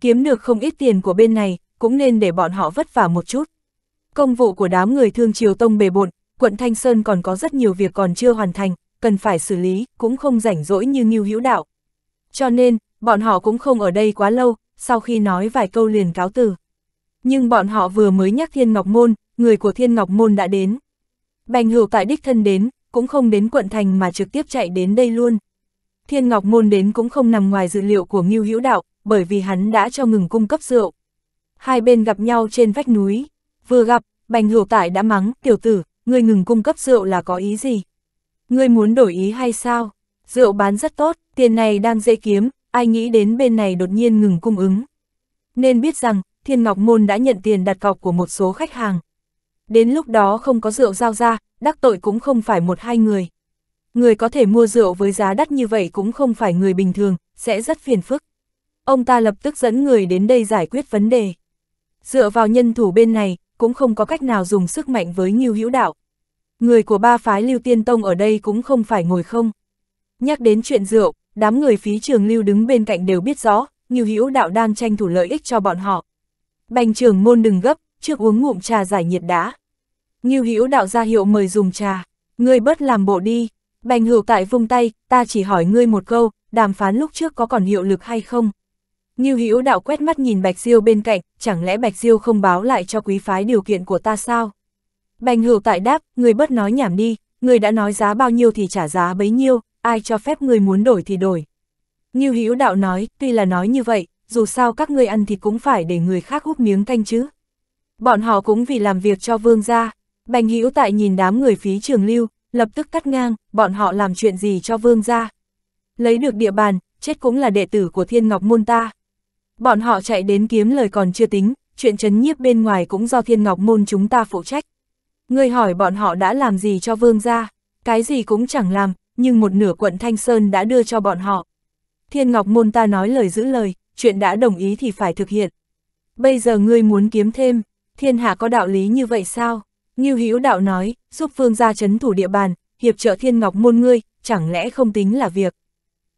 kiếm được không ít tiền của bên này, cũng nên để bọn họ vất vả một chút. Công vụ của đám người thương triều tông bề bộn, quận Thanh Sơn còn có rất nhiều việc còn chưa hoàn thành, cần phải xử lý, cũng không rảnh rỗi như nghiêu hữu đạo. Cho nên, bọn họ cũng không ở đây quá lâu, sau khi nói vài câu liền cáo từ. Nhưng bọn họ vừa mới nhắc Thiên Ngọc Môn, người của Thiên Ngọc Môn đã đến. Bành hữu tại đích thân đến, cũng không đến quận thành mà trực tiếp chạy đến đây luôn. Thiên Ngọc Môn đến cũng không nằm ngoài dự liệu của Ngưu Hữu Đạo, bởi vì hắn đã cho ngừng cung cấp rượu. Hai bên gặp nhau trên vách núi, vừa gặp, bành hữu tải đã mắng, tiểu tử, ngươi ngừng cung cấp rượu là có ý gì? Ngươi muốn đổi ý hay sao? Rượu bán rất tốt, tiền này đang dễ kiếm, ai nghĩ đến bên này đột nhiên ngừng cung ứng. Nên biết rằng, Thiên Ngọc Môn đã nhận tiền đặt cọc của một số khách hàng. Đến lúc đó không có rượu giao ra, đắc tội cũng không phải một hai người. Người có thể mua rượu với giá đắt như vậy cũng không phải người bình thường, sẽ rất phiền phức ông ta lập tức dẫn người đến đây giải quyết vấn đề. Dựa vào nhân thủ bên này, cũng không có cách nào dùng sức mạnh với Ngưu Hữu Đạo. Người của ba phái Lưu Tiên Tông ở đây cũng không phải ngồi không. Nhắc đến chuyện rượu, đám người phí trường Lưu đứng bên cạnh đều biết rõ, Ngưu Hữu Đạo đang tranh thủ lợi ích cho bọn họ. Bành trường môn đừng gấp, trước uống ngụm trà giải nhiệt đã. Ngưu Hữu Đạo ra hiệu mời dùng trà, ngươi bớt làm bộ đi. Bành hữu tại vung tay, ta chỉ hỏi ngươi một câu, đàm phán lúc trước có còn hiệu lực hay không? Ngưu Hữu Đạo quét mắt nhìn Bạch Diêu bên cạnh, chẳng lẽ Bạch Diêu không báo lại cho quý phái điều kiện của ta sao? Bành Hữu tại đáp, người bớt nói nhảm đi, người đã nói giá bao nhiêu thì trả giá bấy nhiêu, ai cho phép người muốn đổi thì đổi. Ngưu Hữu Đạo nói, tuy là nói như vậy, dù sao các ngươi ăn thì cũng phải để người khác húp miếng canh chứ. Bọn họ cũng vì làm việc cho vương gia. Bành Hữu tại nhìn đám người phí trường lưu, lập tức cắt ngang, bọn họ làm chuyện gì cho vương gia. Lấy được địa bàn, chết cũng là đệ tử của Thiên Ngọc Môn ta. Bọn họ chạy đến kiếm lời còn chưa tính, chuyện chấn nhiếp bên ngoài cũng do thiên ngọc môn chúng ta phụ trách. Người hỏi bọn họ đã làm gì cho vương gia, cái gì cũng chẳng làm, nhưng một nửa quận Thanh Sơn đã đưa cho bọn họ. Thiên ngọc môn ta nói lời giữ lời, chuyện đã đồng ý thì phải thực hiện. Bây giờ ngươi muốn kiếm thêm, thiên hạ có đạo lý như vậy sao? Ngưu Hữu đạo nói, giúp vương gia chấn thủ địa bàn, hiệp trợ thiên ngọc môn ngươi, chẳng lẽ không tính là việc.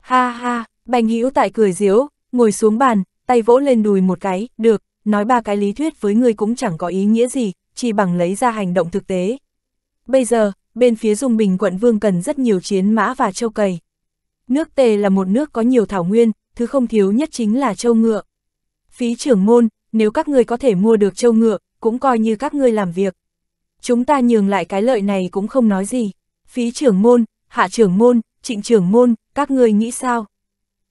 Ha ha, bành Hữu tại cười diếu, ngồi xuống bàn, tay vỗ lên đùi một cái, được, nói ba cái lý thuyết với người cũng chẳng có ý nghĩa gì, chỉ bằng lấy ra hành động thực tế. Bây giờ, bên phía Dung Bình quận Vương cần rất nhiều chiến mã và châu cầy. Nước Tề là một nước có nhiều thảo nguyên, thứ không thiếu nhất chính là châu ngựa. Phí trưởng môn, nếu các ngươi có thể mua được châu ngựa, cũng coi như các ngươi làm việc. Chúng ta nhường lại cái lợi này cũng không nói gì. Phí trưởng môn, hạ trưởng môn, trịnh trưởng môn, các ngươi nghĩ sao?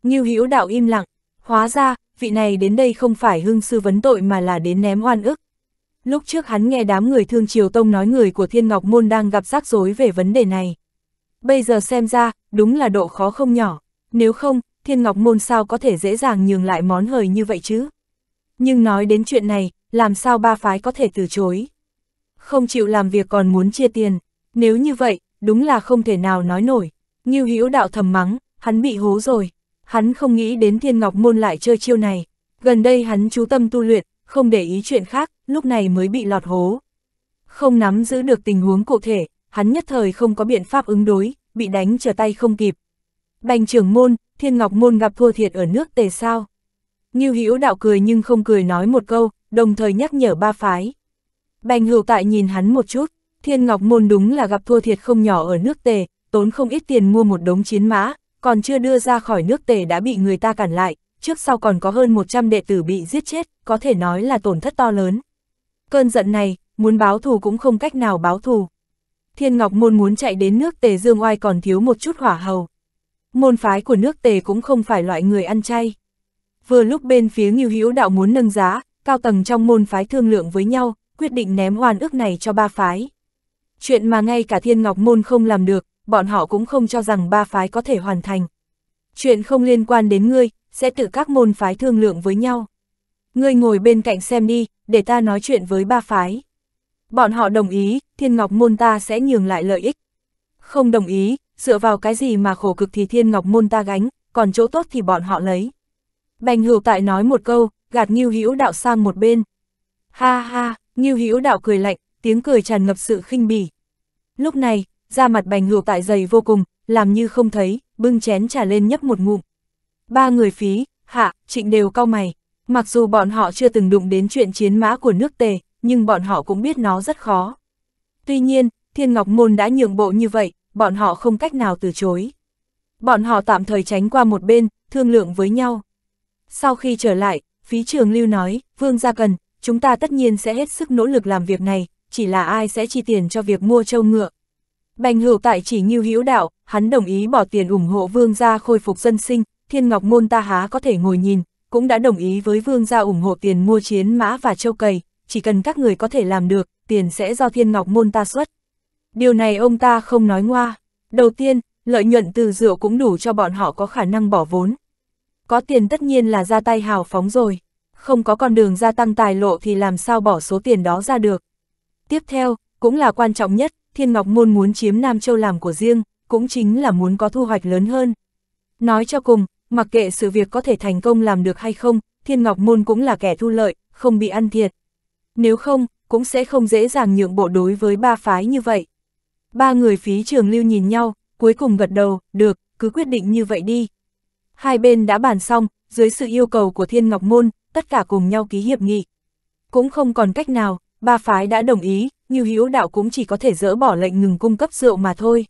Ngưu Hữu đạo im lặng, hóa ra, vị này đến đây không phải hưng sư vấn tội mà là đến ném oan ức. Lúc trước hắn nghe đám người thương triều tông nói người của Thiên Ngọc Môn đang gặp rắc rối về vấn đề này. Bây giờ xem ra, đúng là độ khó không nhỏ, nếu không, Thiên Ngọc Môn sao có thể dễ dàng nhường lại món hời như vậy chứ? Nhưng nói đến chuyện này, làm sao ba phái có thể từ chối? Không chịu làm việc còn muốn chia tiền, nếu như vậy, đúng là không thể nào nói nổi. Như Hữu đạo thầm mắng, hắn bị hố rồi hắn không nghĩ đến thiên ngọc môn lại chơi chiêu này. Gần đây hắn chú tâm tu luyện, không để ý chuyện khác, lúc này mới bị lọt hố. Không nắm giữ được tình huống cụ thể, hắn nhất thời không có biện pháp ứng đối, bị đánh trở tay không kịp. Bành trưởng môn, thiên ngọc môn gặp thua thiệt ở nước tề sao. Nghiêu Hữu đạo cười nhưng không cười nói một câu, đồng thời nhắc nhở ba phái. Bành hữu tại nhìn hắn một chút, thiên ngọc môn đúng là gặp thua thiệt không nhỏ ở nước tề, tốn không ít tiền mua một đống chiến mã, còn chưa đưa ra khỏi nước tề đã bị người ta cản lại, trước sau còn có hơn 100 đệ tử bị giết chết, có thể nói là tổn thất to lớn. Cơn giận này, muốn báo thù cũng không cách nào báo thù. Thiên Ngọc Môn muốn chạy đến nước tề dương oai còn thiếu một chút hỏa hầu. Môn phái của nước tề cũng không phải loại người ăn chay. Vừa lúc bên phía nghiêu hữu đạo muốn nâng giá, cao tầng trong môn phái thương lượng với nhau, quyết định ném oan ước này cho ba phái. Chuyện mà ngay cả Thiên Ngọc Môn không làm được, bọn họ cũng không cho rằng ba phái có thể hoàn thành. Chuyện không liên quan đến ngươi, sẽ tự các môn phái thương lượng với nhau. Ngươi ngồi bên cạnh xem đi, để ta nói chuyện với ba phái. Bọn họ đồng ý, thiên ngọc môn ta sẽ nhường lại lợi ích. Không đồng ý, dựa vào cái gì mà khổ cực thì thiên ngọc môn ta gánh, còn chỗ tốt thì bọn họ lấy. Bành hữu tại nói một câu, gạt nghiêu hữu đạo sang một bên. Ha ha, nghiêu hữu đạo cười lạnh, tiếng cười tràn ngập sự khinh bỉ. Lúc này, da mặt bành hược tại dày vô cùng, làm như không thấy, bưng chén trà lên nhấp một ngụm. Ba người phí, hạ, trịnh đều cau mày. Mặc dù bọn họ chưa từng đụng đến chuyện chiến mã của nước tề, nhưng bọn họ cũng biết nó rất khó. Tuy nhiên, Thiên Ngọc Môn đã nhường bộ như vậy, bọn họ không cách nào từ chối. Bọn họ tạm thời tránh qua một bên, thương lượng với nhau. Sau khi trở lại, phí trường lưu nói, Vương Gia Cần, chúng ta tất nhiên sẽ hết sức nỗ lực làm việc này, chỉ là ai sẽ chi tiền cho việc mua châu ngựa, Bành hữu tại chỉ nghiêu hữu đạo, hắn đồng ý bỏ tiền ủng hộ vương gia khôi phục dân sinh, thiên ngọc môn ta há có thể ngồi nhìn, cũng đã đồng ý với vương gia ủng hộ tiền mua chiến mã và châu cầy. chỉ cần các người có thể làm được, tiền sẽ do thiên ngọc môn ta xuất. Điều này ông ta không nói ngoa. Đầu tiên, lợi nhuận từ rượu cũng đủ cho bọn họ có khả năng bỏ vốn. Có tiền tất nhiên là ra tay hào phóng rồi, không có con đường gia tăng tài lộ thì làm sao bỏ số tiền đó ra được. Tiếp theo, cũng là quan trọng nhất, Thiên Ngọc Môn muốn chiếm Nam Châu làm của riêng, cũng chính là muốn có thu hoạch lớn hơn. Nói cho cùng, mặc kệ sự việc có thể thành công làm được hay không, Thiên Ngọc Môn cũng là kẻ thu lợi, không bị ăn thiệt. Nếu không, cũng sẽ không dễ dàng nhượng bộ đối với ba phái như vậy. Ba người phí trường lưu nhìn nhau, cuối cùng gật đầu, được, cứ quyết định như vậy đi. Hai bên đã bàn xong, dưới sự yêu cầu của Thiên Ngọc Môn, tất cả cùng nhau ký hiệp nghị. Cũng không còn cách nào, ba phái đã đồng ý, Ngưu Hữu Đạo cũng chỉ có thể dỡ bỏ lệnh ngừng cung cấp rượu mà thôi.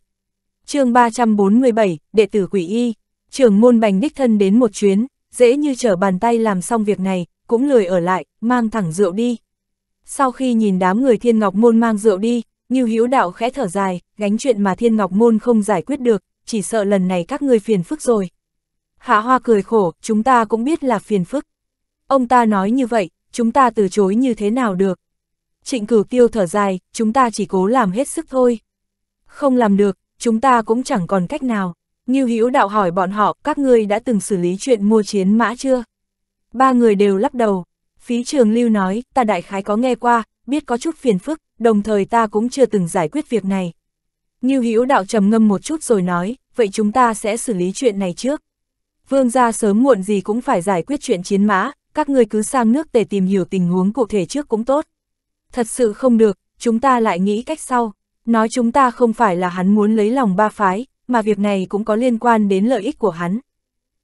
chương 347, đệ tử quỷ y, trưởng môn bành đích thân đến một chuyến, dễ như trở bàn tay làm xong việc này, cũng lười ở lại, mang thẳng rượu đi. Sau khi nhìn đám người thiên ngọc môn mang rượu đi, Ngưu Hữu Đạo khẽ thở dài, gánh chuyện mà thiên ngọc môn không giải quyết được, chỉ sợ lần này các ngươi phiền phức rồi. Hạ Hoa cười khổ, chúng ta cũng biết là phiền phức. Ông ta nói như vậy, chúng ta từ chối như thế nào được trịnh cửu tiêu thở dài, chúng ta chỉ cố làm hết sức thôi. Không làm được, chúng ta cũng chẳng còn cách nào. Như Hữu đạo hỏi bọn họ, các ngươi đã từng xử lý chuyện mua chiến mã chưa? Ba người đều lắc đầu. Phí trường lưu nói, ta đại khái có nghe qua, biết có chút phiền phức, đồng thời ta cũng chưa từng giải quyết việc này. Như Hữu đạo trầm ngâm một chút rồi nói, vậy chúng ta sẽ xử lý chuyện này trước. Vương gia sớm muộn gì cũng phải giải quyết chuyện chiến mã, các ngươi cứ sang nước để tìm hiểu tình huống cụ thể trước cũng tốt thật sự không được, chúng ta lại nghĩ cách sau. Nói chúng ta không phải là hắn muốn lấy lòng ba phái, mà việc này cũng có liên quan đến lợi ích của hắn.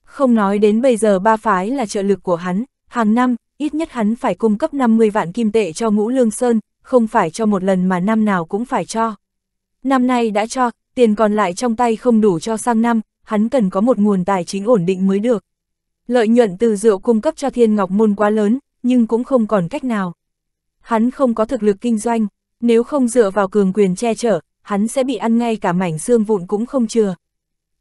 Không nói đến bây giờ ba phái là trợ lực của hắn, hàng năm, ít nhất hắn phải cung cấp 50 vạn kim tệ cho ngũ lương sơn, không phải cho một lần mà năm nào cũng phải cho. Năm nay đã cho, tiền còn lại trong tay không đủ cho sang năm, hắn cần có một nguồn tài chính ổn định mới được. Lợi nhuận từ rượu cung cấp cho thiên ngọc môn quá lớn, nhưng cũng không còn cách nào hắn không có thực lực kinh doanh, nếu không dựa vào cường quyền che chở, hắn sẽ bị ăn ngay cả mảnh xương vụn cũng không chừa.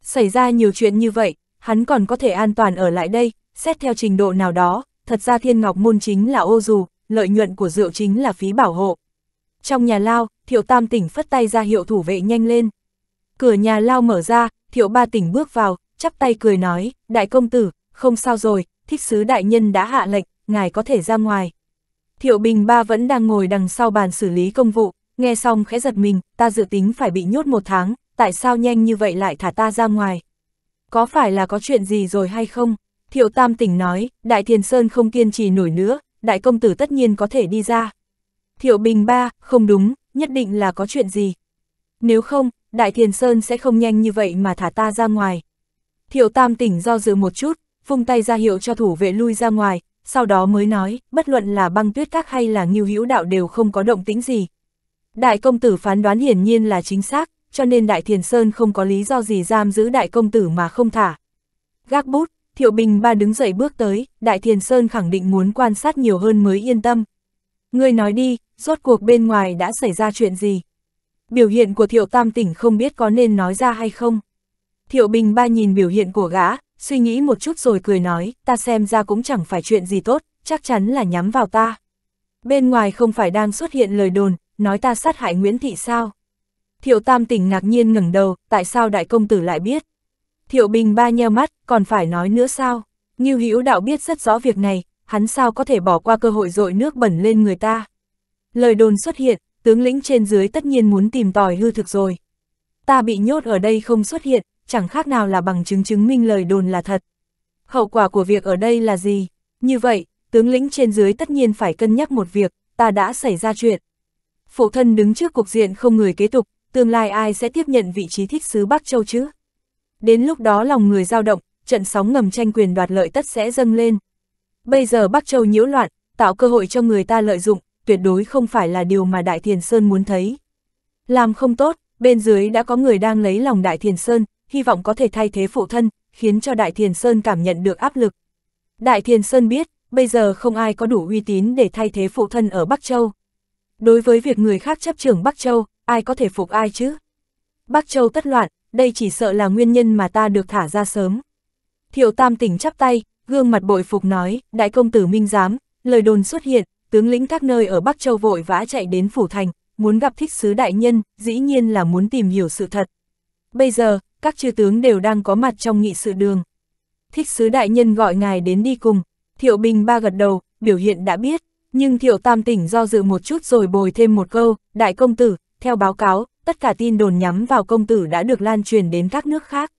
Xảy ra nhiều chuyện như vậy, hắn còn có thể an toàn ở lại đây, xét theo trình độ nào đó, thật ra thiên ngọc môn chính là ô dù, lợi nhuận của rượu chính là phí bảo hộ. Trong nhà lao, thiệu tam tỉnh phất tay ra hiệu thủ vệ nhanh lên. Cửa nhà lao mở ra, thiệu ba tỉnh bước vào, chắp tay cười nói, đại công tử, không sao rồi, thích sứ đại nhân đã hạ lệnh, ngài có thể ra ngoài. Thiệu Bình Ba vẫn đang ngồi đằng sau bàn xử lý công vụ, nghe xong khẽ giật mình, ta dự tính phải bị nhốt một tháng, tại sao nhanh như vậy lại thả ta ra ngoài? Có phải là có chuyện gì rồi hay không? Thiệu Tam tỉnh nói, Đại Thiền Sơn không kiên trì nổi nữa, Đại Công Tử tất nhiên có thể đi ra. Thiệu Bình Ba, không đúng, nhất định là có chuyện gì. Nếu không, Đại Thiền Sơn sẽ không nhanh như vậy mà thả ta ra ngoài. Thiệu Tam tỉnh do dự một chút, vung tay ra hiệu cho thủ vệ lui ra ngoài, sau đó mới nói, bất luận là băng tuyết các hay là nghiêu hữu đạo đều không có động tĩnh gì. Đại công tử phán đoán hiển nhiên là chính xác, cho nên Đại Thiền Sơn không có lý do gì giam giữ đại công tử mà không thả. Gác bút, Thiệu Bình ba đứng dậy bước tới, Đại Thiền Sơn khẳng định muốn quan sát nhiều hơn mới yên tâm. Ngươi nói đi, rốt cuộc bên ngoài đã xảy ra chuyện gì? Biểu hiện của Thiệu Tam Tỉnh không biết có nên nói ra hay không? Thiệu Bình ba nhìn biểu hiện của gã, suy nghĩ một chút rồi cười nói, ta xem ra cũng chẳng phải chuyện gì tốt, chắc chắn là nhắm vào ta. Bên ngoài không phải đang xuất hiện lời đồn, nói ta sát hại Nguyễn Thị sao? Thiệu Tam tỉnh ngạc nhiên ngẩng đầu, tại sao đại công tử lại biết? Thiệu Bình ba nheo mắt, còn phải nói nữa sao? Như Hữu đạo biết rất rõ việc này, hắn sao có thể bỏ qua cơ hội dội nước bẩn lên người ta? Lời đồn xuất hiện, tướng lĩnh trên dưới tất nhiên muốn tìm tòi hư thực rồi. Ta bị nhốt ở đây không xuất hiện, chẳng khác nào là bằng chứng chứng minh lời đồn là thật. Hậu quả của việc ở đây là gì? Như vậy, tướng lĩnh trên dưới tất nhiên phải cân nhắc một việc, ta đã xảy ra chuyện. Phụ thân đứng trước cục diện không người kế tục, tương lai ai sẽ tiếp nhận vị trí thích sứ Bắc Châu chứ? Đến lúc đó lòng người dao động, trận sóng ngầm tranh quyền đoạt lợi tất sẽ dâng lên. Bây giờ Bắc Châu nhiễu loạn, tạo cơ hội cho người ta lợi dụng, tuyệt đối không phải là điều mà Đại Thiền Sơn muốn thấy. Làm không tốt, bên dưới đã có người đang lấy lòng Đại Thiền Sơn, hy vọng có thể thay thế phụ thân, khiến cho Đại Thiền Sơn cảm nhận được áp lực. Đại Thiền Sơn biết, bây giờ không ai có đủ uy tín để thay thế phụ thân ở Bắc Châu. Đối với việc người khác chấp trưởng Bắc Châu, ai có thể phục ai chứ? Bắc Châu tất loạn, đây chỉ sợ là nguyên nhân mà ta được thả ra sớm. Thiệu Tam tỉnh chắp tay, gương mặt bội phục nói, đại công tử Minh Giám, lời đồn xuất hiện, tướng lĩnh các nơi ở Bắc Châu vội vã chạy đến Phủ Thành, muốn gặp thích sứ đại nhân, dĩ nhiên là muốn tìm hiểu sự thật. Bây giờ, các chư tướng đều đang có mặt trong nghị sự đường. Thích sứ đại nhân gọi ngài đến đi cùng, thiệu bình ba gật đầu, biểu hiện đã biết, nhưng thiệu tam tỉnh do dự một chút rồi bồi thêm một câu, đại công tử, theo báo cáo, tất cả tin đồn nhắm vào công tử đã được lan truyền đến các nước khác.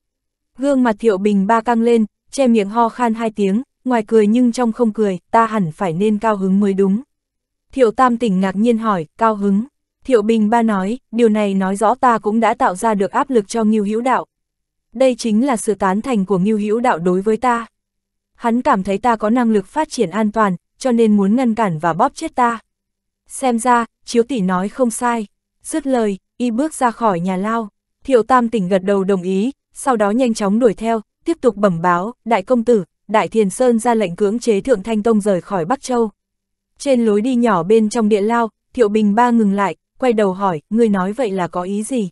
Gương mặt thiệu bình ba căng lên, che miệng ho khan hai tiếng, ngoài cười nhưng trong không cười, ta hẳn phải nên cao hứng mới đúng. Thiệu tam tỉnh ngạc nhiên hỏi, cao hứng. Thiệu bình ba nói, điều này nói rõ ta cũng đã tạo ra được áp lực cho nghiêu hữu đạo, đây chính là sự tán thành của Ngưu Hữu Đạo đối với ta. Hắn cảm thấy ta có năng lực phát triển an toàn, cho nên muốn ngăn cản và bóp chết ta. Xem ra, chiếu tỷ nói không sai. Dứt lời, y bước ra khỏi nhà lao. Thiệu Tam tỉnh gật đầu đồng ý, sau đó nhanh chóng đuổi theo, tiếp tục bẩm báo, đại công tử, đại thiền sơn ra lệnh cưỡng chế Thượng Thanh Tông rời khỏi Bắc Châu. Trên lối đi nhỏ bên trong địa lao, Thiệu Bình Ba ngừng lại, quay đầu hỏi, ngươi nói vậy là có ý gì?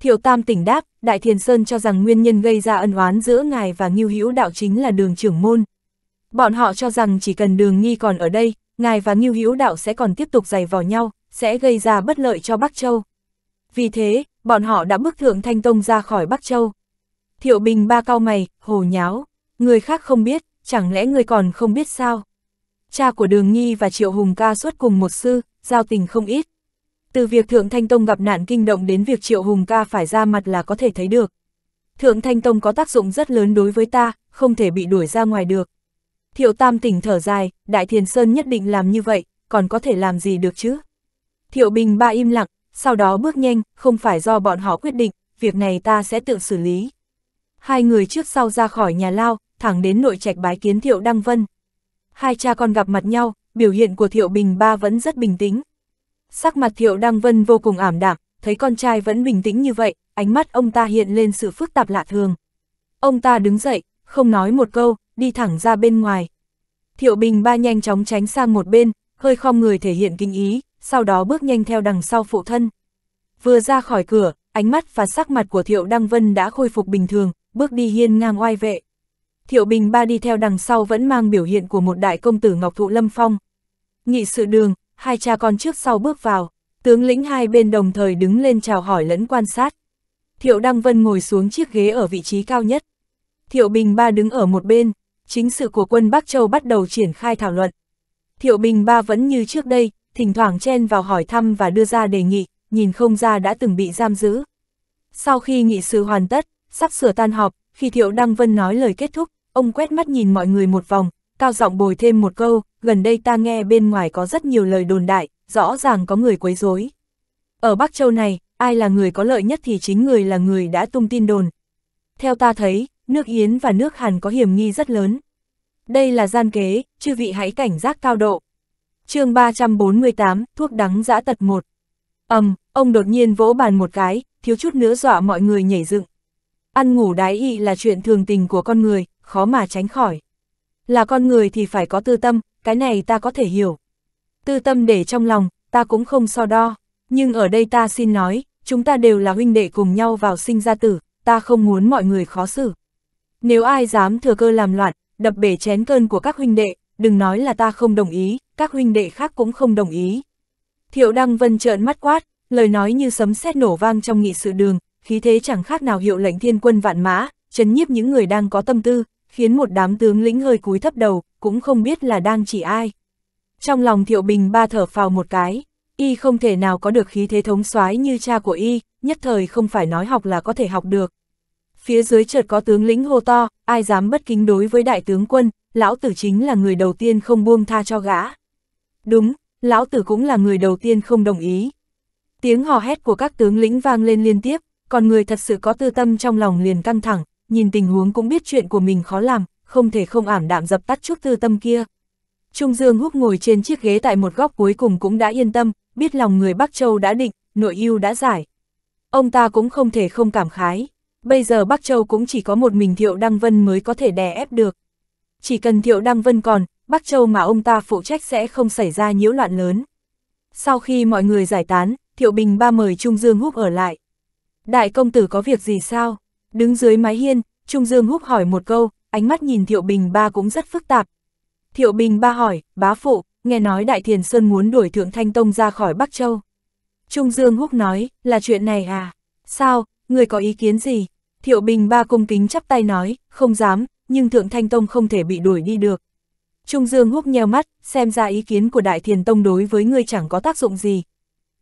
Thiệu Tam tỉnh đáp, Đại Thiền Sơn cho rằng nguyên nhân gây ra ân oán giữa ngài và Ngưu Hữu Đạo chính là đường trưởng môn. Bọn họ cho rằng chỉ cần đường nghi còn ở đây, ngài và Ngưu Hữu Đạo sẽ còn tiếp tục giày vò nhau, sẽ gây ra bất lợi cho Bắc Châu. Vì thế, bọn họ đã bức Thượng Thanh Tông ra khỏi Bắc Châu. Thiệu Bình ba cao mày, hồ nháo, người khác không biết, chẳng lẽ người còn không biết sao? Cha của Đường nhi và Triệu Hùng ca suốt cùng một sư, giao tình không ít. Từ việc Thượng Thanh Tông gặp nạn kinh động đến việc Triệu Hùng ca phải ra mặt là có thể thấy được. Thượng Thanh Tông có tác dụng rất lớn đối với ta, không thể bị đuổi ra ngoài được. Thiệu Tam tỉnh thở dài, Đại Thiền Sơn nhất định làm như vậy, còn có thể làm gì được chứ? Thiệu Bình ba im lặng, sau đó bước nhanh, không phải do bọn họ quyết định, việc này ta sẽ tự xử lý. Hai người trước sau ra khỏi nhà lao, thẳng đến nội trạch bái kiến Thiệu Đăng Vân. Hai cha con gặp mặt nhau, biểu hiện của Thiệu Bình ba vẫn rất bình tĩnh, Sắc mặt Thiệu Đăng Vân vô cùng ảm đạm, thấy con trai vẫn bình tĩnh như vậy, ánh mắt ông ta hiện lên sự phức tạp lạ thường. Ông ta đứng dậy, không nói một câu, đi thẳng ra bên ngoài. Thiệu Bình ba nhanh chóng tránh sang một bên, hơi khom người thể hiện kinh ý, sau đó bước nhanh theo đằng sau phụ thân. Vừa ra khỏi cửa, ánh mắt và sắc mặt của Thiệu Đăng Vân đã khôi phục bình thường, bước đi hiên ngang oai vệ. Thiệu Bình ba đi theo đằng sau vẫn mang biểu hiện của một đại công tử Ngọc Thụ Lâm Phong. Nghị sự đường, hai cha con trước sau bước vào, tướng lĩnh hai bên đồng thời đứng lên chào hỏi lẫn quan sát. Thiệu Đăng Vân ngồi xuống chiếc ghế ở vị trí cao nhất. Thiệu Bình Ba đứng ở một bên, chính sự của quân Bắc Châu bắt đầu triển khai thảo luận. Thiệu Bình Ba vẫn như trước đây, thỉnh thoảng chen vào hỏi thăm và đưa ra đề nghị, nhìn không ra đã từng bị giam giữ. Sau khi nghị sự hoàn tất, sắp sửa tan họp, khi Thiệu Đăng Vân nói lời kết thúc, ông quét mắt nhìn mọi người một vòng, cao giọng bồi thêm một câu, gần đây ta nghe bên ngoài có rất nhiều lời đồn đại, rõ ràng có người quấy rối. Ở Bắc Châu này, ai là người có lợi nhất thì chính người là người đã tung tin đồn. Theo ta thấy, nước Yến và nước Hàn có hiểm nghi rất lớn. Đây là gian kế, chư vị hãy cảnh giác cao độ. chương 348, thuốc đắng giã tật một. ầm, um, ông đột nhiên vỗ bàn một cái, thiếu chút nữa dọa mọi người nhảy dựng. Ăn ngủ đái y là chuyện thường tình của con người, khó mà tránh khỏi. Là con người thì phải có tư tâm, cái này ta có thể hiểu. Tư tâm để trong lòng, ta cũng không so đo, nhưng ở đây ta xin nói, chúng ta đều là huynh đệ cùng nhau vào sinh ra tử, ta không muốn mọi người khó xử. Nếu ai dám thừa cơ làm loạn, đập bể chén cơn của các huynh đệ, đừng nói là ta không đồng ý, các huynh đệ khác cũng không đồng ý. Thiệu Đăng Vân trợn mắt quát, lời nói như sấm sét nổ vang trong nghị sự đường, khí thế chẳng khác nào hiệu lệnh thiên quân vạn mã, chấn nhiếp những người đang có tâm tư, khiến một đám tướng lĩnh hơi cúi thấp đầu, cũng không biết là đang chỉ ai. Trong lòng Thiệu Bình ba thở phào một cái, y không thể nào có được khí thế thống soái như cha của y, nhất thời không phải nói học là có thể học được. Phía dưới chợt có tướng lĩnh hô to, ai dám bất kính đối với đại tướng quân, lão tử chính là người đầu tiên không buông tha cho gã. Đúng, lão tử cũng là người đầu tiên không đồng ý. Tiếng hò hét của các tướng lĩnh vang lên liên tiếp, còn người thật sự có tư tâm trong lòng liền căng thẳng, nhìn tình huống cũng biết chuyện của mình khó làm, không thể không ảm đạm dập tắt chút tư tâm kia. Trung Dương Húc ngồi trên chiếc ghế tại một góc cuối cùng cũng đã yên tâm, biết lòng người Bắc Châu đã định, nội yêu đã giải. Ông ta cũng không thể không cảm khái, bây giờ Bắc Châu cũng chỉ có một mình Thiệu Đăng Vân mới có thể đè ép được. Chỉ cần Thiệu Đăng Vân còn, Bắc Châu mà ông ta phụ trách sẽ không xảy ra nhiễu loạn lớn. Sau khi mọi người giải tán, Thiệu Bình ba mời Trung Dương Húc ở lại. Đại công tử có việc gì sao? Đứng dưới mái hiên, Trung Dương Húc hỏi một câu, ánh mắt nhìn Thiệu Bình Ba cũng rất phức tạp. Thiệu Bình Ba hỏi, bá phụ, nghe nói Đại Thiền Sơn muốn đuổi Thượng Thanh Tông ra khỏi Bắc Châu. Trung Dương Húc nói, là chuyện này à? Sao, người có ý kiến gì? Thiệu Bình Ba cung kính chắp tay nói, không dám, nhưng Thượng Thanh Tông không thể bị đuổi đi được. Trung Dương Húc nheo mắt, xem ra ý kiến của Đại Thiền Tông đối với ngươi chẳng có tác dụng gì.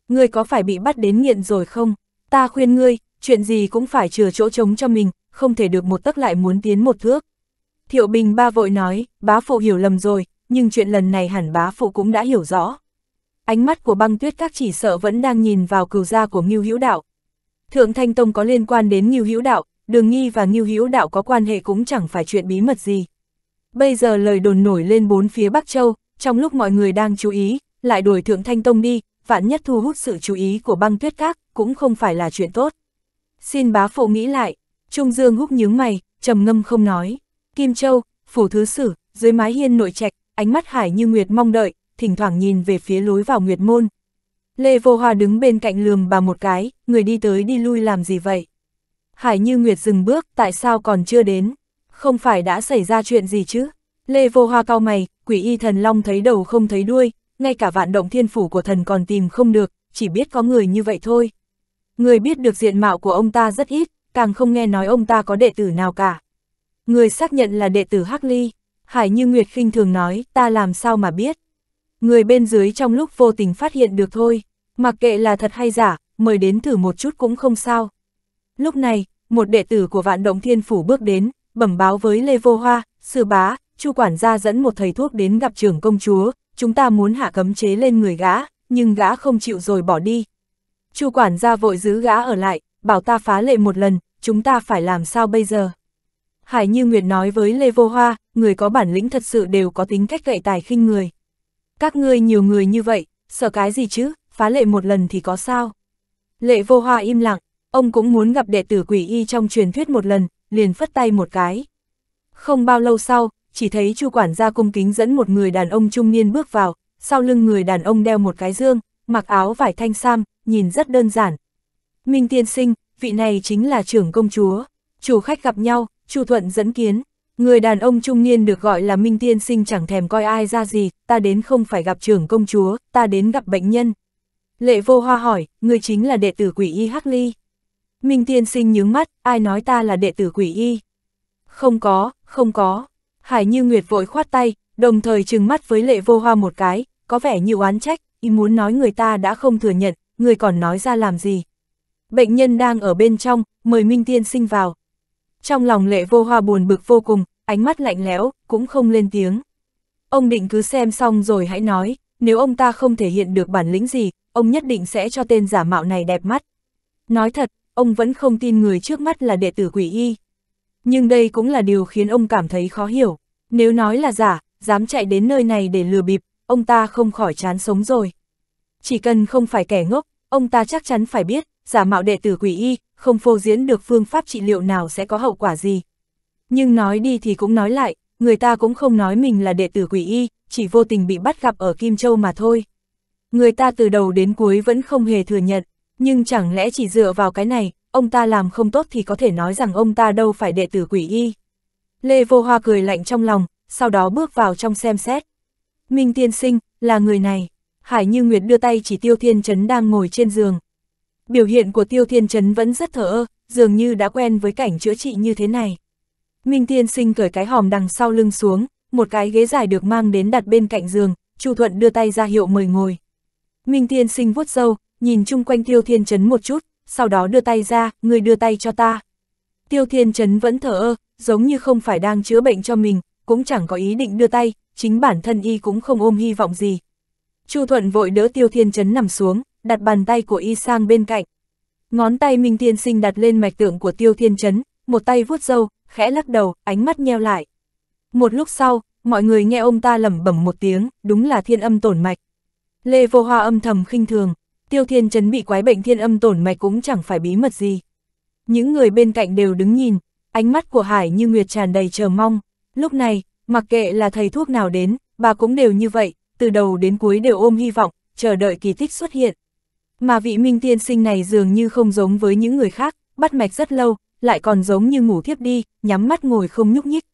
Ngươi có phải bị bắt đến nghiện rồi không? Ta khuyên ngươi, chuyện gì cũng phải chừa chỗ trống cho mình, không thể được một tấc lại muốn tiến một thước. Thiệu Bình ba vội nói, bá phụ hiểu lầm rồi, nhưng chuyện lần này hẳn bá phụ cũng đã hiểu rõ. Ánh mắt của băng tuyết các chỉ sợ vẫn đang nhìn vào cừu gia của Ngưu Hữu Đạo. Thượng Thanh Tông có liên quan đến Ngưu Hữu Đạo, Đường Nghi và Ngưu Hữu Đạo có quan hệ cũng chẳng phải chuyện bí mật gì. Bây giờ lời đồn nổi lên bốn phía Bắc Châu, trong lúc mọi người đang chú ý, lại đuổi Thượng Thanh Tông đi, vạn nhất thu hút sự chú ý của băng tuyết các, cũng không phải là chuyện tốt. Xin bá phụ nghĩ lại, Trung Dương húc nhướng mày, trầm ngâm không nói. Kim Châu, phủ thứ sử, dưới mái hiên nội trạch, ánh mắt Hải Như Nguyệt mong đợi, thỉnh thoảng nhìn về phía lối vào Nguyệt môn. Lê Vô Hoa đứng bên cạnh lườm bà một cái, người đi tới đi lui làm gì vậy? Hải Như Nguyệt dừng bước, tại sao còn chưa đến? Không phải đã xảy ra chuyện gì chứ? Lê Vô Hoa cau mày, quỷ y thần long thấy đầu không thấy đuôi, ngay cả vạn động thiên phủ của thần còn tìm không được, chỉ biết có người như vậy thôi. Người biết được diện mạo của ông ta rất ít, càng không nghe nói ông ta có đệ tử nào cả. Người xác nhận là đệ tử Hắc Ly, Hải Như Nguyệt khinh thường nói, ta làm sao mà biết. Người bên dưới trong lúc vô tình phát hiện được thôi, mặc kệ là thật hay giả, mời đến thử một chút cũng không sao. Lúc này, một đệ tử của vạn động thiên phủ bước đến, bẩm báo với Lê Vô Hoa, sư bá, chu quản gia dẫn một thầy thuốc đến gặp trưởng công chúa, chúng ta muốn hạ cấm chế lên người gã, nhưng gã không chịu rồi bỏ đi, Chu quản gia vội giữ gã ở lại, bảo ta phá lệ một lần, chúng ta phải làm sao bây giờ? Hải Như Nguyệt nói với Lê Vô Hoa, người có bản lĩnh thật sự đều có tính cách gậy tài khinh người. Các ngươi nhiều người như vậy, sợ cái gì chứ, phá lệ một lần thì có sao? Lệ Vô Hoa im lặng, ông cũng muốn gặp đệ tử quỷ y trong truyền thuyết một lần, liền phất tay một cái. Không bao lâu sau, chỉ thấy chu quản gia cung kính dẫn một người đàn ông trung niên bước vào, sau lưng người đàn ông đeo một cái dương, mặc áo vải thanh sam, nhìn rất đơn giản. Minh tiên sinh, vị này chính là trưởng công chúa. Chủ khách gặp nhau, Chu Thuận dẫn kiến. Người đàn ông trung niên được gọi là Minh tiên sinh chẳng thèm coi ai ra gì, ta đến không phải gặp trưởng công chúa, ta đến gặp bệnh nhân. Lệ vô hoa hỏi, người chính là đệ tử quỷ y Hắc Ly. Minh tiên sinh nhướng mắt, ai nói ta là đệ tử quỷ y. Không có, không có. Hải Như Nguyệt vội khoát tay, đồng thời trừng mắt với lệ vô hoa một cái, có vẻ như oán trách, y muốn nói người ta đã không thừa nhận, người còn nói ra làm gì. Bệnh nhân đang ở bên trong, mời Minh Tiên sinh vào. Trong lòng lệ vô hoa buồn bực vô cùng, ánh mắt lạnh lẽo, cũng không lên tiếng. Ông định cứ xem xong rồi hãy nói, nếu ông ta không thể hiện được bản lĩnh gì, ông nhất định sẽ cho tên giả mạo này đẹp mắt. Nói thật, ông vẫn không tin người trước mắt là đệ tử quỷ y. Nhưng đây cũng là điều khiến ông cảm thấy khó hiểu. Nếu nói là giả, dám chạy đến nơi này để lừa bịp, ông ta không khỏi chán sống rồi chỉ cần không phải kẻ ngốc, ông ta chắc chắn phải biết, giả mạo đệ tử quỷ y, không phô diễn được phương pháp trị liệu nào sẽ có hậu quả gì. Nhưng nói đi thì cũng nói lại, người ta cũng không nói mình là đệ tử quỷ y, chỉ vô tình bị bắt gặp ở Kim Châu mà thôi. Người ta từ đầu đến cuối vẫn không hề thừa nhận, nhưng chẳng lẽ chỉ dựa vào cái này, ông ta làm không tốt thì có thể nói rằng ông ta đâu phải đệ tử quỷ y. Lê Vô Hoa cười lạnh trong lòng, sau đó bước vào trong xem xét. Minh Tiên Sinh, là người này. Hải Như Nguyệt đưa tay chỉ Tiêu Thiên Trấn đang ngồi trên giường. Biểu hiện của Tiêu Thiên Trấn vẫn rất thở ơ, dường như đã quen với cảnh chữa trị như thế này. Minh Thiên Sinh cởi cái hòm đằng sau lưng xuống, một cái ghế dài được mang đến đặt bên cạnh giường, Chu Thuận đưa tay ra hiệu mời ngồi. Minh Thiên Sinh vuốt râu, nhìn chung quanh Tiêu Thiên Trấn một chút, sau đó đưa tay ra, người đưa tay cho ta. Tiêu Thiên Trấn vẫn thở ơ, giống như không phải đang chữa bệnh cho mình, cũng chẳng có ý định đưa tay, chính bản thân y cũng không ôm hy vọng gì, Chu Thuận vội đỡ Tiêu Thiên Chấn nằm xuống, đặt bàn tay của y sang bên cạnh. Ngón tay Minh thiên Sinh đặt lên mạch tượng của Tiêu Thiên Chấn, một tay vuốt râu, khẽ lắc đầu, ánh mắt nheo lại. Một lúc sau, mọi người nghe ông ta lẩm bẩm một tiếng, đúng là thiên âm tổn mạch. Lê Vô Hoa âm thầm khinh thường, Tiêu Thiên Chấn bị quái bệnh thiên âm tổn mạch cũng chẳng phải bí mật gì. Những người bên cạnh đều đứng nhìn, ánh mắt của Hải như Nguyệt tràn đầy chờ mong. Lúc này, mặc kệ là thầy thuốc nào đến, bà cũng đều như vậy, từ đầu đến cuối đều ôm hy vọng, chờ đợi kỳ tích xuất hiện. Mà vị minh tiên sinh này dường như không giống với những người khác, bắt mạch rất lâu, lại còn giống như ngủ thiếp đi, nhắm mắt ngồi không nhúc nhích.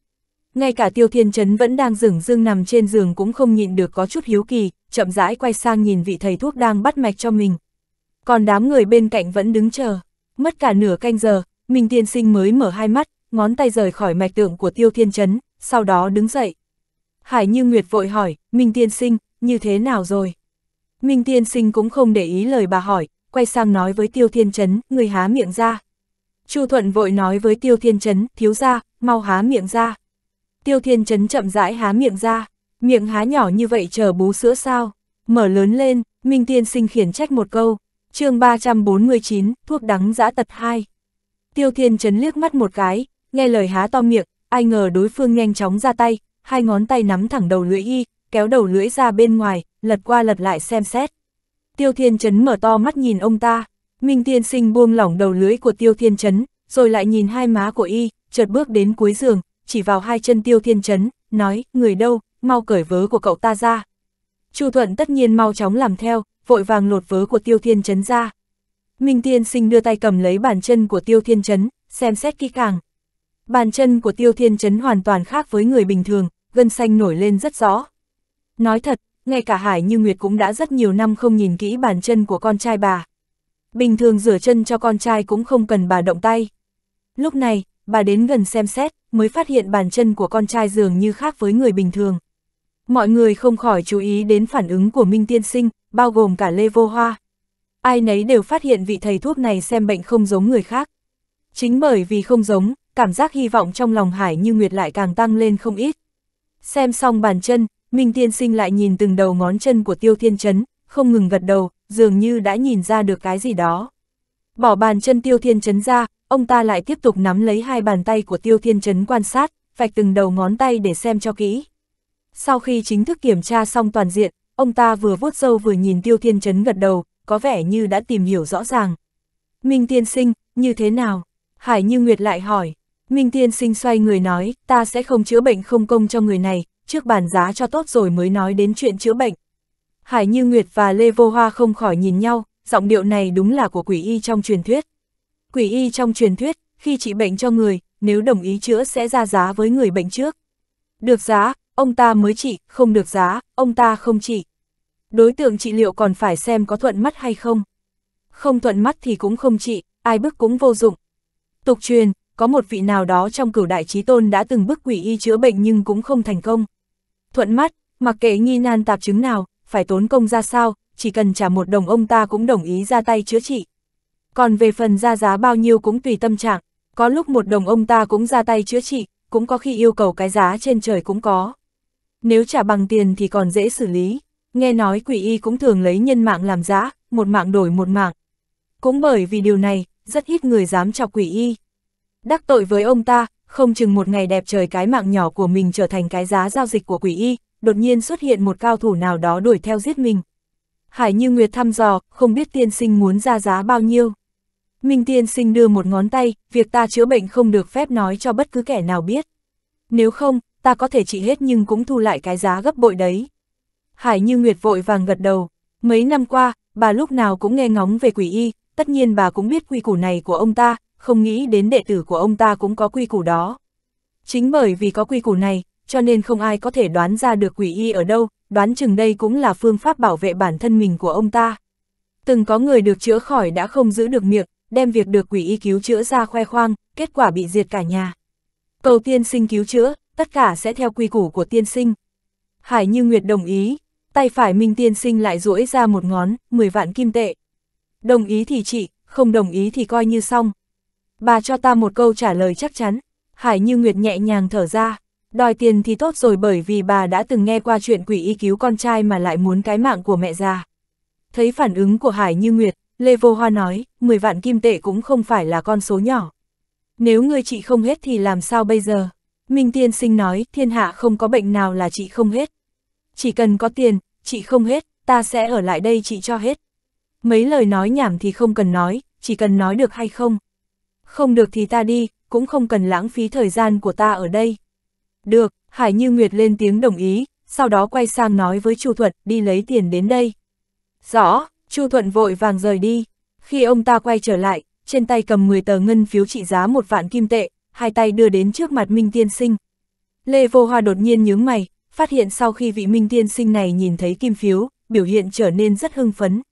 Ngay cả tiêu thiên chấn vẫn đang dừng dưng nằm trên giường cũng không nhịn được có chút hiếu kỳ, chậm rãi quay sang nhìn vị thầy thuốc đang bắt mạch cho mình. Còn đám người bên cạnh vẫn đứng chờ, mất cả nửa canh giờ, Minh Tiên Sinh mới mở hai mắt, ngón tay rời khỏi mạch tượng của Tiêu Thiên Chấn, sau đó đứng dậy. Hải Như Nguyệt vội hỏi, Minh Tiên Sinh, như thế nào rồi? Minh Tiên Sinh cũng không để ý lời bà hỏi, quay sang nói với Tiêu Thiên Trấn, người há miệng ra. Chu Thuận vội nói với Tiêu Thiên Trấn, thiếu ra, mau há miệng ra. Tiêu Thiên Trấn chậm rãi há miệng ra, miệng há nhỏ như vậy chờ bú sữa sao, mở lớn lên, Minh Tiên Sinh khiển trách một câu, chương 349, thuốc đắng giã tật 2. Tiêu Thiên Trấn liếc mắt một cái, nghe lời há to miệng, ai ngờ đối phương nhanh chóng ra tay, hai ngón tay nắm thẳng đầu lưỡi y, kéo đầu lưỡi ra bên ngoài, lật qua lật lại xem xét. Tiêu Thiên Chấn mở to mắt nhìn ông ta, Minh Tiên Sinh buông lỏng đầu lưỡi của Tiêu Thiên Chấn, rồi lại nhìn hai má của y, chợt bước đến cuối giường, chỉ vào hai chân Tiêu Thiên Chấn, nói, người đâu, mau cởi vớ của cậu ta ra. Chu Thuận tất nhiên mau chóng làm theo, vội vàng lột vớ của Tiêu Thiên Chấn ra. Minh Tiên Sinh đưa tay cầm lấy bàn chân của Tiêu Thiên Chấn, xem xét kỹ càng. Bàn chân của Tiêu Thiên Chấn hoàn toàn khác với người bình thường, gân xanh nổi lên rất rõ. Nói thật, ngay cả Hải Như Nguyệt cũng đã rất nhiều năm không nhìn kỹ bàn chân của con trai bà. Bình thường rửa chân cho con trai cũng không cần bà động tay. Lúc này, bà đến gần xem xét, mới phát hiện bàn chân của con trai dường như khác với người bình thường. Mọi người không khỏi chú ý đến phản ứng của Minh Tiên Sinh, bao gồm cả Lê Vô Hoa. Ai nấy đều phát hiện vị thầy thuốc này xem bệnh không giống người khác. Chính bởi vì không giống, cảm giác hy vọng trong lòng Hải Như Nguyệt lại càng tăng lên không ít. Xem xong bàn chân, Minh Tiên Sinh lại nhìn từng đầu ngón chân của Tiêu Thiên Trấn, không ngừng gật đầu, dường như đã nhìn ra được cái gì đó. Bỏ bàn chân Tiêu Thiên Trấn ra, ông ta lại tiếp tục nắm lấy hai bàn tay của Tiêu Thiên Trấn quan sát, vạch từng đầu ngón tay để xem cho kỹ. Sau khi chính thức kiểm tra xong toàn diện, ông ta vừa vuốt râu vừa nhìn Tiêu Thiên Trấn gật đầu, có vẻ như đã tìm hiểu rõ ràng. Minh Tiên Sinh, như thế nào? Hải Như Nguyệt lại hỏi. Minh Thiên Sinh xoay người nói, ta sẽ không chữa bệnh không công cho người này, trước bàn giá cho tốt rồi mới nói đến chuyện chữa bệnh. Hải Như Nguyệt và Lê Vô Hoa không khỏi nhìn nhau, giọng điệu này đúng là của quỷ y trong truyền thuyết. Quỷ y trong truyền thuyết, khi trị bệnh cho người, nếu đồng ý chữa sẽ ra giá với người bệnh trước. Được giá, ông ta mới trị, không được giá, ông ta không trị. Đối tượng trị liệu còn phải xem có thuận mắt hay không. Không thuận mắt thì cũng không trị, ai bức cũng vô dụng. Tục truyền, có một vị nào đó trong cửu đại trí tôn đã từng bức quỷ y chữa bệnh nhưng cũng không thành công. Thuận mắt, mặc kệ nghi nan tạp chứng nào, phải tốn công ra sao, chỉ cần trả một đồng ông ta cũng đồng ý ra tay chữa trị. Còn về phần ra giá bao nhiêu cũng tùy tâm trạng, có lúc một đồng ông ta cũng ra tay chữa trị, cũng có khi yêu cầu cái giá trên trời cũng có. Nếu trả bằng tiền thì còn dễ xử lý, nghe nói quỷ y cũng thường lấy nhân mạng làm giá, một mạng đổi một mạng. Cũng bởi vì điều này, rất ít người dám chọc quỷ y. Đắc tội với ông ta, không chừng một ngày đẹp trời cái mạng nhỏ của mình trở thành cái giá giao dịch của quỷ y, đột nhiên xuất hiện một cao thủ nào đó đuổi theo giết mình. Hải Như Nguyệt thăm dò, không biết tiên sinh muốn ra giá bao nhiêu. Minh tiên sinh đưa một ngón tay, việc ta chữa bệnh không được phép nói cho bất cứ kẻ nào biết. Nếu không, ta có thể trị hết nhưng cũng thu lại cái giá gấp bội đấy. Hải Như Nguyệt vội vàng gật đầu. Mấy năm qua, bà lúc nào cũng nghe ngóng về quỷ y, tất nhiên bà cũng biết quy củ này của ông ta, không nghĩ đến đệ tử của ông ta cũng có quy củ đó. Chính bởi vì có quy củ này, cho nên không ai có thể đoán ra được quỷ y ở đâu, đoán chừng đây cũng là phương pháp bảo vệ bản thân mình của ông ta. Từng có người được chữa khỏi đã không giữ được miệng, đem việc được quỷ y cứu chữa ra khoe khoang, kết quả bị diệt cả nhà. Cầu tiên sinh cứu chữa, tất cả sẽ theo quy củ của tiên sinh. Hải Như Nguyệt đồng ý, tay phải Minh tiên sinh lại duỗi ra một ngón, 10 vạn kim tệ. Đồng ý thì chị, không đồng ý thì coi như xong bà cho ta một câu trả lời chắc chắn. Hải Như Nguyệt nhẹ nhàng thở ra, đòi tiền thì tốt rồi bởi vì bà đã từng nghe qua chuyện quỷ y cứu con trai mà lại muốn cái mạng của mẹ già. Thấy phản ứng của Hải Như Nguyệt, Lê Vô Hoa nói, 10 vạn kim tệ cũng không phải là con số nhỏ. Nếu người chị không hết thì làm sao bây giờ? Minh Tiên Sinh nói, thiên hạ không có bệnh nào là chị không hết. Chỉ cần có tiền, chị không hết, ta sẽ ở lại đây chị cho hết. Mấy lời nói nhảm thì không cần nói, chỉ cần nói được hay không. Không được thì ta đi, cũng không cần lãng phí thời gian của ta ở đây. Được, Hải Như Nguyệt lên tiếng đồng ý, sau đó quay sang nói với Chu Thuận đi lấy tiền đến đây. Rõ, Chu Thuận vội vàng rời đi. Khi ông ta quay trở lại, trên tay cầm 10 tờ ngân phiếu trị giá một vạn kim tệ, hai tay đưa đến trước mặt Minh Tiên Sinh. Lê Vô Hoa đột nhiên nhướng mày, phát hiện sau khi vị Minh Tiên Sinh này nhìn thấy kim phiếu, biểu hiện trở nên rất hưng phấn.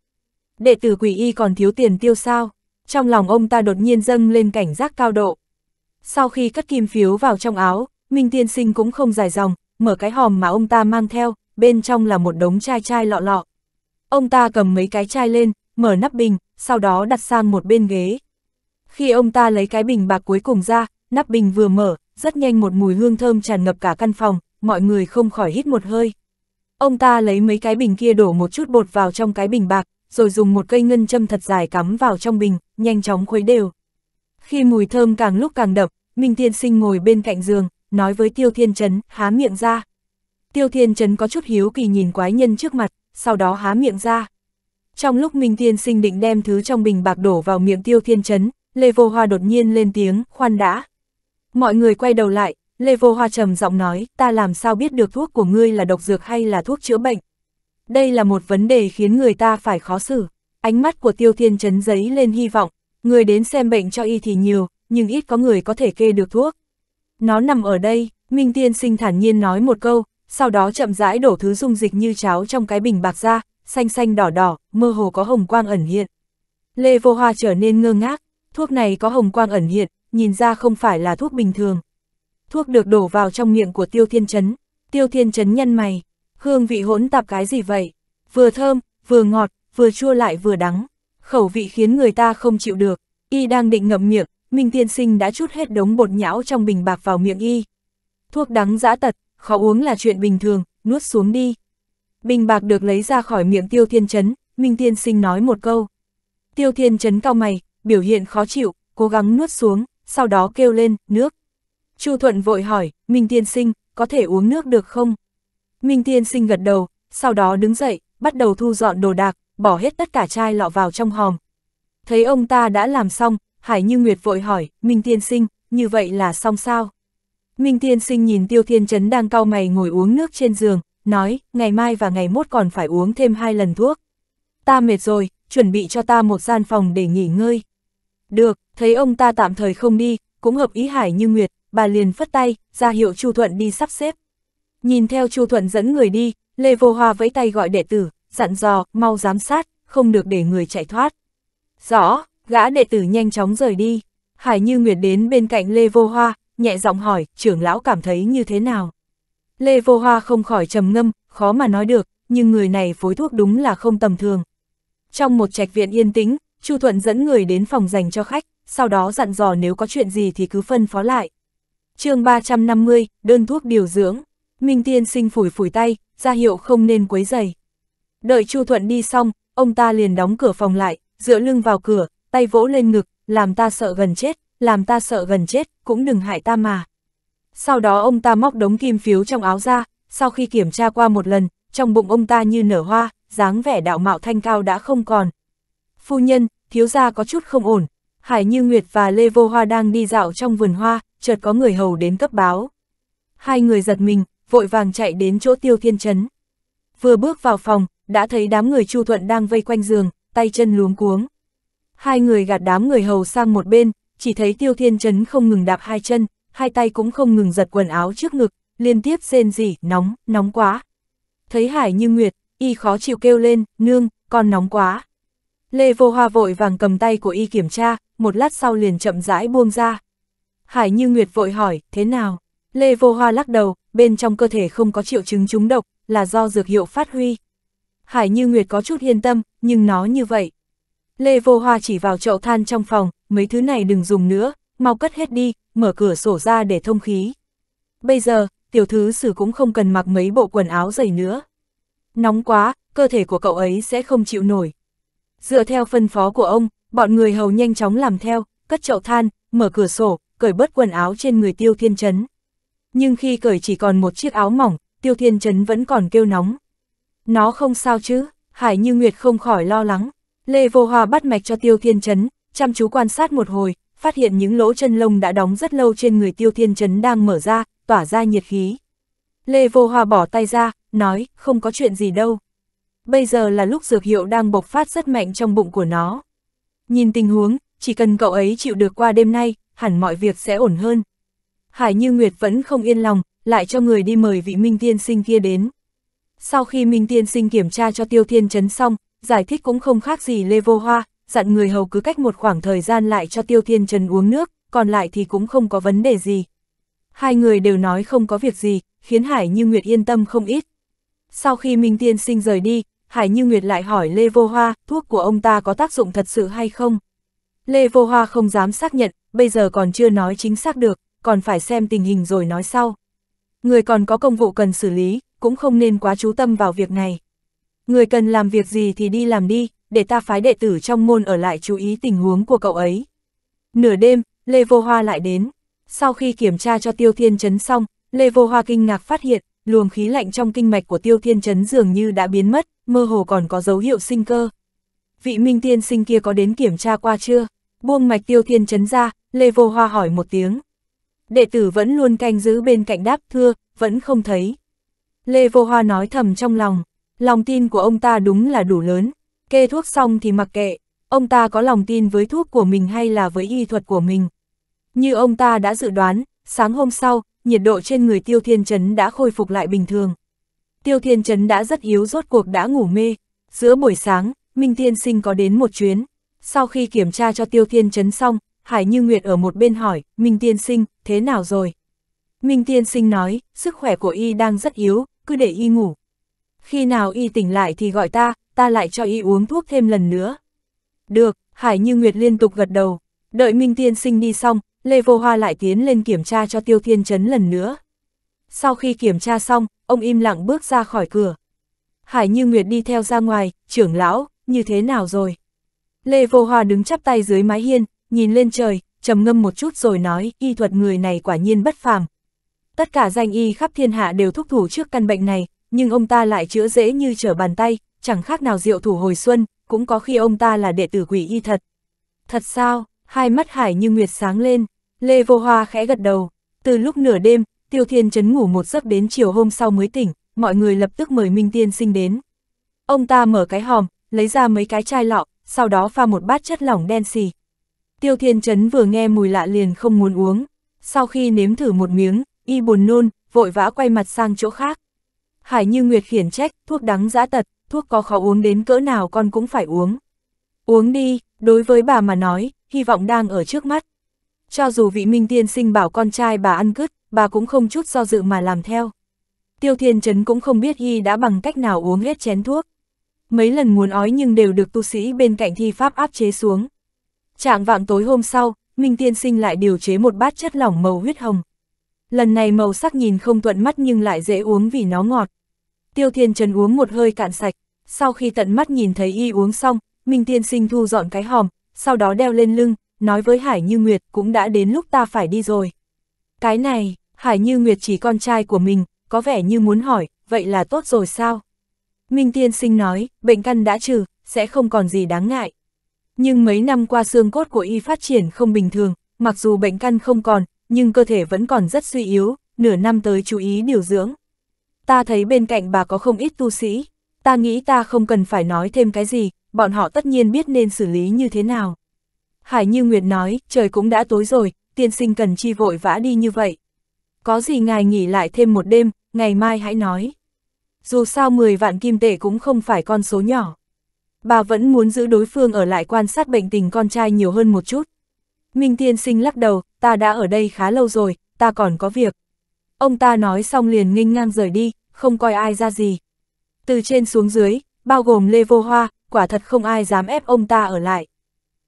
Đệ tử quỷ y còn thiếu tiền tiêu sao? trong lòng ông ta đột nhiên dâng lên cảnh giác cao độ. Sau khi cất kim phiếu vào trong áo, Minh Tiên Sinh cũng không dài dòng, mở cái hòm mà ông ta mang theo, bên trong là một đống chai chai lọ lọ. Ông ta cầm mấy cái chai lên, mở nắp bình, sau đó đặt sang một bên ghế. Khi ông ta lấy cái bình bạc cuối cùng ra, nắp bình vừa mở, rất nhanh một mùi hương thơm tràn ngập cả căn phòng, mọi người không khỏi hít một hơi. Ông ta lấy mấy cái bình kia đổ một chút bột vào trong cái bình bạc, rồi dùng một cây ngân châm thật dài cắm vào trong bình, nhanh chóng khuấy đều. Khi mùi thơm càng lúc càng đậm, Minh Thiên Sinh ngồi bên cạnh giường, nói với Tiêu Thiên Trấn, há miệng ra. Tiêu Thiên Trấn có chút hiếu kỳ nhìn quái nhân trước mặt, sau đó há miệng ra. Trong lúc Minh Thiên Sinh định đem thứ trong bình bạc đổ vào miệng Tiêu Thiên Trấn, Lê Vô Hoa đột nhiên lên tiếng, khoan đã. Mọi người quay đầu lại, Lê Vô Hoa trầm giọng nói, ta làm sao biết được thuốc của ngươi là độc dược hay là thuốc chữa bệnh đây là một vấn đề khiến người ta phải khó xử. Ánh mắt của Tiêu Thiên Trấn giấy lên hy vọng, người đến xem bệnh cho y thì nhiều, nhưng ít có người có thể kê được thuốc. Nó nằm ở đây, Minh Tiên Sinh thản nhiên nói một câu, sau đó chậm rãi đổ thứ dung dịch như cháo trong cái bình bạc ra, xanh xanh đỏ đỏ, mơ hồ có hồng quang ẩn hiện. Lê Vô Hoa trở nên ngơ ngác, thuốc này có hồng quang ẩn hiện, nhìn ra không phải là thuốc bình thường. Thuốc được đổ vào trong miệng của Tiêu Thiên Trấn, Tiêu Thiên Trấn nhăn mày, Hương vị hỗn tạp cái gì vậy? Vừa thơm, vừa ngọt, vừa chua lại vừa đắng. Khẩu vị khiến người ta không chịu được. Y đang định ngậm miệng, Minh Tiên Sinh đã chút hết đống bột nhão trong bình bạc vào miệng Y. Thuốc đắng dã tật, khó uống là chuyện bình thường, nuốt xuống đi. Bình bạc được lấy ra khỏi miệng Tiêu Thiên Chấn, Minh Tiên Sinh nói một câu. Tiêu Thiên Chấn cao mày, biểu hiện khó chịu, cố gắng nuốt xuống, sau đó kêu lên, nước. Chu Thuận vội hỏi, Minh Tiên Sinh, có thể uống nước được không? Minh Thiên Sinh gật đầu, sau đó đứng dậy, bắt đầu thu dọn đồ đạc, bỏ hết tất cả chai lọ vào trong hòm. Thấy ông ta đã làm xong, Hải Như Nguyệt vội hỏi, Minh Thiên Sinh, như vậy là xong sao? Minh Thiên Sinh nhìn Tiêu Thiên Trấn đang cau mày ngồi uống nước trên giường, nói, ngày mai và ngày mốt còn phải uống thêm hai lần thuốc. Ta mệt rồi, chuẩn bị cho ta một gian phòng để nghỉ ngơi. Được, thấy ông ta tạm thời không đi, cũng hợp ý Hải Như Nguyệt, bà liền phất tay, ra hiệu Chu Thuận đi sắp xếp. Nhìn theo Chu Thuận dẫn người đi, Lê Vô Hoa vẫy tay gọi đệ tử, dặn dò, mau giám sát, không được để người chạy thoát. Rõ, gã đệ tử nhanh chóng rời đi. Hải Như Nguyệt đến bên cạnh Lê Vô Hoa, nhẹ giọng hỏi, trưởng lão cảm thấy như thế nào? Lê Vô Hoa không khỏi trầm ngâm, khó mà nói được, nhưng người này phối thuốc đúng là không tầm thường. Trong một trạch viện yên tĩnh, Chu Thuận dẫn người đến phòng dành cho khách, sau đó dặn dò nếu có chuyện gì thì cứ phân phó lại. chương 350, đơn thuốc điều dưỡng. Minh Tiên Sinh phủi phủi tay, ra hiệu không nên quấy giày. Đợi Chu Thuận đi xong, ông ta liền đóng cửa phòng lại, dựa lưng vào cửa, tay vỗ lên ngực, làm ta sợ gần chết, làm ta sợ gần chết, cũng đừng hại ta mà. Sau đó ông ta móc đống kim phiếu trong áo ra, sau khi kiểm tra qua một lần, trong bụng ông ta như nở hoa, dáng vẻ đạo mạo thanh cao đã không còn. Phu nhân, thiếu gia có chút không ổn, Hải Như Nguyệt và Lê Vô Hoa đang đi dạo trong vườn hoa, chợt có người hầu đến cấp báo. Hai người giật mình, vội vàng chạy đến chỗ tiêu thiên chấn. Vừa bước vào phòng, đã thấy đám người Chu Thuận đang vây quanh giường, tay chân luống cuống. Hai người gạt đám người hầu sang một bên, chỉ thấy tiêu thiên chấn không ngừng đạp hai chân, hai tay cũng không ngừng giật quần áo trước ngực, liên tiếp rên rỉ, nóng, nóng quá. Thấy Hải như Nguyệt, y khó chịu kêu lên, nương, con nóng quá. Lê Vô Hoa vội vàng cầm tay của y kiểm tra, một lát sau liền chậm rãi buông ra. Hải Như Nguyệt vội hỏi, thế nào? Lê Vô Hoa lắc đầu, bên trong cơ thể không có triệu chứng trúng độc, là do dược hiệu phát huy. Hải Như Nguyệt có chút yên tâm, nhưng nó như vậy. Lê Vô Hoa chỉ vào chậu than trong phòng, mấy thứ này đừng dùng nữa, mau cất hết đi, mở cửa sổ ra để thông khí. Bây giờ, tiểu thứ sử cũng không cần mặc mấy bộ quần áo dày nữa. Nóng quá, cơ thể của cậu ấy sẽ không chịu nổi. Dựa theo phân phó của ông, bọn người hầu nhanh chóng làm theo, cất chậu than, mở cửa sổ, cởi bớt quần áo trên người tiêu thiên chấn nhưng khi cởi chỉ còn một chiếc áo mỏng, Tiêu Thiên Trấn vẫn còn kêu nóng. Nó không sao chứ, Hải Như Nguyệt không khỏi lo lắng. Lê Vô Hoa bắt mạch cho Tiêu Thiên Trấn, chăm chú quan sát một hồi, phát hiện những lỗ chân lông đã đóng rất lâu trên người Tiêu Thiên Trấn đang mở ra, tỏa ra nhiệt khí. Lê Vô Hoa bỏ tay ra, nói, không có chuyện gì đâu. Bây giờ là lúc dược hiệu đang bộc phát rất mạnh trong bụng của nó. Nhìn tình huống, chỉ cần cậu ấy chịu được qua đêm nay, hẳn mọi việc sẽ ổn hơn. Hải Như Nguyệt vẫn không yên lòng, lại cho người đi mời vị Minh Tiên Sinh kia đến. Sau khi Minh Tiên Sinh kiểm tra cho Tiêu Thiên Trấn xong, giải thích cũng không khác gì Lê Vô Hoa, dặn người hầu cứ cách một khoảng thời gian lại cho Tiêu Thiên Trần uống nước, còn lại thì cũng không có vấn đề gì. Hai người đều nói không có việc gì, khiến Hải Như Nguyệt yên tâm không ít. Sau khi Minh Tiên Sinh rời đi, Hải Như Nguyệt lại hỏi Lê Vô Hoa, thuốc của ông ta có tác dụng thật sự hay không? Lê Vô Hoa không dám xác nhận, bây giờ còn chưa nói chính xác được còn phải xem tình hình rồi nói sau. Người còn có công vụ cần xử lý, cũng không nên quá chú tâm vào việc này. Người cần làm việc gì thì đi làm đi, để ta phái đệ tử trong môn ở lại chú ý tình huống của cậu ấy. Nửa đêm, Lê Vô Hoa lại đến. Sau khi kiểm tra cho Tiêu Thiên Trấn xong, Lê Vô Hoa kinh ngạc phát hiện, luồng khí lạnh trong kinh mạch của Tiêu Thiên Trấn dường như đã biến mất, mơ hồ còn có dấu hiệu sinh cơ. Vị minh tiên sinh kia có đến kiểm tra qua chưa? Buông mạch Tiêu Thiên Trấn ra, Lê Vô Hoa hỏi một tiếng đệ tử vẫn luôn canh giữ bên cạnh đáp thưa, vẫn không thấy. Lê Vô Hoa nói thầm trong lòng, lòng tin của ông ta đúng là đủ lớn, kê thuốc xong thì mặc kệ, ông ta có lòng tin với thuốc của mình hay là với y thuật của mình. Như ông ta đã dự đoán, sáng hôm sau, nhiệt độ trên người Tiêu Thiên Trấn đã khôi phục lại bình thường. Tiêu Thiên Trấn đã rất yếu rốt cuộc đã ngủ mê. Giữa buổi sáng, Minh thiên Sinh có đến một chuyến. Sau khi kiểm tra cho Tiêu Thiên Trấn xong, Hải Như Nguyệt ở một bên hỏi, Minh Tiên Sinh, thế nào rồi? Minh Tiên Sinh nói, sức khỏe của y đang rất yếu, cứ để y ngủ. Khi nào y tỉnh lại thì gọi ta, ta lại cho y uống thuốc thêm lần nữa. Được, Hải Như Nguyệt liên tục gật đầu. Đợi Minh Tiên Sinh đi xong, Lê Vô Hoa lại tiến lên kiểm tra cho Tiêu Thiên Trấn lần nữa. Sau khi kiểm tra xong, ông im lặng bước ra khỏi cửa. Hải Như Nguyệt đi theo ra ngoài, trưởng lão, như thế nào rồi? Lê Vô Hoa đứng chắp tay dưới mái hiên, nhìn lên trời, trầm ngâm một chút rồi nói, y thuật người này quả nhiên bất phàm. Tất cả danh y khắp thiên hạ đều thúc thủ trước căn bệnh này, nhưng ông ta lại chữa dễ như trở bàn tay, chẳng khác nào diệu thủ hồi xuân, cũng có khi ông ta là đệ tử quỷ y thật. Thật sao, hai mắt hải như nguyệt sáng lên, Lê Vô Hoa khẽ gật đầu, từ lúc nửa đêm, Tiêu Thiên Trấn ngủ một giấc đến chiều hôm sau mới tỉnh, mọi người lập tức mời Minh Tiên sinh đến. Ông ta mở cái hòm, lấy ra mấy cái chai lọ, sau đó pha một bát chất lỏng đen xì, Tiêu Thiên Trấn vừa nghe mùi lạ liền không muốn uống, sau khi nếm thử một miếng, y buồn nôn, vội vã quay mặt sang chỗ khác. Hải Như Nguyệt khiển trách, thuốc đắng giã tật, thuốc có khó uống đến cỡ nào con cũng phải uống. Uống đi, đối với bà mà nói, hy vọng đang ở trước mắt. Cho dù vị minh tiên sinh bảo con trai bà ăn cứt, bà cũng không chút do dự mà làm theo. Tiêu Thiên Trấn cũng không biết y đã bằng cách nào uống hết chén thuốc. Mấy lần muốn ói nhưng đều được tu sĩ bên cạnh thi pháp áp chế xuống. Trạng vạng tối hôm sau, Minh Tiên Sinh lại điều chế một bát chất lỏng màu huyết hồng. Lần này màu sắc nhìn không thuận mắt nhưng lại dễ uống vì nó ngọt. Tiêu Thiên Trần uống một hơi cạn sạch, sau khi tận mắt nhìn thấy y uống xong, Minh Tiên Sinh thu dọn cái hòm, sau đó đeo lên lưng, nói với Hải Như Nguyệt cũng đã đến lúc ta phải đi rồi. Cái này, Hải Như Nguyệt chỉ con trai của mình, có vẻ như muốn hỏi, vậy là tốt rồi sao? Minh Tiên Sinh nói, bệnh căn đã trừ, sẽ không còn gì đáng ngại. Nhưng mấy năm qua xương cốt của y phát triển không bình thường, mặc dù bệnh căn không còn, nhưng cơ thể vẫn còn rất suy yếu, nửa năm tới chú ý điều dưỡng. Ta thấy bên cạnh bà có không ít tu sĩ, ta nghĩ ta không cần phải nói thêm cái gì, bọn họ tất nhiên biết nên xử lý như thế nào. Hải Như Nguyệt nói, trời cũng đã tối rồi, tiên sinh cần chi vội vã đi như vậy. Có gì ngài nghỉ lại thêm một đêm, ngày mai hãy nói. Dù sao 10 vạn kim tệ cũng không phải con số nhỏ. Bà vẫn muốn giữ đối phương ở lại quan sát bệnh tình con trai nhiều hơn một chút. Minh thiên Sinh lắc đầu, ta đã ở đây khá lâu rồi, ta còn có việc. Ông ta nói xong liền nghênh ngang rời đi, không coi ai ra gì. Từ trên xuống dưới, bao gồm Lê Vô Hoa, quả thật không ai dám ép ông ta ở lại.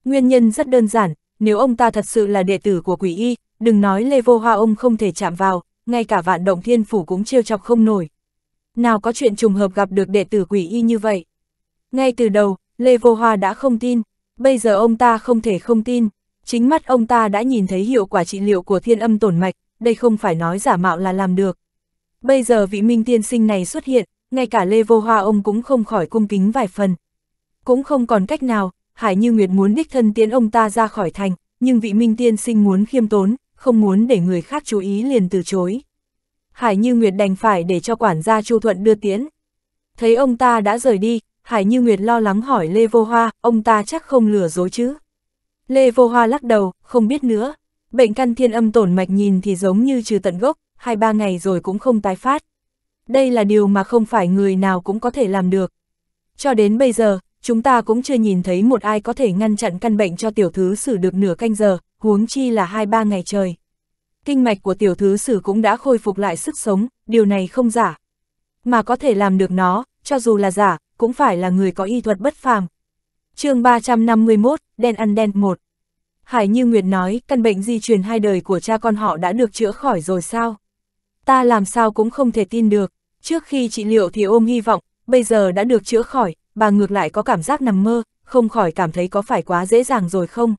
Nguyên nhân rất đơn giản, nếu ông ta thật sự là đệ tử của quỷ y, đừng nói Lê Vô Hoa ông không thể chạm vào, ngay cả vạn động thiên phủ cũng trêu chọc không nổi. Nào có chuyện trùng hợp gặp được đệ tử quỷ y như vậy. Ngay từ đầu, Lê Vô Hoa đã không tin, bây giờ ông ta không thể không tin. Chính mắt ông ta đã nhìn thấy hiệu quả trị liệu của thiên âm tổn mạch, đây không phải nói giả mạo là làm được. Bây giờ vị minh tiên sinh này xuất hiện, ngay cả Lê Vô Hoa ông cũng không khỏi cung kính vài phần. Cũng không còn cách nào, Hải Như Nguyệt muốn đích thân tiến ông ta ra khỏi thành, nhưng vị minh tiên sinh muốn khiêm tốn, không muốn để người khác chú ý liền từ chối. Hải Như Nguyệt đành phải để cho quản gia Chu Thuận đưa tiến. Thấy ông ta đã rời đi, Hải Như Nguyệt lo lắng hỏi Lê Vô Hoa, ông ta chắc không lừa dối chứ. Lê Vô Hoa lắc đầu, không biết nữa. Bệnh căn thiên âm tổn mạch nhìn thì giống như trừ tận gốc, hai ba ngày rồi cũng không tái phát. Đây là điều mà không phải người nào cũng có thể làm được. Cho đến bây giờ, chúng ta cũng chưa nhìn thấy một ai có thể ngăn chặn căn bệnh cho tiểu thứ sử được nửa canh giờ, huống chi là hai ba ngày trời. Kinh mạch của tiểu thứ sử cũng đã khôi phục lại sức sống, điều này không giả. Mà có thể làm được nó, cho dù là giả, cũng phải là người có y thuật bất phàm. chương 351, đen ăn đen một. Hải Như Nguyệt nói, căn bệnh di truyền hai đời của cha con họ đã được chữa khỏi rồi sao? Ta làm sao cũng không thể tin được, trước khi trị liệu thì ôm hy vọng, bây giờ đã được chữa khỏi, bà ngược lại có cảm giác nằm mơ, không khỏi cảm thấy có phải quá dễ dàng rồi không?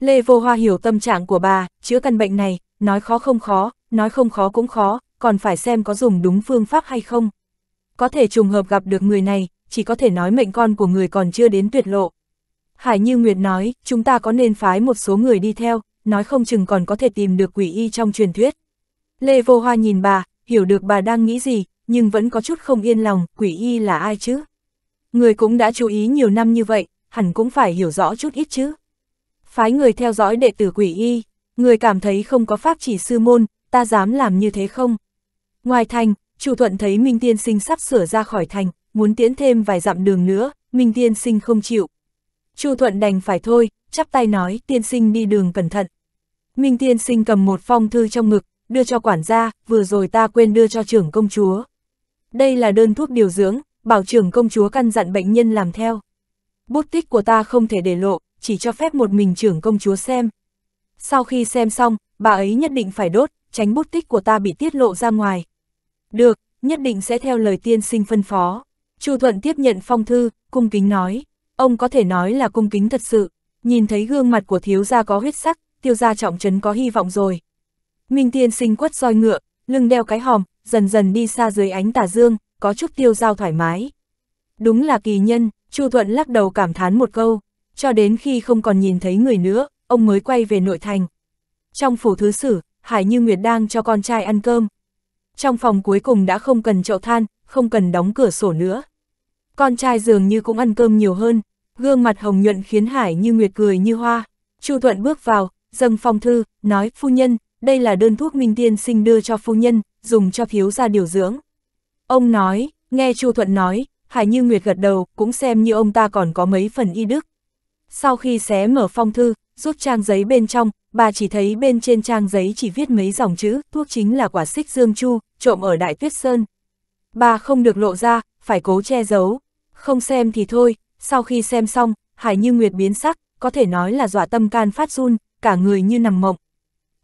Lê Vô Hoa hiểu tâm trạng của bà, chữa căn bệnh này, nói khó không khó, nói không khó cũng khó, còn phải xem có dùng đúng phương pháp hay không. Có thể trùng hợp gặp được người này, chỉ có thể nói mệnh con của người còn chưa đến tuyệt lộ. Hải Như Nguyệt nói, chúng ta có nên phái một số người đi theo, nói không chừng còn có thể tìm được quỷ y trong truyền thuyết. Lê Vô Hoa nhìn bà, hiểu được bà đang nghĩ gì, nhưng vẫn có chút không yên lòng, quỷ y là ai chứ? Người cũng đã chú ý nhiều năm như vậy, hẳn cũng phải hiểu rõ chút ít chứ. Phái người theo dõi đệ tử quỷ y, người cảm thấy không có pháp chỉ sư môn, ta dám làm như thế không? Ngoài thành, chủ thuận thấy Minh Tiên Sinh sắp sửa ra khỏi thành, muốn tiến thêm vài dặm đường nữa, Minh tiên sinh không chịu. Chu Thuận đành phải thôi, chắp tay nói tiên sinh đi đường cẩn thận. Minh tiên sinh cầm một phong thư trong ngực, đưa cho quản gia, vừa rồi ta quên đưa cho trưởng công chúa. Đây là đơn thuốc điều dưỡng, bảo trưởng công chúa căn dặn bệnh nhân làm theo. Bút tích của ta không thể để lộ, chỉ cho phép một mình trưởng công chúa xem. Sau khi xem xong, bà ấy nhất định phải đốt, tránh bút tích của ta bị tiết lộ ra ngoài. Được, nhất định sẽ theo lời tiên sinh phân phó. Chu Thuận tiếp nhận phong thư, cung kính nói, ông có thể nói là cung kính thật sự, nhìn thấy gương mặt của thiếu gia có huyết sắc, tiêu gia trọng trấn có hy vọng rồi. Minh Tiên sinh quất roi ngựa, lưng đeo cái hòm, dần dần đi xa dưới ánh tà dương, có chút tiêu giao thoải mái. Đúng là kỳ nhân, Chu Thuận lắc đầu cảm thán một câu, cho đến khi không còn nhìn thấy người nữa, ông mới quay về nội thành. Trong phủ thứ sử, Hải Như Nguyệt đang cho con trai ăn cơm. Trong phòng cuối cùng đã không cần chậu than, không cần đóng cửa sổ nữa. Con trai dường như cũng ăn cơm nhiều hơn, gương mặt hồng nhuận khiến Hải như nguyệt cười như hoa. Chu Thuận bước vào, dâng phong thư, nói, phu nhân, đây là đơn thuốc minh tiên sinh đưa cho phu nhân, dùng cho thiếu gia điều dưỡng. Ông nói, nghe Chu Thuận nói, Hải Như Nguyệt gật đầu, cũng xem như ông ta còn có mấy phần y đức. Sau khi xé mở phong thư, rút trang giấy bên trong, bà chỉ thấy bên trên trang giấy chỉ viết mấy dòng chữ, thuốc chính là quả xích dương chu, trộm ở Đại Tuyết Sơn bà không được lộ ra, phải cố che giấu. Không xem thì thôi, sau khi xem xong, Hải Như Nguyệt biến sắc, có thể nói là dọa tâm can phát run, cả người như nằm mộng.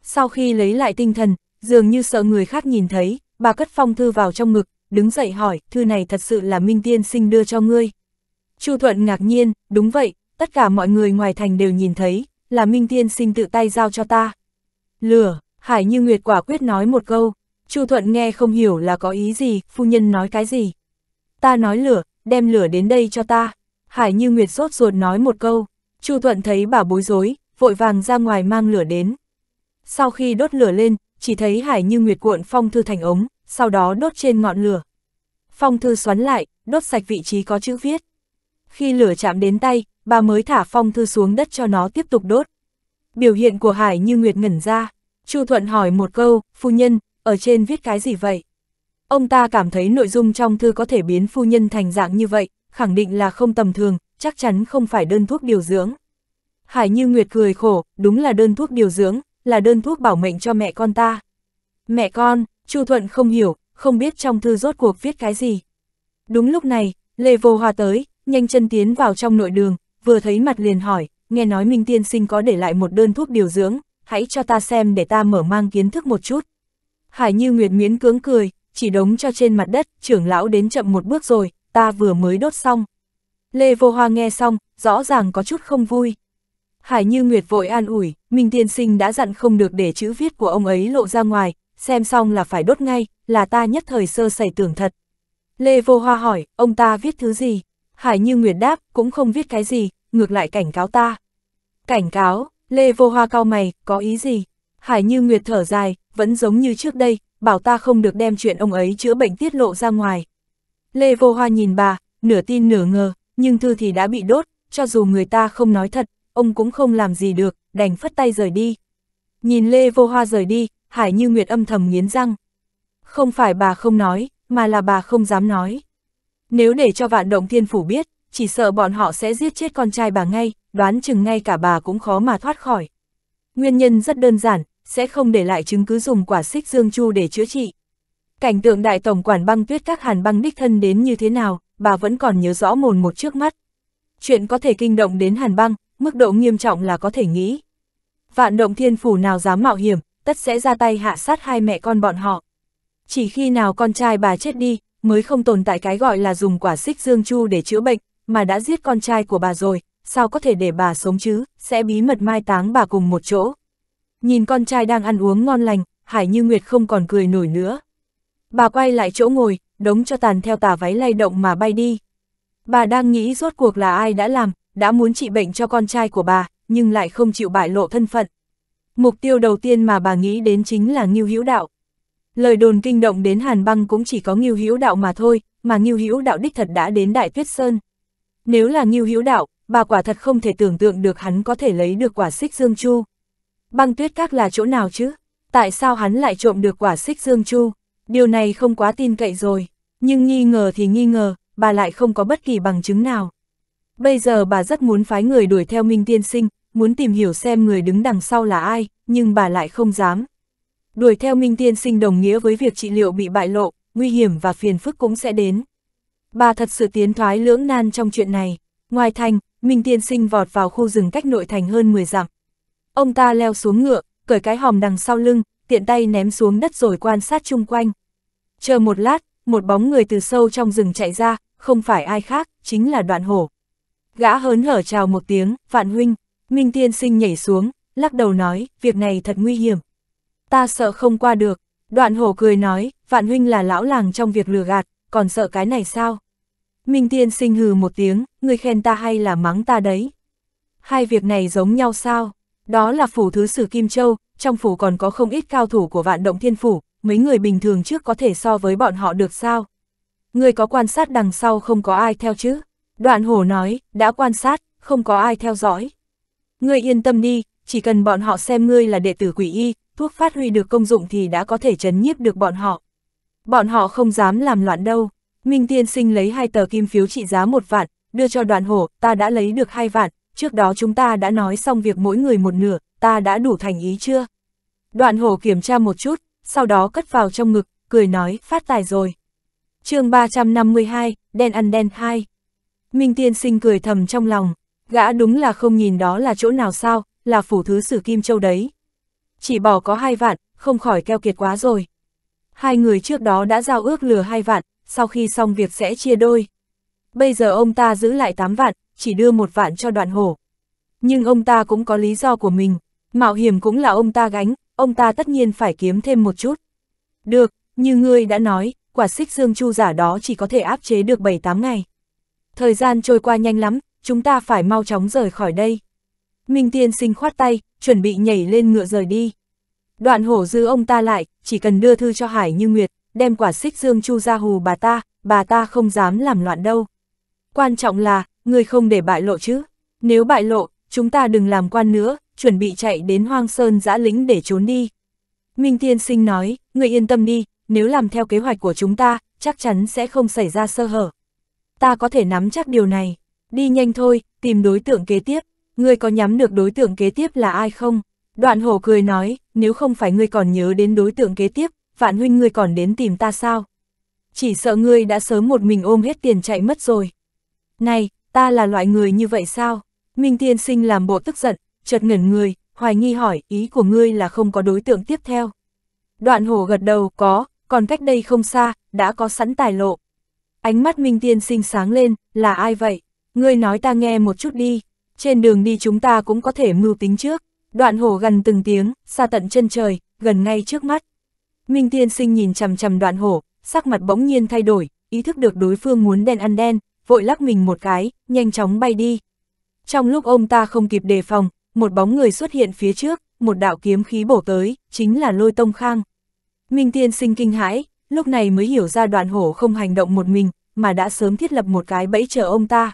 Sau khi lấy lại tinh thần, dường như sợ người khác nhìn thấy, bà cất phong thư vào trong ngực, đứng dậy hỏi, thư này thật sự là Minh Tiên Sinh đưa cho ngươi. Chu Thuận ngạc nhiên, đúng vậy, tất cả mọi người ngoài thành đều nhìn thấy, là Minh Tiên Sinh tự tay giao cho ta. Lửa, Hải Như Nguyệt quả quyết nói một câu, Chu Thuận nghe không hiểu là có ý gì, phu nhân nói cái gì. Ta nói lửa, đem lửa đến đây cho ta. Hải Như Nguyệt sốt ruột nói một câu. Chu Thuận thấy bà bối rối, vội vàng ra ngoài mang lửa đến. Sau khi đốt lửa lên, chỉ thấy Hải Như Nguyệt cuộn phong thư thành ống, sau đó đốt trên ngọn lửa. Phong thư xoắn lại, đốt sạch vị trí có chữ viết. Khi lửa chạm đến tay, bà mới thả phong thư xuống đất cho nó tiếp tục đốt. Biểu hiện của Hải Như Nguyệt ngẩn ra. Chu Thuận hỏi một câu, phu nhân, ở trên viết cái gì vậy? Ông ta cảm thấy nội dung trong thư có thể biến phu nhân thành dạng như vậy, khẳng định là không tầm thường, chắc chắn không phải đơn thuốc điều dưỡng. Hải Như Nguyệt cười khổ, đúng là đơn thuốc điều dưỡng, là đơn thuốc bảo mệnh cho mẹ con ta. Mẹ con, Chu Thuận không hiểu, không biết trong thư rốt cuộc viết cái gì. Đúng lúc này, Lê Vô hòa tới, nhanh chân tiến vào trong nội đường, vừa thấy mặt liền hỏi, nghe nói Minh Tiên Sinh có để lại một đơn thuốc điều dưỡng, hãy cho ta xem để ta mở mang kiến thức một chút. Hải Như Nguyệt miễn cưỡng cười, chỉ đống cho trên mặt đất, trưởng lão đến chậm một bước rồi, ta vừa mới đốt xong. Lê Vô Hoa nghe xong, rõ ràng có chút không vui. Hải Như Nguyệt vội an ủi, Minh Tiên Sinh đã dặn không được để chữ viết của ông ấy lộ ra ngoài, xem xong là phải đốt ngay, là ta nhất thời sơ sẩy tưởng thật. Lê Vô Hoa hỏi, ông ta viết thứ gì? Hải Như Nguyệt đáp, cũng không viết cái gì, ngược lại cảnh cáo ta. Cảnh cáo, Lê Vô Hoa cao mày, có ý gì? Hải Như Nguyệt thở dài, vẫn giống như trước đây, bảo ta không được đem chuyện ông ấy chữa bệnh tiết lộ ra ngoài. Lê Vô Hoa nhìn bà, nửa tin nửa ngờ, nhưng thư thì đã bị đốt, cho dù người ta không nói thật, ông cũng không làm gì được, đành phất tay rời đi. Nhìn Lê Vô Hoa rời đi, Hải Như Nguyệt âm thầm nghiến răng. Không phải bà không nói, mà là bà không dám nói. Nếu để cho vạn động thiên phủ biết, chỉ sợ bọn họ sẽ giết chết con trai bà ngay, đoán chừng ngay cả bà cũng khó mà thoát khỏi. Nguyên nhân rất đơn giản, sẽ không để lại chứng cứ dùng quả xích dương chu để chữa trị. Cảnh tượng đại tổng quản băng tuyết các hàn băng đích thân đến như thế nào, bà vẫn còn nhớ rõ mồn một trước mắt. Chuyện có thể kinh động đến hàn băng, mức độ nghiêm trọng là có thể nghĩ. Vạn động thiên phủ nào dám mạo hiểm, tất sẽ ra tay hạ sát hai mẹ con bọn họ. Chỉ khi nào con trai bà chết đi, mới không tồn tại cái gọi là dùng quả xích dương chu để chữa bệnh, mà đã giết con trai của bà rồi, sao có thể để bà sống chứ, sẽ bí mật mai táng bà cùng một chỗ. Nhìn con trai đang ăn uống ngon lành, Hải Như Nguyệt không còn cười nổi nữa. Bà quay lại chỗ ngồi, đống cho tàn theo tà váy lay động mà bay đi. Bà đang nghĩ rốt cuộc là ai đã làm, đã muốn trị bệnh cho con trai của bà, nhưng lại không chịu bại lộ thân phận. Mục tiêu đầu tiên mà bà nghĩ đến chính là Ngưu Hữu Đạo. Lời đồn kinh động đến Hàn Băng cũng chỉ có Ngưu Hữu Đạo mà thôi, mà Ngưu Hữu Đạo đích thật đã đến Đại Tuyết Sơn. Nếu là Ngưu Hữu Đạo, bà quả thật không thể tưởng tượng được hắn có thể lấy được quả xích Dương Chu băng tuyết các là chỗ nào chứ? Tại sao hắn lại trộm được quả xích dương chu? Điều này không quá tin cậy rồi, nhưng nghi ngờ thì nghi ngờ, bà lại không có bất kỳ bằng chứng nào. Bây giờ bà rất muốn phái người đuổi theo Minh Tiên Sinh, muốn tìm hiểu xem người đứng đằng sau là ai, nhưng bà lại không dám. Đuổi theo Minh Tiên Sinh đồng nghĩa với việc trị liệu bị bại lộ, nguy hiểm và phiền phức cũng sẽ đến. Bà thật sự tiến thoái lưỡng nan trong chuyện này. Ngoài thành, Minh Tiên Sinh vọt vào khu rừng cách nội thành hơn 10 dặm, Ông ta leo xuống ngựa, cởi cái hòm đằng sau lưng, tiện tay ném xuống đất rồi quan sát chung quanh. Chờ một lát, một bóng người từ sâu trong rừng chạy ra, không phải ai khác, chính là đoạn hổ. Gã hớn hở chào một tiếng, vạn huynh, Minh Tiên Sinh nhảy xuống, lắc đầu nói, việc này thật nguy hiểm. Ta sợ không qua được, đoạn hổ cười nói, vạn huynh là lão làng trong việc lừa gạt, còn sợ cái này sao? Minh Tiên Sinh hừ một tiếng, người khen ta hay là mắng ta đấy? Hai việc này giống nhau sao? Đó là phủ thứ sử Kim Châu, trong phủ còn có không ít cao thủ của vạn động thiên phủ, mấy người bình thường trước có thể so với bọn họ được sao? Người có quan sát đằng sau không có ai theo chứ? Đoạn hổ nói, đã quan sát, không có ai theo dõi. Ngươi yên tâm đi, chỉ cần bọn họ xem ngươi là đệ tử quỷ y, thuốc phát huy được công dụng thì đã có thể chấn nhiếp được bọn họ. Bọn họ không dám làm loạn đâu. Minh Tiên Sinh lấy hai tờ kim phiếu trị giá một vạn, đưa cho đoạn hổ, ta đã lấy được hai vạn, trước đó chúng ta đã nói xong việc mỗi người một nửa, ta đã đủ thành ý chưa? Đoạn hổ kiểm tra một chút, sau đó cất vào trong ngực, cười nói, phát tài rồi. chương 352, đen ăn đen hai. Minh tiên sinh cười thầm trong lòng, gã đúng là không nhìn đó là chỗ nào sao, là phủ thứ sử Kim Châu đấy. Chỉ bỏ có hai vạn, không khỏi keo kiệt quá rồi. Hai người trước đó đã giao ước lừa hai vạn, sau khi xong việc sẽ chia đôi. Bây giờ ông ta giữ lại 8 vạn, chỉ đưa một vạn cho đoạn hổ. Nhưng ông ta cũng có lý do của mình, mạo hiểm cũng là ông ta gánh, ông ta tất nhiên phải kiếm thêm một chút. Được, như ngươi đã nói, quả xích dương chu giả đó chỉ có thể áp chế được 7-8 ngày. Thời gian trôi qua nhanh lắm, chúng ta phải mau chóng rời khỏi đây. Minh tiên sinh khoát tay, chuẩn bị nhảy lên ngựa rời đi. Đoạn hổ giữ ông ta lại, chỉ cần đưa thư cho Hải Như Nguyệt, đem quả xích dương chu ra hù bà ta, bà ta không dám làm loạn đâu. Quan trọng là, người không để bại lộ chứ? Nếu bại lộ, chúng ta đừng làm quan nữa, chuẩn bị chạy đến hoang sơn giã lính để trốn đi. Minh Thiên Sinh nói, người yên tâm đi, nếu làm theo kế hoạch của chúng ta, chắc chắn sẽ không xảy ra sơ hở. Ta có thể nắm chắc điều này. Đi nhanh thôi, tìm đối tượng kế tiếp. Ngươi có nhắm được đối tượng kế tiếp là ai không? Đoạn hổ cười nói, nếu không phải ngươi còn nhớ đến đối tượng kế tiếp, vạn huynh ngươi còn đến tìm ta sao? Chỉ sợ ngươi đã sớm một mình ôm hết tiền chạy mất rồi. Này, ta là loại người như vậy sao? Minh Tiên Sinh làm bộ tức giận, chợt ngẩn người, hoài nghi hỏi, ý của ngươi là không có đối tượng tiếp theo. Đoạn hổ gật đầu, có, còn cách đây không xa, đã có sẵn tài lộ. Ánh mắt Minh Tiên Sinh sáng lên, là ai vậy? Ngươi nói ta nghe một chút đi, trên đường đi chúng ta cũng có thể mưu tính trước. Đoạn hổ gần từng tiếng, xa tận chân trời, gần ngay trước mắt. Minh Tiên Sinh nhìn chằm chằm đoạn hổ, sắc mặt bỗng nhiên thay đổi, ý thức được đối phương muốn đen ăn đen, vội lắc mình một cái, nhanh chóng bay đi. Trong lúc ông ta không kịp đề phòng, một bóng người xuất hiện phía trước, một đạo kiếm khí bổ tới, chính là lôi tông khang. Minh tiên sinh kinh hãi, lúc này mới hiểu ra đoạn hổ không hành động một mình, mà đã sớm thiết lập một cái bẫy chờ ông ta.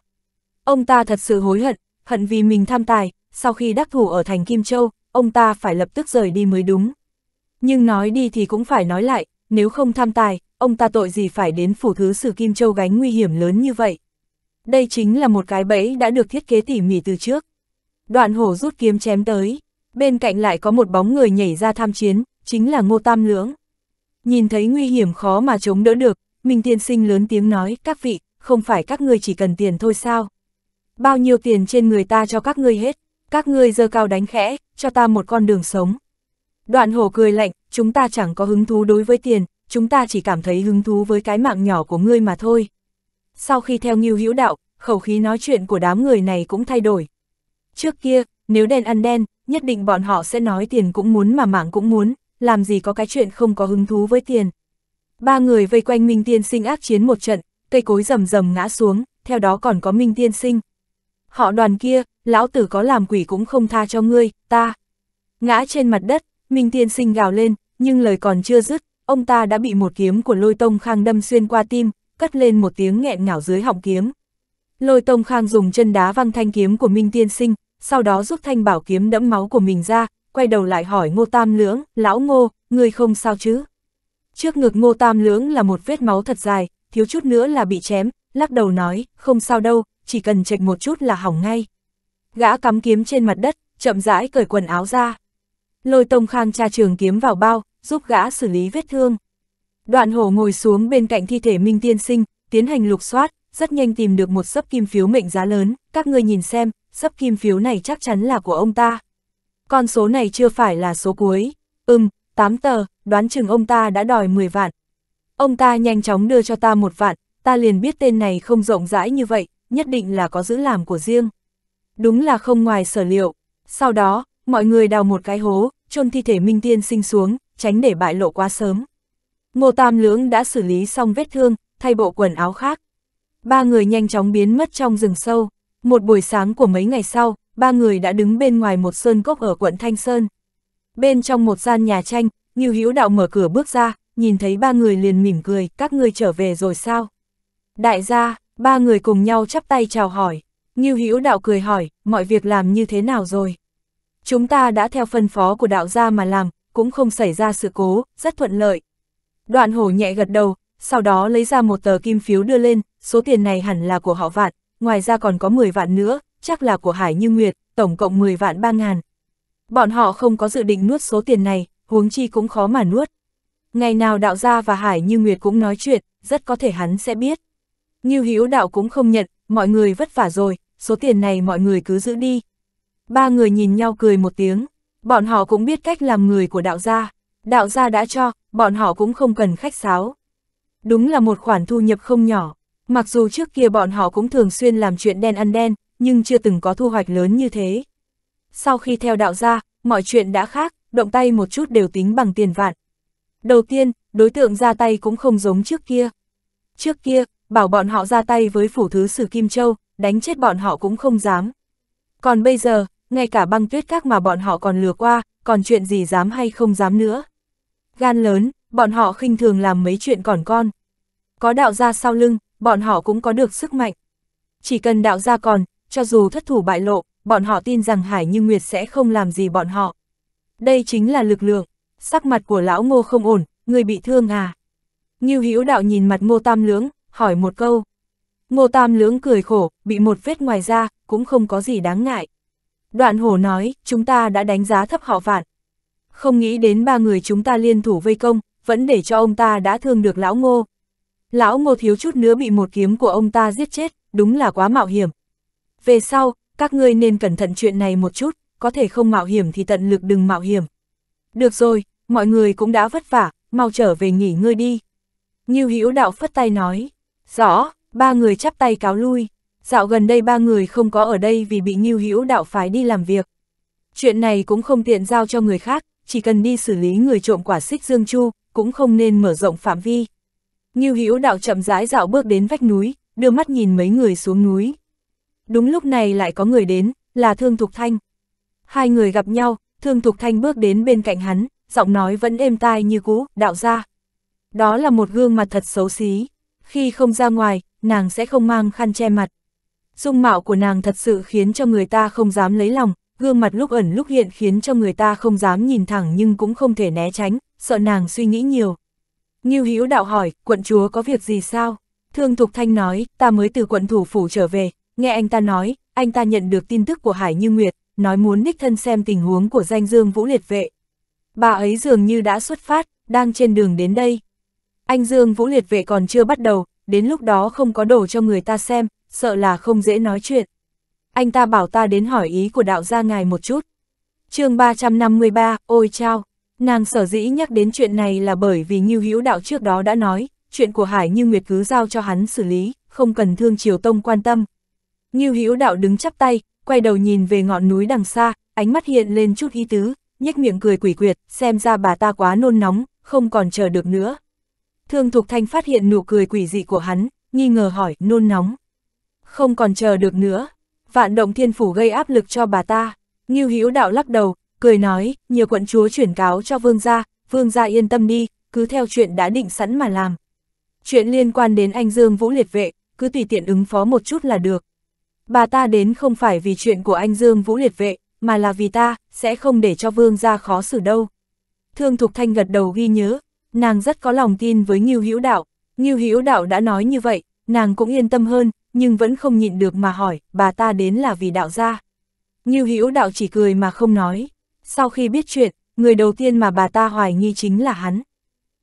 Ông ta thật sự hối hận, hận vì mình tham tài, sau khi đắc thủ ở thành Kim Châu, ông ta phải lập tức rời đi mới đúng. Nhưng nói đi thì cũng phải nói lại, nếu không tham tài, ông ta tội gì phải đến phủ thứ sử Kim Châu gánh nguy hiểm lớn như vậy. Đây chính là một cái bẫy đã được thiết kế tỉ mỉ từ trước. Đoạn hổ rút kiếm chém tới, bên cạnh lại có một bóng người nhảy ra tham chiến, chính là Ngô Tam Lưỡng. Nhìn thấy nguy hiểm khó mà chống đỡ được, Minh Tiên Sinh lớn tiếng nói, các vị, không phải các ngươi chỉ cần tiền thôi sao? Bao nhiêu tiền trên người ta cho các ngươi hết, các ngươi dơ cao đánh khẽ, cho ta một con đường sống. Đoạn hổ cười lạnh, chúng ta chẳng có hứng thú đối với tiền, chúng ta chỉ cảm thấy hứng thú với cái mạng nhỏ của ngươi mà thôi. Sau khi theo nghiêu hữu đạo, khẩu khí nói chuyện của đám người này cũng thay đổi. Trước kia, nếu đen ăn đen, nhất định bọn họ sẽ nói tiền cũng muốn mà mạng cũng muốn, làm gì có cái chuyện không có hứng thú với tiền. Ba người vây quanh Minh Tiên Sinh ác chiến một trận, cây cối rầm rầm ngã xuống, theo đó còn có Minh Tiên Sinh. Họ đoàn kia, lão tử có làm quỷ cũng không tha cho ngươi, ta. Ngã trên mặt đất, Minh Tiên Sinh gào lên, nhưng lời còn chưa dứt, ông ta đã bị một kiếm của lôi tông khang đâm xuyên qua tim, cất lên một tiếng nghẹn ngảo dưới họng kiếm. Lôi tông khang dùng chân đá văng thanh kiếm của Minh Tiên Sinh, sau đó rút thanh bảo kiếm đẫm máu của mình ra, quay đầu lại hỏi ngô tam lưỡng, lão ngô, người không sao chứ? Trước ngực ngô tam lưỡng là một vết máu thật dài, thiếu chút nữa là bị chém, lắc đầu nói, không sao đâu, chỉ cần chệch một chút là hỏng ngay. Gã cắm kiếm trên mặt đất, chậm rãi cởi quần áo ra. Lôi tông khang tra trường kiếm vào bao, giúp gã xử lý vết thương. Đoạn hổ ngồi xuống bên cạnh thi thể Minh Tiên Sinh, tiến hành lục soát, rất nhanh tìm được một sấp kim phiếu mệnh giá lớn, các ngươi nhìn xem, sấp kim phiếu này chắc chắn là của ông ta. Con số này chưa phải là số cuối, ừm, 8 tờ, đoán chừng ông ta đã đòi 10 vạn. Ông ta nhanh chóng đưa cho ta một vạn, ta liền biết tên này không rộng rãi như vậy, nhất định là có giữ làm của riêng. Đúng là không ngoài sở liệu. Sau đó, mọi người đào một cái hố, chôn thi thể Minh Tiên sinh xuống, tránh để bại lộ quá sớm. Ngô Tam Lưỡng đã xử lý xong vết thương, thay bộ quần áo khác. Ba người nhanh chóng biến mất trong rừng sâu. Một buổi sáng của mấy ngày sau, ba người đã đứng bên ngoài một sơn cốc ở quận Thanh Sơn. Bên trong một gian nhà tranh, Ngưu Hữu Đạo mở cửa bước ra, nhìn thấy ba người liền mỉm cười, các ngươi trở về rồi sao? Đại gia, ba người cùng nhau chắp tay chào hỏi. Ngưu Hữu Đạo cười hỏi, mọi việc làm như thế nào rồi? Chúng ta đã theo phân phó của đạo gia mà làm, cũng không xảy ra sự cố, rất thuận lợi. Đoạn hổ nhẹ gật đầu, sau đó lấy ra một tờ kim phiếu đưa lên, số tiền này hẳn là của họ vạn, ngoài ra còn có 10 vạn nữa, chắc là của Hải Như Nguyệt, tổng cộng 10 vạn 3 ngàn. Bọn họ không có dự định nuốt số tiền này, huống chi cũng khó mà nuốt. Ngày nào đạo gia và Hải Như Nguyệt cũng nói chuyện, rất có thể hắn sẽ biết. Như hiếu đạo cũng không nhận, mọi người vất vả rồi, số tiền này mọi người cứ giữ đi. Ba người nhìn nhau cười một tiếng, Bọn họ cũng biết cách làm người của đạo gia, đạo gia đã cho, bọn họ cũng không cần khách sáo. Đúng là một khoản thu nhập không nhỏ, mặc dù trước kia bọn họ cũng thường xuyên làm chuyện đen ăn đen, nhưng chưa từng có thu hoạch lớn như thế. Sau khi theo đạo gia, mọi chuyện đã khác, động tay một chút đều tính bằng tiền vạn. Đầu tiên, đối tượng ra tay cũng không giống trước kia. Trước kia, bảo bọn họ ra tay với phủ thứ sử Kim Châu, đánh chết bọn họ cũng không dám. Còn bây giờ, ngay cả băng tuyết các mà bọn họ còn lừa qua, còn chuyện gì dám hay không dám nữa. Gan lớn, bọn họ khinh thường làm mấy chuyện còn con. Có đạo gia sau lưng, bọn họ cũng có được sức mạnh. Chỉ cần đạo gia còn, cho dù thất thủ bại lộ, bọn họ tin rằng Hải Như Nguyệt sẽ không làm gì bọn họ. Đây chính là lực lượng, sắc mặt của lão ngô không ổn, người bị thương à. Ngưu Hữu đạo nhìn mặt ngô tam lưỡng, hỏi một câu. Ngô tam lưỡng cười khổ, bị một vết ngoài da, cũng không có gì đáng ngại. Đoạn hổ nói, chúng ta đã đánh giá thấp họ vạn. Không nghĩ đến ba người chúng ta liên thủ vây công, vẫn để cho ông ta đã thương được lão ngô. Lão ngô thiếu chút nữa bị một kiếm của ông ta giết chết, đúng là quá mạo hiểm. Về sau, các ngươi nên cẩn thận chuyện này một chút, có thể không mạo hiểm thì tận lực đừng mạo hiểm. Được rồi, mọi người cũng đã vất vả, mau trở về nghỉ ngơi đi. như Hữu đạo phất tay nói, rõ, ba người chắp tay cáo lui dạo gần đây ba người không có ở đây vì bị nghiêu hữu đạo phái đi làm việc. Chuyện này cũng không tiện giao cho người khác, chỉ cần đi xử lý người trộm quả xích Dương Chu, cũng không nên mở rộng phạm vi. Nghiêu hữu đạo chậm rãi dạo bước đến vách núi, đưa mắt nhìn mấy người xuống núi. Đúng lúc này lại có người đến, là Thương Thục Thanh. Hai người gặp nhau, Thương Thục Thanh bước đến bên cạnh hắn, giọng nói vẫn êm tai như cũ, đạo ra. Đó là một gương mặt thật xấu xí. Khi không ra ngoài, nàng sẽ không mang khăn che mặt dung mạo của nàng thật sự khiến cho người ta không dám lấy lòng, gương mặt lúc ẩn lúc hiện khiến cho người ta không dám nhìn thẳng nhưng cũng không thể né tránh, sợ nàng suy nghĩ nhiều. Ngưu Hữu đạo hỏi, quận chúa có việc gì sao? Thương Thục Thanh nói, ta mới từ quận thủ phủ trở về, nghe anh ta nói, anh ta nhận được tin tức của Hải Như Nguyệt, nói muốn đích thân xem tình huống của danh dương vũ liệt vệ. Bà ấy dường như đã xuất phát, đang trên đường đến đây. Anh Dương Vũ Liệt Vệ còn chưa bắt đầu, đến lúc đó không có đồ cho người ta xem, sợ là không dễ nói chuyện. Anh ta bảo ta đến hỏi ý của đạo gia ngài một chút. chương 353, ôi chao, nàng sở dĩ nhắc đến chuyện này là bởi vì Ngưu Hữu đạo trước đó đã nói, chuyện của Hải Như Nguyệt cứ giao cho hắn xử lý, không cần thương triều tông quan tâm. Ngưu Hữu đạo đứng chắp tay, quay đầu nhìn về ngọn núi đằng xa, ánh mắt hiện lên chút ý tứ, nhếch miệng cười quỷ quyệt, xem ra bà ta quá nôn nóng, không còn chờ được nữa. Thương Thục Thanh phát hiện nụ cười quỷ dị của hắn, nghi ngờ hỏi, nôn nóng, không còn chờ được nữa. Vạn động thiên phủ gây áp lực cho bà ta. Ngưu Hữu đạo lắc đầu, cười nói, nhiều quận chúa chuyển cáo cho vương gia, vương gia yên tâm đi, cứ theo chuyện đã định sẵn mà làm. Chuyện liên quan đến anh Dương Vũ liệt vệ, cứ tùy tiện ứng phó một chút là được. Bà ta đến không phải vì chuyện của anh Dương Vũ liệt vệ, mà là vì ta, sẽ không để cho vương gia khó xử đâu. Thương Thục Thanh gật đầu ghi nhớ, nàng rất có lòng tin với Ngưu Hữu Đạo, Ngưu Hữu Đạo đã nói như vậy, nàng cũng yên tâm hơn, nhưng vẫn không nhịn được mà hỏi, bà ta đến là vì đạo gia. Ngưu Hữu đạo chỉ cười mà không nói. Sau khi biết chuyện, người đầu tiên mà bà ta hoài nghi chính là hắn.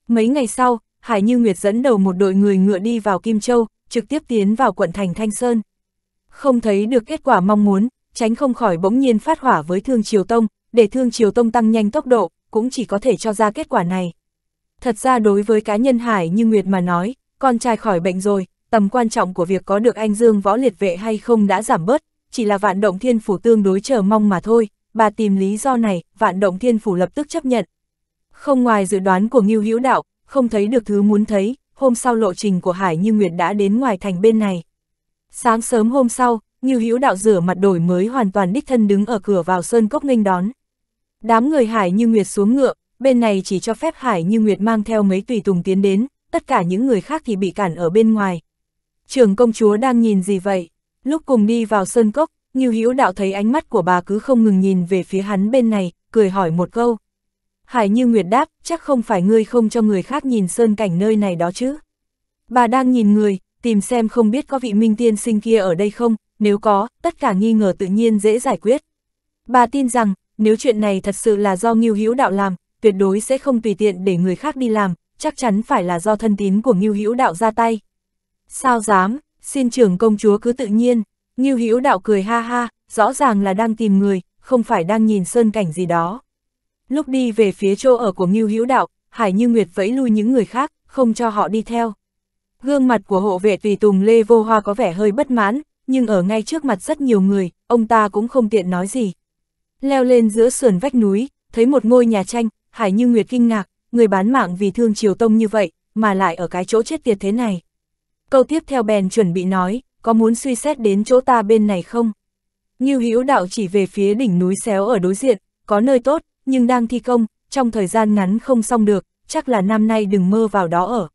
Mấy ngày sau, Hải Như Nguyệt dẫn đầu một đội người ngựa đi vào Kim Châu, trực tiếp tiến vào quận thành Thanh Sơn. Không thấy được kết quả mong muốn, tránh không khỏi bỗng nhiên phát hỏa với Thương Triều Tông, để Thương Triều Tông tăng nhanh tốc độ, cũng chỉ có thể cho ra kết quả này. Thật ra đối với cá nhân Hải Như Nguyệt mà nói, con trai khỏi bệnh rồi, tầm quan trọng của việc có được anh dương võ liệt vệ hay không đã giảm bớt, chỉ là vạn động thiên phủ tương đối chờ mong mà thôi, bà tìm lý do này, vạn động thiên phủ lập tức chấp nhận. Không ngoài dự đoán của Ngưu Hữu Đạo, không thấy được thứ muốn thấy, hôm sau lộ trình của Hải Như Nguyệt đã đến ngoài thành bên này. Sáng sớm hôm sau, Ngưu Hữu Đạo rửa mặt đổi mới hoàn toàn đích thân đứng ở cửa vào sơn cốc nghênh đón. Đám người Hải Như Nguyệt xuống ngựa, bên này chỉ cho phép Hải Như Nguyệt mang theo mấy tùy tùng tiến đến, tất cả những người khác thì bị cản ở bên ngoài, Trường công chúa đang nhìn gì vậy? Lúc cùng đi vào sơn cốc, Nghiêu Hữu Đạo thấy ánh mắt của bà cứ không ngừng nhìn về phía hắn bên này, cười hỏi một câu. Hải Như Nguyệt đáp, chắc không phải ngươi không cho người khác nhìn sơn cảnh nơi này đó chứ. Bà đang nhìn người, tìm xem không biết có vị minh tiên sinh kia ở đây không, nếu có, tất cả nghi ngờ tự nhiên dễ giải quyết. Bà tin rằng, nếu chuyện này thật sự là do Ngưu Hữu Đạo làm, tuyệt đối sẽ không tùy tiện để người khác đi làm, chắc chắn phải là do thân tín của Ngưu Hữu Đạo ra tay. Sao dám, xin trưởng công chúa cứ tự nhiên, Ngưu Hữu đạo cười ha ha, rõ ràng là đang tìm người, không phải đang nhìn sơn cảnh gì đó. Lúc đi về phía chỗ ở của Ngưu Hữu đạo, Hải Như Nguyệt vẫy lui những người khác, không cho họ đi theo. Gương mặt của hộ vệ tùy tùng Lê Vô Hoa có vẻ hơi bất mãn, nhưng ở ngay trước mặt rất nhiều người, ông ta cũng không tiện nói gì. Leo lên giữa sườn vách núi, thấy một ngôi nhà tranh, Hải Như Nguyệt kinh ngạc, người bán mạng vì thương triều tông như vậy, mà lại ở cái chỗ chết tiệt thế này. Câu tiếp theo bèn chuẩn bị nói, có muốn suy xét đến chỗ ta bên này không? Như hữu đạo chỉ về phía đỉnh núi xéo ở đối diện, có nơi tốt, nhưng đang thi công, trong thời gian ngắn không xong được, chắc là năm nay đừng mơ vào đó ở.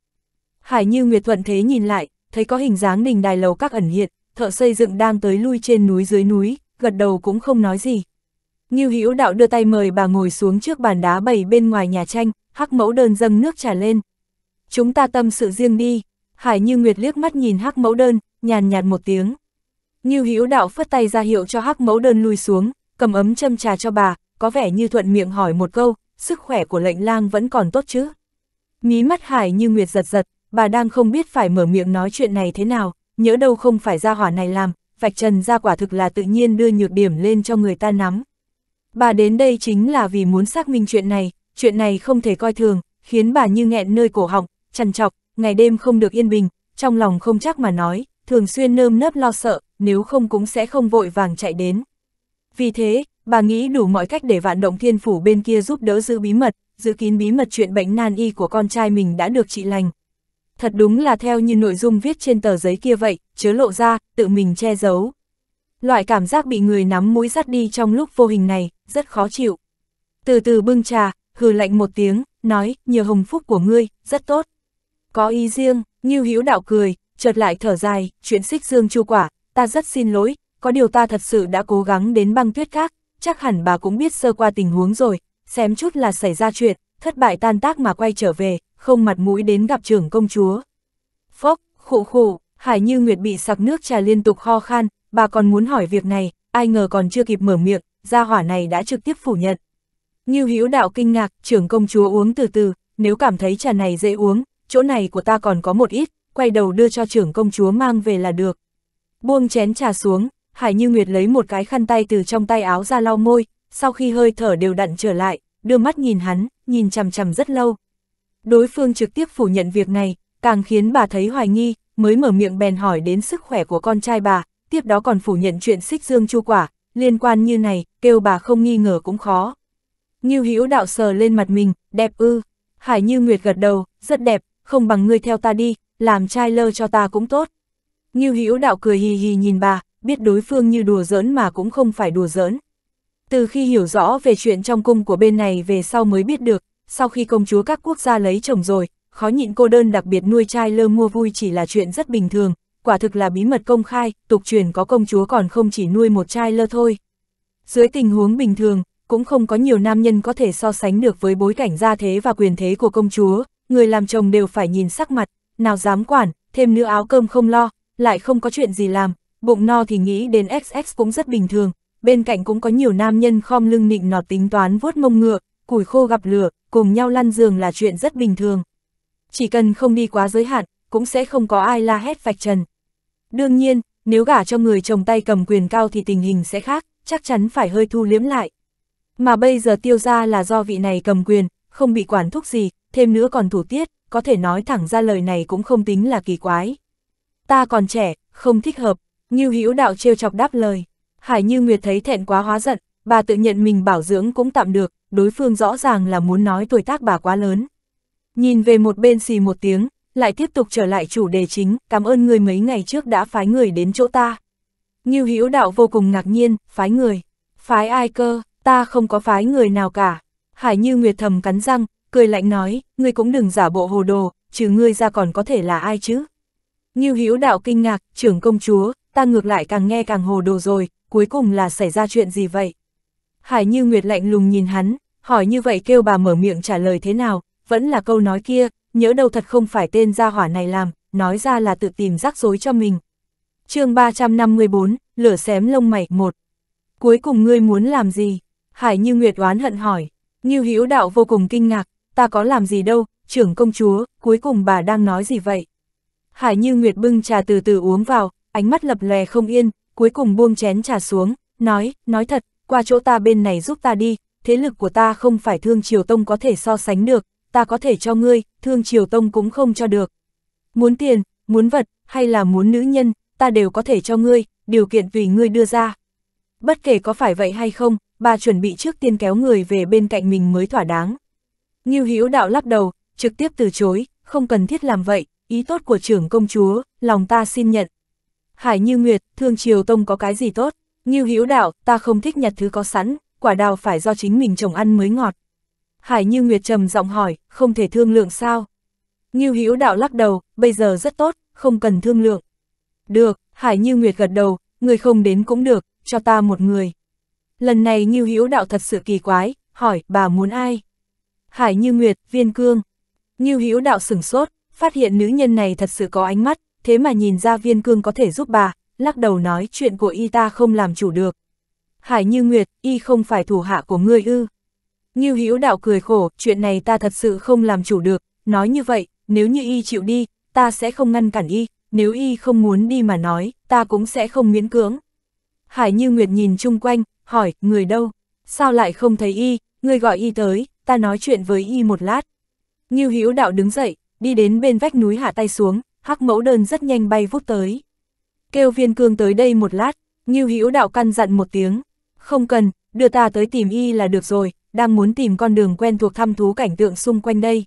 Hải Như Nguyệt Thuận thế nhìn lại, thấy có hình dáng đình đài lầu các ẩn hiện, thợ xây dựng đang tới lui trên núi dưới núi, gật đầu cũng không nói gì. Như Hữu Đạo đưa tay mời bà ngồi xuống trước bàn đá bày bên ngoài nhà tranh, hắc mẫu đơn dâng nước trà lên. Chúng ta tâm sự riêng đi, Hải Như Nguyệt liếc mắt nhìn Hắc Mẫu Đơn, nhàn nhạt một tiếng. Như Hữu Đạo phất tay ra hiệu cho Hắc Mẫu Đơn lui xuống, cầm ấm châm trà cho bà, có vẻ như thuận miệng hỏi một câu, sức khỏe của lệnh lang vẫn còn tốt chứ? Mí mắt Hải Như Nguyệt giật giật, bà đang không biết phải mở miệng nói chuyện này thế nào, nhớ đâu không phải ra hỏa này làm, vạch trần ra quả thực là tự nhiên đưa nhược điểm lên cho người ta nắm. Bà đến đây chính là vì muốn xác minh chuyện này, chuyện này không thể coi thường, khiến bà như nghẹn nơi cổ họng, chằn chọc, ngày đêm không được yên bình, trong lòng không chắc mà nói, thường xuyên nơm nớp lo sợ, nếu không cũng sẽ không vội vàng chạy đến. Vì thế, bà nghĩ đủ mọi cách để vạn động thiên phủ bên kia giúp đỡ giữ bí mật, giữ kín bí mật chuyện bệnh nan y của con trai mình đã được trị lành. Thật đúng là theo như nội dung viết trên tờ giấy kia vậy, chớ lộ ra, tự mình che giấu. Loại cảm giác bị người nắm mũi dắt đi trong lúc vô hình này, rất khó chịu. Từ từ bưng trà, hừ lạnh một tiếng, nói, nhờ hồng phúc của ngươi, rất tốt. Có ý riêng, Ngưu Hữu Đạo cười, chợt lại thở dài, chuyện xích dương chu quả, ta rất xin lỗi, có điều ta thật sự đã cố gắng đến băng tuyết khác, chắc hẳn bà cũng biết sơ qua tình huống rồi, xém chút là xảy ra chuyện, thất bại tan tác mà quay trở về, không mặt mũi đến gặp trưởng công chúa. Phốc, khụ khụ, Hải Như Nguyệt bị sặc nước trà liên tục ho khan, bà còn muốn hỏi việc này, ai ngờ còn chưa kịp mở miệng, gia hỏa này đã trực tiếp phủ nhận. Như Hữu Đạo kinh ngạc, trưởng công chúa uống từ từ, nếu cảm thấy trà này dễ uống, chỗ này của ta còn có một ít, quay đầu đưa cho trưởng công chúa mang về là được. Buông chén trà xuống, Hải Như Nguyệt lấy một cái khăn tay từ trong tay áo ra lau môi, sau khi hơi thở đều đặn trở lại, đưa mắt nhìn hắn, nhìn chằm chằm rất lâu. Đối phương trực tiếp phủ nhận việc này, càng khiến bà thấy hoài nghi, mới mở miệng bèn hỏi đến sức khỏe của con trai bà, tiếp đó còn phủ nhận chuyện xích dương chu quả, liên quan như này, kêu bà không nghi ngờ cũng khó. Ngưu Hữu đạo sờ lên mặt mình, đẹp ư? Hải Như Nguyệt gật đầu, rất đẹp, không bằng ngươi theo ta đi, làm trai lơ cho ta cũng tốt. Ngưu Hữu đạo cười hì hì nhìn bà, biết đối phương như đùa giỡn mà cũng không phải đùa giỡn. Từ khi hiểu rõ về chuyện trong cung của bên này về sau mới biết được, sau khi công chúa các quốc gia lấy chồng rồi, khó nhịn cô đơn đặc biệt nuôi trai lơ mua vui chỉ là chuyện rất bình thường, quả thực là bí mật công khai, tục truyền có công chúa còn không chỉ nuôi một trai lơ thôi. Dưới tình huống bình thường, cũng không có nhiều nam nhân có thể so sánh được với bối cảnh gia thế và quyền thế của công chúa, người làm chồng đều phải nhìn sắc mặt, nào dám quản, thêm nữa áo cơm không lo, lại không có chuyện gì làm, bụng no thì nghĩ đến XX cũng rất bình thường, bên cạnh cũng có nhiều nam nhân khom lưng nịnh nọt tính toán vuốt mông ngựa, củi khô gặp lửa, cùng nhau lăn giường là chuyện rất bình thường. Chỉ cần không đi quá giới hạn, cũng sẽ không có ai la hét vạch trần. Đương nhiên, nếu gả cho người chồng tay cầm quyền cao thì tình hình sẽ khác, chắc chắn phải hơi thu liếm lại. Mà bây giờ tiêu ra là do vị này cầm quyền, không bị quản thúc gì, thêm nữa còn thủ tiết, có thể nói thẳng ra lời này cũng không tính là kỳ quái. Ta còn trẻ, không thích hợp, Ngưu Hữu Đạo trêu chọc đáp lời. Hải Như Nguyệt thấy thẹn quá hóa giận, bà tự nhận mình bảo dưỡng cũng tạm được, đối phương rõ ràng là muốn nói tuổi tác bà quá lớn. Nhìn về một bên xì một tiếng, lại tiếp tục trở lại chủ đề chính, cảm ơn người mấy ngày trước đã phái người đến chỗ ta. Ngưu Hữu Đạo vô cùng ngạc nhiên, phái người, phái ai cơ, ta không có phái người nào cả. Hải Như Nguyệt thầm cắn răng, cười lạnh nói, ngươi cũng đừng giả bộ hồ đồ, trừ ngươi ra còn có thể là ai chứ. Như Hữu đạo kinh ngạc, trưởng công chúa, ta ngược lại càng nghe càng hồ đồ rồi, cuối cùng là xảy ra chuyện gì vậy? Hải Như Nguyệt lạnh lùng nhìn hắn, hỏi như vậy kêu bà mở miệng trả lời thế nào, vẫn là câu nói kia, nhớ đâu thật không phải tên gia hỏa này làm, nói ra là tự tìm rắc rối cho mình. chương 354, lửa xém lông mày, một Cuối cùng ngươi muốn làm gì? Hải Như Nguyệt oán hận hỏi, Như Hữu đạo vô cùng kinh ngạc, ta có làm gì đâu, trưởng công chúa, cuối cùng bà đang nói gì vậy? Hải Như Nguyệt bưng trà từ từ uống vào, ánh mắt lập lè không yên, cuối cùng buông chén trà xuống, nói, nói thật, qua chỗ ta bên này giúp ta đi, thế lực của ta không phải Thương Triều Tông có thể so sánh được, ta có thể cho ngươi, Thương Triều Tông cũng không cho được. Muốn tiền, muốn vật, hay là muốn nữ nhân, ta đều có thể cho ngươi, điều kiện vì ngươi đưa ra. Bất kể có phải vậy hay không, bà chuẩn bị trước tiên kéo người về bên cạnh mình mới thỏa đáng. Ngưu Hữu Đạo lắc đầu, trực tiếp từ chối, không cần thiết làm vậy, ý tốt của trưởng công chúa, lòng ta xin nhận. Hải Như Nguyệt, Thương Triều Tông có cái gì tốt? Ngưu Hữu Đạo, ta không thích nhặt thứ có sẵn, quả đào phải do chính mình trồng ăn mới ngọt. Hải Như Nguyệt trầm giọng hỏi, không thể thương lượng sao? Ngưu Hữu Đạo lắc đầu, bây giờ rất tốt, không cần thương lượng. Được, Hải Như Nguyệt gật đầu, người không đến cũng được, cho ta một người. Lần này Ngưu Hữu Đạo thật sự kỳ quái, hỏi bà muốn ai? Hải Như Nguyệt, Viên Cương. Như Hữu Đạo sửng sốt, phát hiện nữ nhân này thật sự có ánh mắt, thế mà nhìn ra Viên Cương có thể giúp bà, lắc đầu nói chuyện của y ta không làm chủ được. Hải Như Nguyệt, y không phải thủ hạ của ngươi ư? Ngưu Hữu Đạo cười khổ, chuyện này ta thật sự không làm chủ được, nói như vậy, nếu như y chịu đi, ta sẽ không ngăn cản y, nếu y không muốn đi mà nói, ta cũng sẽ không miễn cưỡng. Hải Như Nguyệt nhìn chung quanh, hỏi, người đâu? Sao lại không thấy y, người gọi y tới, ta nói chuyện với y một lát. Ngưu Hữu Đạo đứng dậy, đi đến bên vách núi hạ tay xuống, hắc mẫu đơn rất nhanh bay vút tới. Kêu viên cương tới đây một lát, Ngưu Hữu Đạo căn dặn một tiếng, không cần, đưa ta tới tìm y là được rồi, đang muốn tìm con đường quen thuộc thăm thú cảnh tượng xung quanh đây.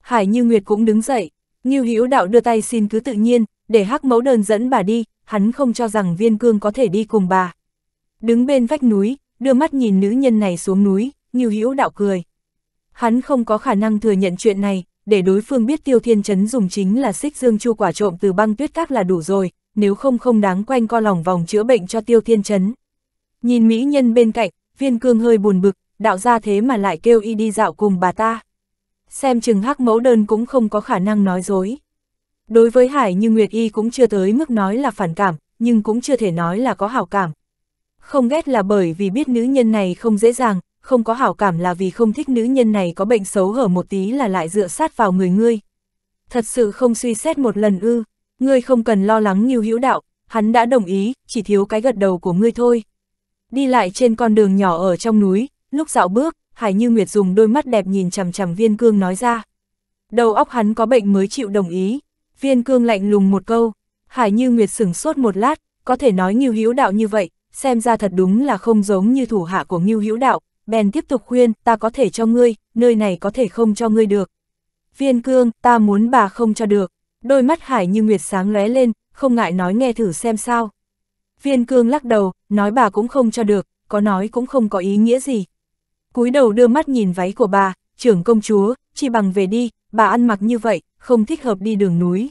Hải Như Nguyệt cũng đứng dậy, Ngưu Hữu Đạo đưa tay xin cứ tự nhiên, để hắc mẫu đơn dẫn bà đi, hắn không cho rằng viên cương có thể đi cùng bà. Đứng bên vách núi, đưa mắt nhìn nữ nhân này xuống núi, Ngưu Hữu Đạo cười. Hắn không có khả năng thừa nhận chuyện này, để đối phương biết Tiêu Thiên Chấn dùng chính là xích dương chu quả trộm từ băng tuyết các là đủ rồi, nếu không không đáng quanh co lòng vòng chữa bệnh cho Tiêu Thiên Chấn. Nhìn mỹ nhân bên cạnh, viên cương hơi buồn bực, đạo ra thế mà lại kêu y đi dạo cùng bà ta. Xem chừng hắc mẫu đơn cũng không có khả năng nói dối. Đối với Hải như Nguyệt Y cũng chưa tới mức nói là phản cảm, nhưng cũng chưa thể nói là có hảo cảm. Không ghét là bởi vì biết nữ nhân này không dễ dàng, không có hảo cảm là vì không thích nữ nhân này có bệnh xấu hở một tí là lại dựa sát vào người ngươi. Thật sự không suy xét một lần ư, ngươi không cần lo lắng nhiều hữu đạo, hắn đã đồng ý, chỉ thiếu cái gật đầu của ngươi thôi. Đi lại trên con đường nhỏ ở trong núi, lúc dạo bước, Hải Như Nguyệt dùng đôi mắt đẹp nhìn chằm chằm viên cương nói ra. Đầu óc hắn có bệnh mới chịu đồng ý, viên cương lạnh lùng một câu, Hải Như Nguyệt sửng sốt một lát, có thể nói Ngưu Hữu Đạo như vậy, xem ra thật đúng là không giống như thủ hạ của Ngưu Hữu Đạo, bèn tiếp tục khuyên, ta có thể cho ngươi, nơi này có thể không cho ngươi được. Viên cương, ta muốn bà không cho được, đôi mắt hải như nguyệt sáng lóe lên, không ngại nói nghe thử xem sao. Viên cương lắc đầu, nói bà cũng không cho được, có nói cũng không có ý nghĩa gì. cúi đầu đưa mắt nhìn váy của bà, trưởng công chúa, chỉ bằng về đi, bà ăn mặc như vậy, không thích hợp đi đường núi.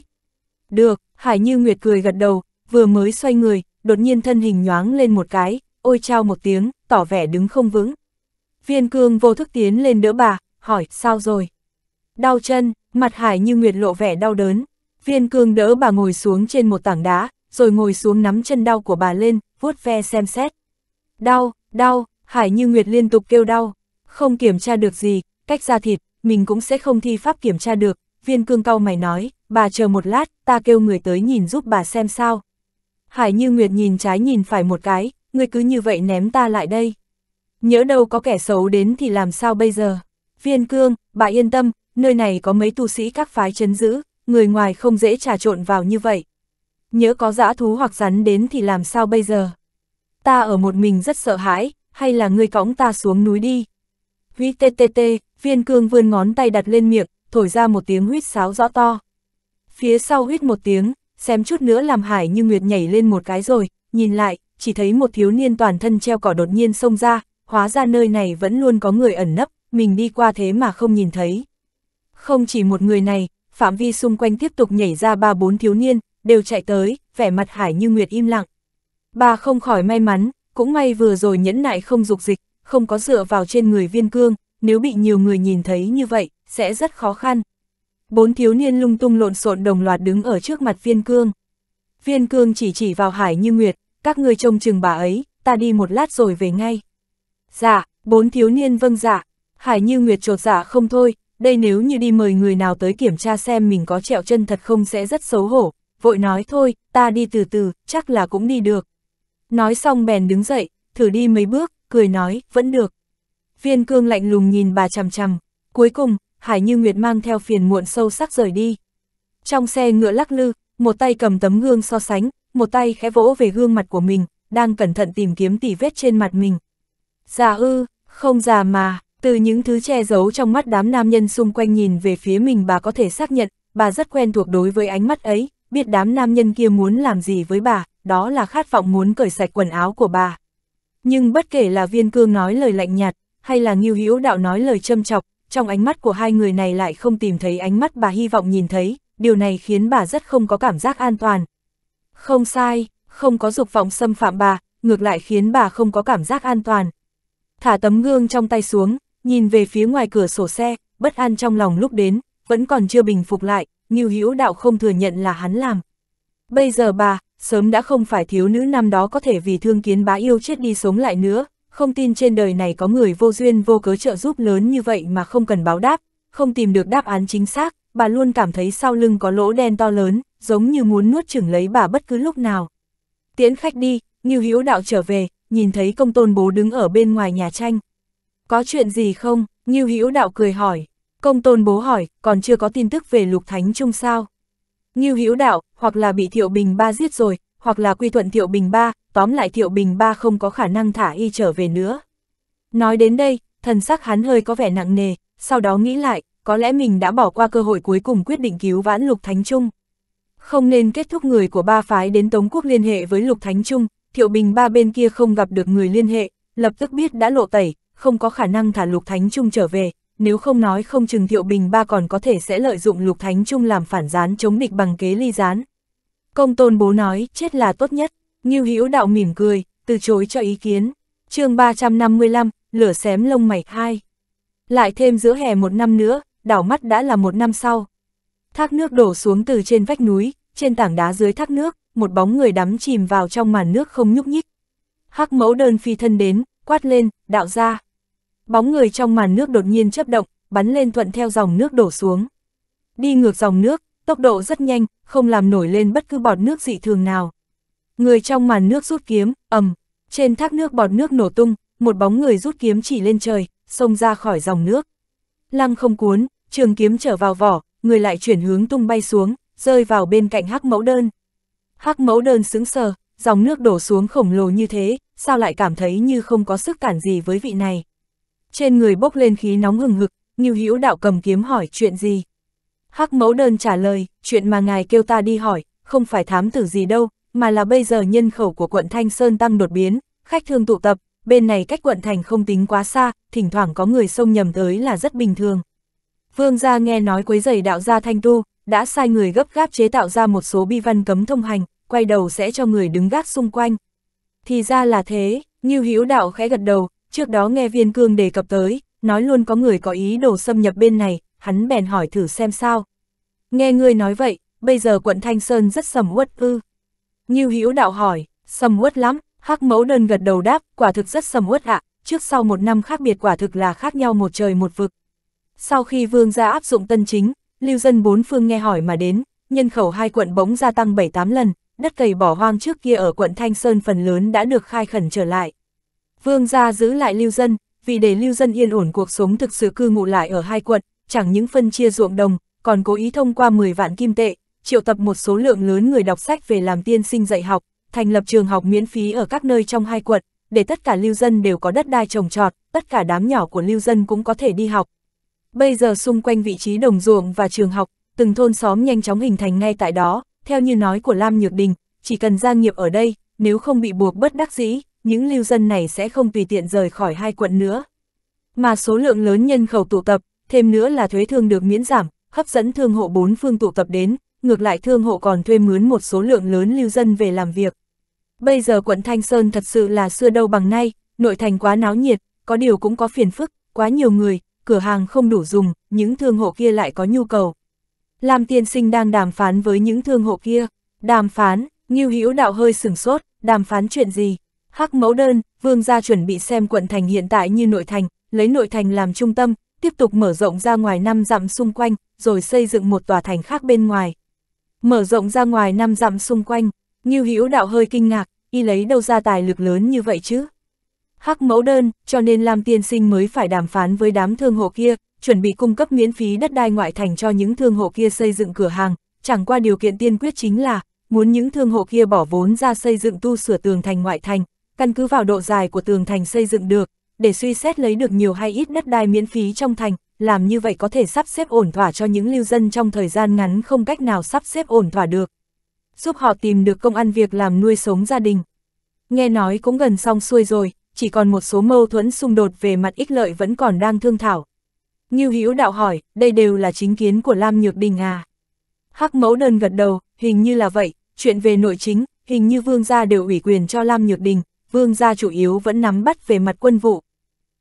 Được, Hải Như Nguyệt cười gật đầu, vừa mới xoay người, đột nhiên thân hình nhoáng lên một cái, ôi trao một tiếng, tỏ vẻ đứng không vững. Viên cương vô thức tiến lên đỡ bà, hỏi, sao rồi? Đau chân, mặt hải như nguyệt lộ vẻ đau đớn. Viên cương đỡ bà ngồi xuống trên một tảng đá, rồi ngồi xuống nắm chân đau của bà lên, vuốt ve xem xét. Đau, đau, hải như nguyệt liên tục kêu đau. Không kiểm tra được gì, cách ra thịt, mình cũng sẽ không thi pháp kiểm tra được. Viên cương cau mày nói, bà chờ một lát, ta kêu người tới nhìn giúp bà xem sao. Hải như nguyệt nhìn trái nhìn phải một cái, người cứ như vậy ném ta lại đây nhớ đâu có kẻ xấu đến thì làm sao bây giờ. Viên cương, bà yên tâm, nơi này có mấy tu sĩ các phái chấn giữ, người ngoài không dễ trà trộn vào như vậy. Nhớ có dã thú hoặc rắn đến thì làm sao bây giờ. Ta ở một mình rất sợ hãi, hay là ngươi cõng ta xuống núi đi. Huy tê tê tê, viên cương vươn ngón tay đặt lên miệng, thổi ra một tiếng huyết sáo rõ to. Phía sau huyết một tiếng, xem chút nữa làm hải như nguyệt nhảy lên một cái rồi, nhìn lại, chỉ thấy một thiếu niên toàn thân treo cỏ đột nhiên xông ra, hóa ra nơi này vẫn luôn có người ẩn nấp, mình đi qua thế mà không nhìn thấy. Không chỉ một người này, phạm vi xung quanh tiếp tục nhảy ra ba bốn thiếu niên, đều chạy tới, vẻ mặt Hải Như Nguyệt im lặng. Bà không khỏi may mắn, cũng may vừa rồi nhẫn nại không dục dịch, không có dựa vào trên người viên cương, nếu bị nhiều người nhìn thấy như vậy, sẽ rất khó khăn. Bốn thiếu niên lung tung lộn xộn đồng loạt đứng ở trước mặt viên cương. Viên cương chỉ chỉ vào Hải Như Nguyệt, các người trông chừng bà ấy, ta đi một lát rồi về ngay. Dạ, bốn thiếu niên vâng dạ. Hải Như Nguyệt trột dạ không thôi, đây nếu như đi mời người nào tới kiểm tra xem mình có trẹo chân thật không sẽ rất xấu hổ. Vội nói thôi, ta đi từ từ, chắc là cũng đi được. Nói xong bèn đứng dậy, thử đi mấy bước, cười nói, vẫn được. Viên cương lạnh lùng nhìn bà chằm chằm, cuối cùng, Hải Như Nguyệt mang theo phiền muộn sâu sắc rời đi. Trong xe ngựa lắc lư, một tay cầm tấm gương so sánh, một tay khẽ vỗ về gương mặt của mình, đang cẩn thận tìm kiếm tỉ vết trên mặt mình, Già ư, không già mà, từ những thứ che giấu trong mắt đám nam nhân xung quanh nhìn về phía mình bà có thể xác nhận, bà rất quen thuộc đối với ánh mắt ấy, biết đám nam nhân kia muốn làm gì với bà, đó là khát vọng muốn cởi sạch quần áo của bà. Nhưng bất kể là viên cương nói lời lạnh nhạt, hay là nghiêu hữu đạo nói lời châm chọc, trong ánh mắt của hai người này lại không tìm thấy ánh mắt bà hy vọng nhìn thấy, điều này khiến bà rất không có cảm giác an toàn. Không sai, không có dục vọng xâm phạm bà, ngược lại khiến bà không có cảm giác an toàn, thả tấm gương trong tay xuống, nhìn về phía ngoài cửa sổ xe, bất an trong lòng lúc đến, vẫn còn chưa bình phục lại, Ngưu Hữu Đạo không thừa nhận là hắn làm. Bây giờ bà, sớm đã không phải thiếu nữ năm đó có thể vì thương kiến bá yêu chết đi sống lại nữa, không tin trên đời này có người vô duyên vô cớ trợ giúp lớn như vậy mà không cần báo đáp, không tìm được đáp án chính xác, bà luôn cảm thấy sau lưng có lỗ đen to lớn, giống như muốn nuốt chửng lấy bà bất cứ lúc nào. Tiễn khách đi, Ngưu Hữu Đạo trở về, nhìn thấy công tôn bố đứng ở bên ngoài nhà tranh. Có chuyện gì không? Ngưu Hữu đạo cười hỏi. Công tôn bố hỏi, còn chưa có tin tức về lục thánh trung sao? Ngưu Hữu đạo, hoặc là bị Thiệu Bình Ba giết rồi, hoặc là quy thuận Thiệu Bình Ba, tóm lại Thiệu Bình Ba không có khả năng thả y trở về nữa. Nói đến đây, thần sắc hắn hơi có vẻ nặng nề, sau đó nghĩ lại, có lẽ mình đã bỏ qua cơ hội cuối cùng quyết định cứu vãn Lục Thánh Trung. Không nên kết thúc người của ba phái đến Tống Quốc liên hệ với Lục Thánh Trung, Thiệu Bình ba bên kia không gặp được người liên hệ, lập tức biết đã lộ tẩy, không có khả năng thả Lục Thánh Trung trở về, nếu không nói không chừng Thiệu Bình ba còn có thể sẽ lợi dụng Lục Thánh Trung làm phản gián chống địch bằng kế ly gián. Công tôn bố nói, chết là tốt nhất, Ngưu Hữu đạo mỉm cười, từ chối cho ý kiến. chương 355, lửa xém lông mày hai. Lại thêm giữa hè một năm nữa, đảo mắt đã là một năm sau. Thác nước đổ xuống từ trên vách núi, trên tảng đá dưới thác nước, một bóng người đắm chìm vào trong màn nước không nhúc nhích. Hắc mẫu đơn phi thân đến, quát lên, đạo ra. Bóng người trong màn nước đột nhiên chấp động, bắn lên thuận theo dòng nước đổ xuống. Đi ngược dòng nước, tốc độ rất nhanh, không làm nổi lên bất cứ bọt nước dị thường nào. Người trong màn nước rút kiếm, ầm, trên thác nước bọt nước nổ tung, một bóng người rút kiếm chỉ lên trời, xông ra khỏi dòng nước. Lăng không cuốn, trường kiếm trở vào vỏ, người lại chuyển hướng tung bay xuống, rơi vào bên cạnh hắc mẫu đơn. Hắc mẫu đơn xứng sờ, dòng nước đổ xuống khổng lồ như thế, sao lại cảm thấy như không có sức cản gì với vị này. Trên người bốc lên khí nóng hừng hực, Ngưu Hữu đạo cầm kiếm hỏi chuyện gì. Hắc mẫu đơn trả lời, chuyện mà ngài kêu ta đi hỏi, không phải thám tử gì đâu, mà là bây giờ nhân khẩu của quận Thanh Sơn tăng đột biến, khách thường tụ tập, bên này cách quận thành không tính quá xa, thỉnh thoảng có người xông nhầm tới là rất bình thường. Vương gia nghe nói quấy giày đạo gia thanh tu, đã sai người gấp gáp chế tạo ra một số bi văn cấm thông hành, quay đầu sẽ cho người đứng gác xung quanh. Thì ra là thế, Ngưu Hữu Đạo khẽ gật đầu, trước đó nghe Viên Cương đề cập tới, nói luôn có người có ý đồ xâm nhập bên này, hắn bèn hỏi thử xem sao. Nghe ngươi nói vậy, bây giờ quận Thanh Sơn rất sầm uất ư? Ngưu Hữu Đạo hỏi, sầm uất lắm, Hắc Mẫu Đơn gật đầu đáp, quả thực rất sầm uất ạ, trước sau một năm khác biệt quả thực là khác nhau một trời một vực. Sau khi vương gia áp dụng tân chính, lưu dân bốn phương nghe hỏi mà đến, nhân khẩu hai quận bỗng gia tăng 7-8 lần, đất cày bỏ hoang trước kia ở quận Thanh Sơn phần lớn đã được khai khẩn trở lại. Vương gia giữ lại lưu dân, vì để lưu dân yên ổn cuộc sống thực sự cư ngụ lại ở hai quận, chẳng những phân chia ruộng đồng, còn cố ý thông qua 10 vạn kim tệ, triệu tập một số lượng lớn người đọc sách về làm tiên sinh dạy học, thành lập trường học miễn phí ở các nơi trong hai quận, để tất cả lưu dân đều có đất đai trồng trọt, tất cả đám nhỏ của lưu dân cũng có thể đi học, Bây giờ xung quanh vị trí đồng ruộng và trường học, từng thôn xóm nhanh chóng hình thành ngay tại đó, theo như nói của Lam Nhược Đình, chỉ cần gia nghiệp ở đây, nếu không bị buộc bất đắc dĩ, những lưu dân này sẽ không tùy tiện rời khỏi hai quận nữa. Mà số lượng lớn nhân khẩu tụ tập, thêm nữa là thuế thương được miễn giảm, hấp dẫn thương hộ bốn phương tụ tập đến, ngược lại thương hộ còn thuê mướn một số lượng lớn lưu dân về làm việc. Bây giờ quận Thanh Sơn thật sự là xưa đâu bằng nay, nội thành quá náo nhiệt, có điều cũng có phiền phức, quá nhiều người, cửa hàng không đủ dùng, những thương hộ kia lại có nhu cầu. Lam tiên sinh đang đàm phán với những thương hộ kia. Đàm phán, Ngưu Hữu Đạo hơi sừng sốt, đàm phán chuyện gì? Hắc mẫu đơn, vương gia chuẩn bị xem quận thành hiện tại như nội thành, lấy nội thành làm trung tâm, tiếp tục mở rộng ra ngoài năm dặm xung quanh, rồi xây dựng một tòa thành khác bên ngoài. Mở rộng ra ngoài năm dặm xung quanh, Ngưu Hữu Đạo hơi kinh ngạc, y lấy đâu ra tài lực lớn như vậy chứ? hắc mẫu đơn, cho nên Lam Tiên Sinh mới phải đàm phán với đám thương hộ kia, chuẩn bị cung cấp miễn phí đất đai ngoại thành cho những thương hộ kia xây dựng cửa hàng, chẳng qua điều kiện tiên quyết chính là, muốn những thương hộ kia bỏ vốn ra xây dựng tu sửa tường thành ngoại thành, căn cứ vào độ dài của tường thành xây dựng được, để suy xét lấy được nhiều hay ít đất đai miễn phí trong thành, làm như vậy có thể sắp xếp ổn thỏa cho những lưu dân trong thời gian ngắn không cách nào sắp xếp ổn thỏa được. Giúp họ tìm được công ăn việc làm nuôi sống gia đình. Nghe nói cũng gần xong xuôi rồi, chỉ còn một số mâu thuẫn xung đột về mặt ích lợi vẫn còn đang thương thảo. Như Hữu đạo hỏi, đây đều là chính kiến của Lam Nhược Đình à? Hắc mẫu đơn gật đầu, hình như là vậy, chuyện về nội chính, hình như vương gia đều ủy quyền cho Lam Nhược Đình, vương gia chủ yếu vẫn nắm bắt về mặt quân vụ.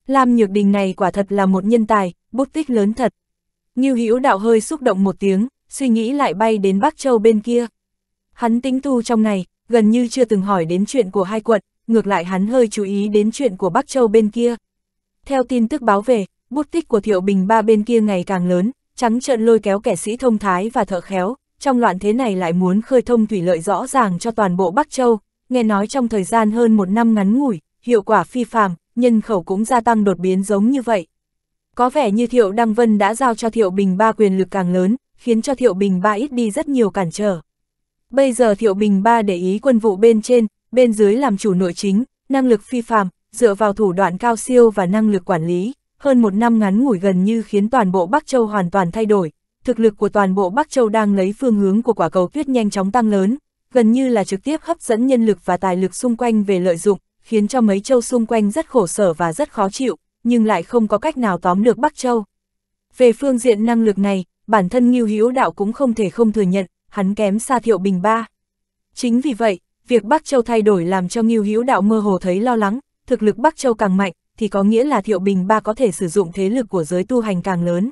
Lam Nhược Đình này quả thật là một nhân tài, bút tích lớn thật. Như Hữu đạo hơi xúc động một tiếng, suy nghĩ lại bay đến Bắc Châu bên kia. Hắn tính tu trong này, gần như chưa từng hỏi đến chuyện của hai quận, ngược lại hắn hơi chú ý đến chuyện của Bắc Châu bên kia. Theo tin tức báo về, bút tích của Thiệu Bình Ba bên kia ngày càng lớn, trắng trợn lôi kéo kẻ sĩ thông thái và thợ khéo, trong loạn thế này lại muốn khơi thông thủy lợi rõ ràng cho toàn bộ Bắc Châu, nghe nói trong thời gian hơn một năm ngắn ngủi, hiệu quả phi phàm, nhân khẩu cũng gia tăng đột biến giống như vậy. Có vẻ như Thiệu Đăng Vân đã giao cho Thiệu Bình Ba quyền lực càng lớn, khiến cho Thiệu Bình Ba ít đi rất nhiều cản trở. Bây giờ Thiệu Bình Ba để ý quân vụ bên trên, bên dưới làm chủ nội chính, năng lực phi phàm, dựa vào thủ đoạn cao siêu và năng lực quản lý, hơn một năm ngắn ngủi gần như khiến toàn bộ Bắc Châu hoàn toàn thay đổi, thực lực của toàn bộ Bắc Châu đang lấy phương hướng của quả cầu tuyết nhanh chóng tăng lớn, gần như là trực tiếp hấp dẫn nhân lực và tài lực xung quanh về lợi dụng, khiến cho mấy châu xung quanh rất khổ sở và rất khó chịu, nhưng lại không có cách nào tóm được Bắc Châu. Về phương diện năng lực này, bản thân Ngưu Hữu Đạo cũng không thể không thừa nhận, hắn kém xa Thiệu Bình Ba. Chính vì vậy, Việc Bắc Châu thay đổi làm cho Ngưu Hữu Đạo mơ hồ thấy lo lắng, thực lực Bắc Châu càng mạnh, thì có nghĩa là Thiệu Bình Ba có thể sử dụng thế lực của giới tu hành càng lớn.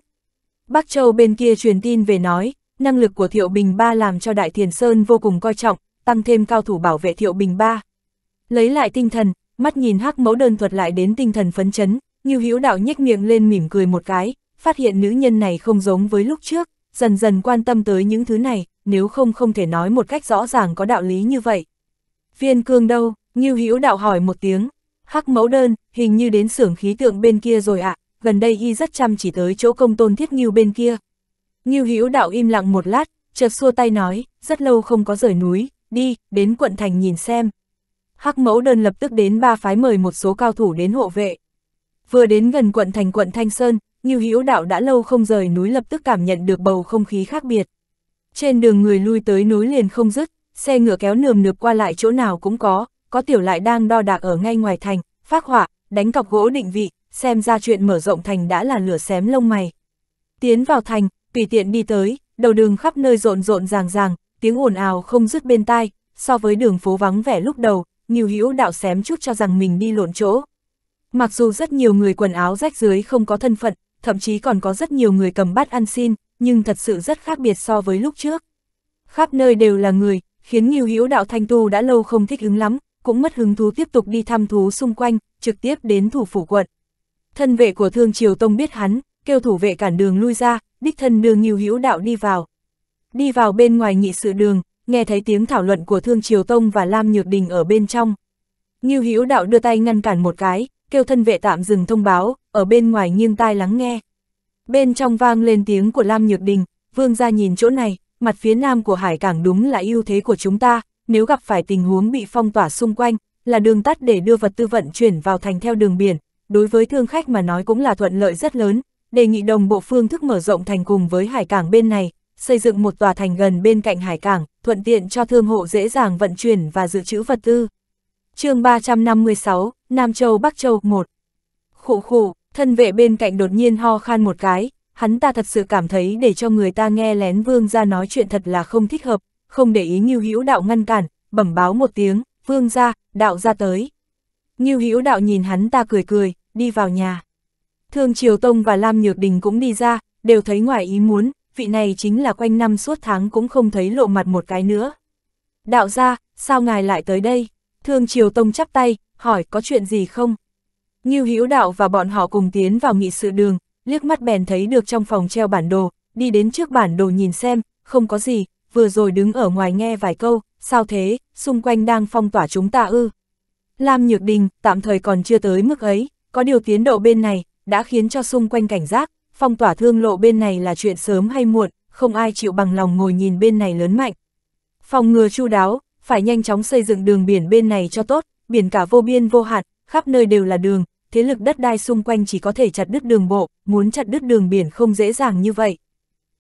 Bắc Châu bên kia truyền tin về nói, năng lực của Thiệu Bình Ba làm cho Đại Thiền Sơn vô cùng coi trọng, tăng thêm cao thủ bảo vệ Thiệu Bình Ba. Lấy lại tinh thần, mắt nhìn hắc mẫu đơn thuật lại đến tinh thần phấn chấn, Ngưu Hữu Đạo nhếch miệng lên mỉm cười một cái, phát hiện nữ nhân này không giống với lúc trước, dần dần quan tâm tới những thứ này, nếu không không thể nói một cách rõ ràng có đạo lý như vậy. Viên cương đâu, Ngưu Hữu đạo hỏi một tiếng. Hắc mẫu đơn, hình như đến xưởng khí tượng bên kia rồi ạ, à, gần đây y rất chăm chỉ tới chỗ công tôn thiết Ngưu bên kia. Ngưu Hữu đạo im lặng một lát, chợt xua tay nói, rất lâu không có rời núi, đi, đến quận thành nhìn xem. Hắc mẫu đơn lập tức đến ba phái mời một số cao thủ đến hộ vệ. Vừa đến gần quận thành quận Thanh Sơn, Ngưu Hữu đạo đã lâu không rời núi lập tức cảm nhận được bầu không khí khác biệt. Trên đường người lui tới núi liền không dứt, xe ngựa kéo nườm nượp qua lại chỗ nào cũng có, có tiểu lại đang đo đạc ở ngay ngoài thành, phát họa, đánh cọc gỗ định vị, xem ra chuyện mở rộng thành đã là lửa xém lông mày. Tiến vào thành, tùy tiện đi tới, đầu đường khắp nơi rộn rộn ràng ràng, tiếng ồn ào không dứt bên tai, so với đường phố vắng vẻ lúc đầu, nhiều hữu đạo xém chút cho rằng mình đi lộn chỗ. Mặc dù rất nhiều người quần áo rách dưới không có thân phận, thậm chí còn có rất nhiều người cầm bát ăn xin, nhưng thật sự rất khác biệt so với lúc trước. Khắp nơi đều là người, khiến Ngưu Hữu Đạo Thanh Tu đã lâu không thích hứng lắm, cũng mất hứng thú tiếp tục đi thăm thú xung quanh, trực tiếp đến thủ phủ quận. Thân vệ của Thương Triều Tông biết hắn, kêu thủ vệ cản đường lui ra, đích thân đưa Ngưu Hữu Đạo đi vào. Đi vào bên ngoài nghị sự đường, nghe thấy tiếng thảo luận của Thương Triều Tông và Lam Nhược Đình ở bên trong. Ngưu Hữu Đạo đưa tay ngăn cản một cái, kêu thân vệ tạm dừng thông báo, ở bên ngoài nghiêng tai lắng nghe. Bên trong vang lên tiếng của Lam Nhược Đình, vương ra nhìn chỗ này, mặt phía nam của hải cảng đúng là ưu thế của chúng ta, nếu gặp phải tình huống bị phong tỏa xung quanh, là đường tắt để đưa vật tư vận chuyển vào thành theo đường biển, đối với thương khách mà nói cũng là thuận lợi rất lớn, đề nghị đồng bộ phương thức mở rộng thành cùng với hải cảng bên này, xây dựng một tòa thành gần bên cạnh hải cảng, thuận tiện cho thương hộ dễ dàng vận chuyển và dự trữ vật tư. chương 356, Nam Châu Bắc Châu 1 Khụ khụ, thân vệ bên cạnh đột nhiên ho khan một cái, hắn ta thật sự cảm thấy để cho người ta nghe lén vương gia nói chuyện thật là không thích hợp, không để ý Ngưu Hữu Đạo ngăn cản, bẩm báo một tiếng, vương gia đạo gia tới. Ngưu Hữu Đạo nhìn hắn ta cười cười, đi vào nhà. Thương Triều Tông và Lam Nhược Đình cũng đi ra, đều thấy ngoài ý muốn, vị này chính là quanh năm suốt tháng cũng không thấy lộ mặt một cái nữa. Đạo gia sao ngài lại tới đây? Thương Triều Tông chắp tay, hỏi có chuyện gì không? Ngưu Hữu Đạo và bọn họ cùng tiến vào nghị sự đường, liếc mắt bèn thấy được trong phòng treo bản đồ, đi đến trước bản đồ nhìn xem, không có gì, vừa rồi đứng ở ngoài nghe vài câu, sao thế, xung quanh đang phong tỏa chúng ta ư. Lam Nhược Đình, tạm thời còn chưa tới mức ấy, có điều tiến độ bên này, đã khiến cho xung quanh cảnh giác, phong tỏa thương lộ bên này là chuyện sớm hay muộn, không ai chịu bằng lòng ngồi nhìn bên này lớn mạnh. Phòng ngừa chu đáo, phải nhanh chóng xây dựng đường biển bên này cho tốt, biển cả vô biên vô hạn, khắp nơi đều là đường, thế lực đất đai xung quanh chỉ có thể chặt đứt đường bộ, muốn chặt đứt đường biển không dễ dàng như vậy.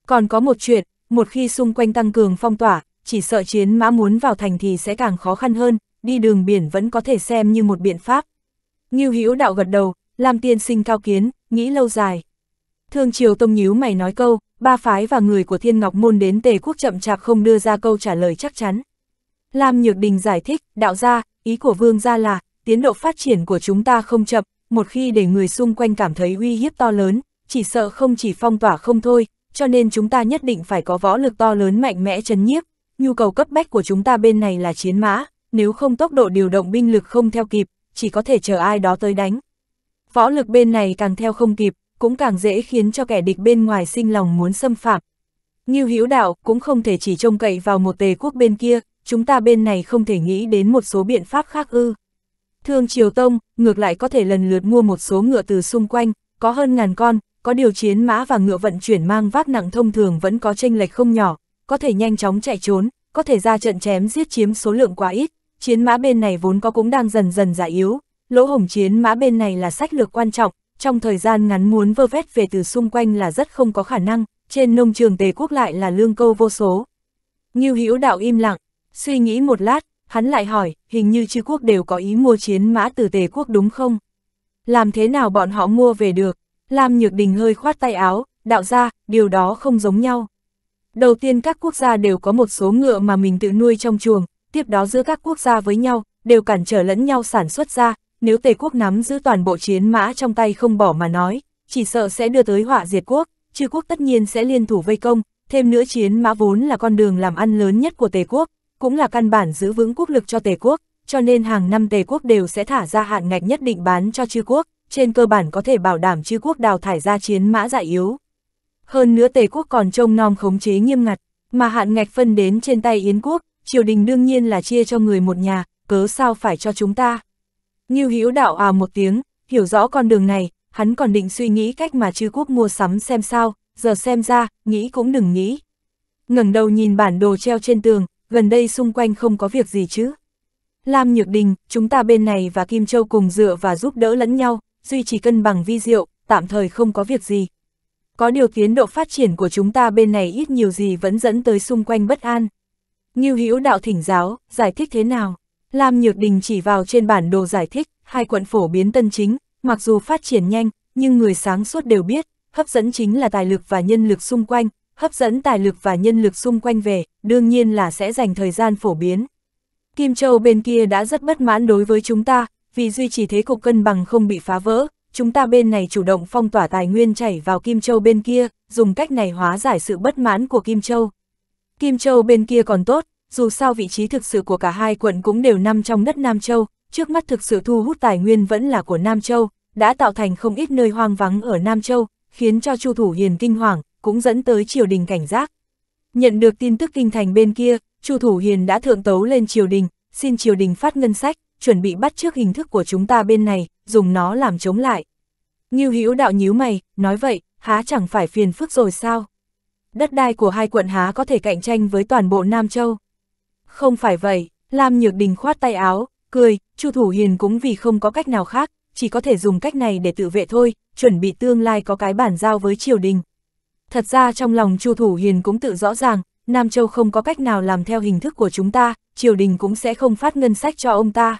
Còn có một chuyện, một khi xung quanh tăng cường phong tỏa, chỉ sợ chiến mã muốn vào thành thì sẽ càng khó khăn hơn, đi đường biển vẫn có thể xem như một biện pháp. Ngưu Hữu đạo gật đầu, làm tiên sinh cao kiến, nghĩ lâu dài. Thương Triều Tông nhíu mày nói câu, ba phái và người của Thiên Ngọc Môn đến Tề Quốc chậm chạp không đưa ra câu trả lời chắc chắn. Lam Nhược Đình giải thích, đạo gia, ý của vương gia là, tiến độ phát triển của chúng ta không chậm, một khi để người xung quanh cảm thấy uy hiếp to lớn, chỉ sợ không chỉ phong tỏa không thôi, cho nên chúng ta nhất định phải có võ lực to lớn mạnh mẽ chấn nhiếp. Nhu cầu cấp bách của chúng ta bên này là chiến mã, nếu không tốc độ điều động binh lực không theo kịp, chỉ có thể chờ ai đó tới đánh. Võ lực bên này càng theo không kịp, cũng càng dễ khiến cho kẻ địch bên ngoài sinh lòng muốn xâm phạm. như Hữu Đạo cũng không thể chỉ trông cậy vào một tề quốc bên kia, chúng ta bên này không thể nghĩ đến một số biện pháp khác ư. Thương Triều Tông, ngược lại có thể lần lượt mua một số ngựa từ xung quanh, có hơn ngàn con, có điều chiến mã và ngựa vận chuyển mang vác nặng thông thường vẫn có tranh lệch không nhỏ, có thể nhanh chóng chạy trốn, có thể ra trận chém giết chiếm số lượng quá ít, chiến mã bên này vốn có cũng đang dần dần già yếu, lỗ hồng chiến mã bên này là sách lược quan trọng, trong thời gian ngắn muốn vơ vét về từ xung quanh là rất không có khả năng, trên nông trường tề quốc lại là lương câu vô số. Ngưu Hữu Đạo im lặng, suy nghĩ một lát, hắn lại hỏi, hình như chư quốc đều có ý mua chiến mã từ tề quốc đúng không? Làm thế nào bọn họ mua về được? Lam Nhược Đình hơi khoát tay áo, đạo ra, điều đó không giống nhau. Đầu tiên các quốc gia đều có một số ngựa mà mình tự nuôi trong chuồng, tiếp đó giữa các quốc gia với nhau, đều cản trở lẫn nhau sản xuất ra, nếu Tề quốc nắm giữ toàn bộ chiến mã trong tay không bỏ mà nói, chỉ sợ sẽ đưa tới họa diệt quốc, chư quốc tất nhiên sẽ liên thủ vây công, thêm nữa chiến mã vốn là con đường làm ăn lớn nhất của Tề quốc, cũng là căn bản giữ vững quốc lực cho tề quốc, cho nên hàng năm tề quốc đều sẽ thả ra hạn ngạch nhất định bán cho chư quốc, trên cơ bản có thể bảo đảm chư quốc đào thải ra chiến mã giải dạ yếu. Hơn nữa tề quốc còn trông nom khống chế nghiêm ngặt, mà hạn ngạch phân đến trên tay Yến quốc, triều đình đương nhiên là chia cho người một nhà, cớ sao phải cho chúng ta. Ngưu Hữu đạo à một tiếng, hiểu rõ con đường này, hắn còn định suy nghĩ cách mà chư quốc mua sắm xem sao, giờ xem ra, nghĩ cũng đừng nghĩ. ngẩng đầu nhìn bản đồ treo trên tường, gần đây xung quanh không có việc gì chứ. Lam Nhược Đình, chúng ta bên này và Kim Châu cùng dựa và giúp đỡ lẫn nhau, duy trì cân bằng vi diệu, tạm thời không có việc gì. Có điều tiến độ phát triển của chúng ta bên này ít nhiều gì vẫn dẫn tới xung quanh bất an. Ngưu Hữu đạo thỉnh giáo, giải thích thế nào? Lam Nhược Đình chỉ vào trên bản đồ giải thích, hai quận phổ biến tân chính, mặc dù phát triển nhanh, nhưng người sáng suốt đều biết, hấp dẫn chính là tài lực và nhân lực xung quanh, hấp dẫn tài lực và nhân lực xung quanh về, đương nhiên là sẽ dành thời gian phổ biến. Kim Châu bên kia đã rất bất mãn đối với chúng ta, vì duy trì thế cục cân bằng không bị phá vỡ, chúng ta bên này chủ động phong tỏa tài nguyên chảy vào Kim Châu bên kia, dùng cách này hóa giải sự bất mãn của Kim Châu. Kim Châu bên kia còn tốt, dù sao vị trí thực sự của cả hai quận cũng đều nằm trong đất Nam Châu, trước mắt thực sự thu hút tài nguyên vẫn là của Nam Châu, đã tạo thành không ít nơi hoang vắng ở Nam Châu, khiến cho Chu Thủ Hiền kinh hoàng, cũng dẫn tới triều đình cảnh giác. Nhận được tin tức kinh thành bên kia, Chu Thủ Hiền đã thượng tấu lên triều đình, xin triều đình phát ngân sách, chuẩn bị bắt trước hình thức của chúng ta bên này, dùng nó làm chống lại. Ngưu Hữu đạo nhíu mày, nói vậy, há chẳng phải phiền phức rồi sao? Đất đai của hai quận há có thể cạnh tranh với toàn bộ Nam Châu. Không phải vậy, Lam Nhược Đình khoát tay áo, cười, Chu Thủ Hiền cũng vì không có cách nào khác, chỉ có thể dùng cách này để tự vệ thôi, chuẩn bị tương lai có cái bản giao với triều đình. Thật ra trong lòng Chu Thủ Hiền cũng tự rõ ràng, Nam Châu không có cách nào làm theo hình thức của chúng ta, triều đình cũng sẽ không phát ngân sách cho ông ta.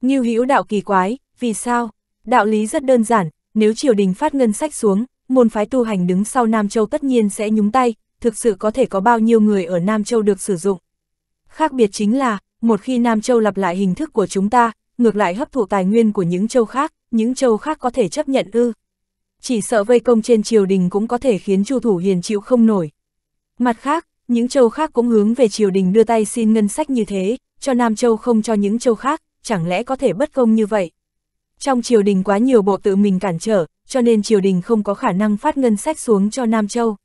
Như hữu đạo kỳ quái, vì sao? Đạo lý rất đơn giản, nếu triều đình phát ngân sách xuống, môn phái tu hành đứng sau Nam Châu tất nhiên sẽ nhúng tay, thực sự có thể có bao nhiêu người ở Nam Châu được sử dụng. Khác biệt chính là, một khi Nam Châu lặp lại hình thức của chúng ta, ngược lại hấp thụ tài nguyên của những châu khác, những châu khác có thể chấp nhận ư chỉ sợ vây công trên triều đình cũng có thể khiến Chu Thủ Hiền chịu không nổi. Mặt khác, những châu khác cũng hướng về triều đình đưa tay xin ngân sách như thế, cho Nam Châu không cho những châu khác, chẳng lẽ có thể bất công như vậy? Trong triều đình quá nhiều bộ tự mình cản trở, cho nên triều đình không có khả năng phát ngân sách xuống cho Nam Châu.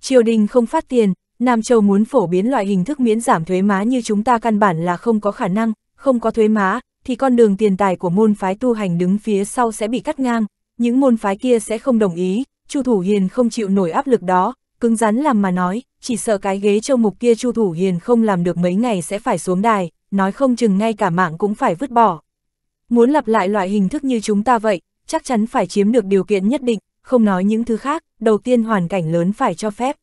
Triều đình không phát tiền, Nam Châu muốn phổ biến loại hình thức miễn giảm thuế má như chúng ta căn bản là không có khả năng, không có thuế má, thì con đường tiền tài của môn phái tu hành đứng phía sau sẽ bị cắt ngang, những môn phái kia sẽ không đồng ý, Chu Thủ Hiền không chịu nổi áp lực đó, cứng rắn làm mà nói, chỉ sợ cái ghế châu mục kia Chu Thủ Hiền không làm được mấy ngày sẽ phải xuống đài, nói không chừng ngay cả mạng cũng phải vứt bỏ. Muốn lặp lại loại hình thức như chúng ta vậy, chắc chắn phải chiếm được điều kiện nhất định, không nói những thứ khác, đầu tiên hoàn cảnh lớn phải cho phép.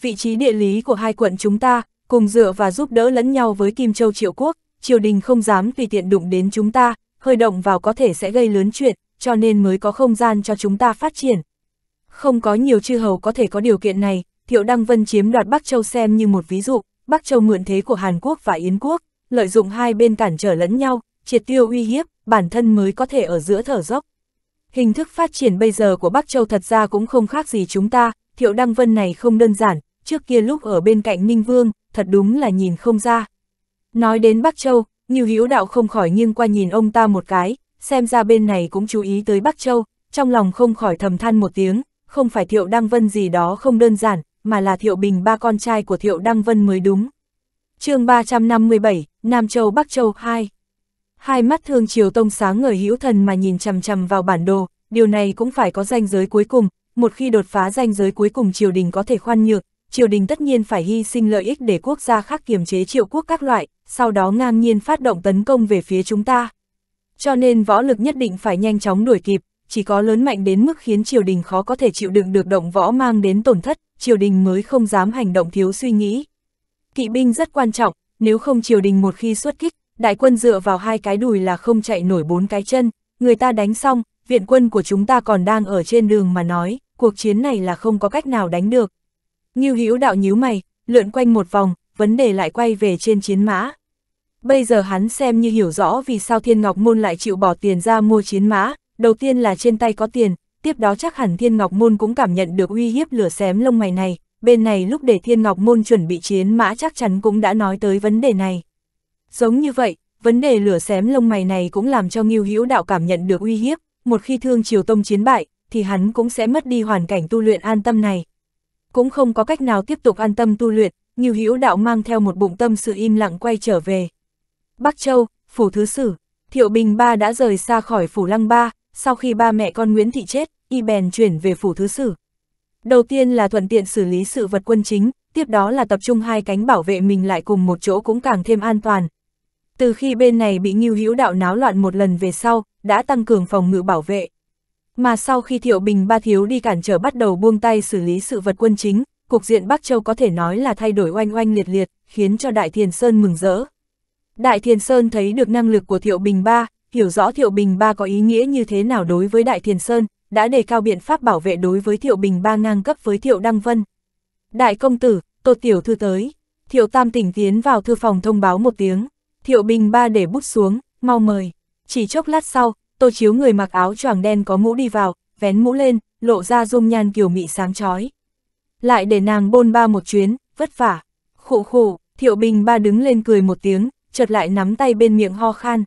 Vị trí địa lý của hai quận chúng ta, cùng dựa và giúp đỡ lẫn nhau với Kim Châu Triệu Quốc, triều đình không dám vì tiện đụng đến chúng ta, hơi động vào có thể sẽ gây lớn chuyện, cho nên mới có không gian cho chúng ta phát triển. Không có nhiều chư hầu có thể có điều kiện này, Thiệu Đăng Vân chiếm đoạt Bắc Châu xem như một ví dụ, Bắc Châu mượn thế của Hàn Quốc và Yến Quốc, lợi dụng hai bên cản trở lẫn nhau, triệt tiêu uy hiếp, bản thân mới có thể ở giữa thở dốc. Hình thức phát triển bây giờ của Bắc Châu thật ra cũng không khác gì chúng ta, Thiệu Đăng Vân này không đơn giản, trước kia lúc ở bên cạnh Ninh Vương, thật đúng là nhìn không ra. Nói đến Bắc Châu, Như Hữu Đạo không khỏi nghiêng qua nhìn ông ta một cái, xem ra bên này cũng chú ý tới Bắc Châu, trong lòng không khỏi thầm than một tiếng, không phải Thiệu Đăng Vân gì đó không đơn giản, mà là Thiệu Bình ba con trai của Thiệu Đăng Vân mới đúng. chương 357, Nam Châu Bắc Châu 2 Hai mắt thương chiều tông sáng ngời hữu thần mà nhìn chằm chằm vào bản đồ, điều này cũng phải có ranh giới cuối cùng, một khi đột phá ranh giới cuối cùng triều đình có thể khoan nhược, triều đình tất nhiên phải hy sinh lợi ích để quốc gia khác kiềm chế triệu quốc các loại, sau đó ngang nhiên phát động tấn công về phía chúng ta cho nên võ lực nhất định phải nhanh chóng đuổi kịp, chỉ có lớn mạnh đến mức khiến triều đình khó có thể chịu đựng được động võ mang đến tổn thất, triều đình mới không dám hành động thiếu suy nghĩ. Kỵ binh rất quan trọng, nếu không triều đình một khi xuất kích, đại quân dựa vào hai cái đùi là không chạy nổi bốn cái chân, người ta đánh xong, viện quân của chúng ta còn đang ở trên đường mà nói, cuộc chiến này là không có cách nào đánh được. Như hữu đạo nhíu mày, lượn quanh một vòng, vấn đề lại quay về trên chiến mã. Bây giờ hắn xem như hiểu rõ vì sao Thiên Ngọc Môn lại chịu bỏ tiền ra mua chiến mã, đầu tiên là trên tay có tiền, tiếp đó chắc hẳn Thiên Ngọc Môn cũng cảm nhận được uy hiếp lửa xém lông mày này, bên này lúc để Thiên Ngọc Môn chuẩn bị chiến mã chắc chắn cũng đã nói tới vấn đề này. Giống như vậy, vấn đề lửa xém lông mày này cũng làm cho Ngưu Hữu Đạo cảm nhận được uy hiếp, một khi Thương Triều Tông chiến bại, thì hắn cũng sẽ mất đi hoàn cảnh tu luyện an tâm này. Cũng không có cách nào tiếp tục an tâm tu luyện, Ngưu Hữu Đạo mang theo một bụng tâm sự im lặng quay trở về. Bắc Châu, Phủ Thứ Sử, Thiệu Bình Ba đã rời xa khỏi Phủ Lăng Ba, sau khi ba mẹ con Nguyễn Thị chết, y bèn chuyển về Phủ Thứ Sử. Đầu tiên là thuận tiện xử lý sự vật quân chính, tiếp đó là tập trung hai cánh bảo vệ mình lại cùng một chỗ cũng càng thêm an toàn. Từ khi bên này bị Ngưu Hữu Đạo náo loạn một lần về sau, đã tăng cường phòng ngự bảo vệ. Mà sau khi Thiệu Bình Ba Thiếu đi cản trở bắt đầu buông tay xử lý sự vật quân chính, cục diện Bắc Châu có thể nói là thay đổi oanh oanh liệt liệt, khiến cho Đại Thiền Sơn mừng rỡ. Đại Thiền Sơn thấy được năng lực của Thiệu Bình Ba, hiểu rõ Thiệu Bình Ba có ý nghĩa như thế nào đối với Đại Thiền Sơn, đã đề cao biện pháp bảo vệ đối với Thiệu Bình Ba ngang cấp với Thiệu Đăng Vân. Đại công tử, Tô Tiểu Thư tới. Thiệu Tam tỉnh tiến vào thư phòng thông báo một tiếng. Thiệu Bình Ba để bút xuống, mau mời. Chỉ chốc lát sau, Tô Chiếu người mặc áo choàng đen có mũ đi vào, vén mũ lên, lộ ra dung nhan kiều mị sáng chói. Lại để nàng bôn ba một chuyến, vất vả. Khụ khụ, Thiệu Bình Ba đứng lên cười một tiếng, chợt lại nắm tay bên miệng ho khan.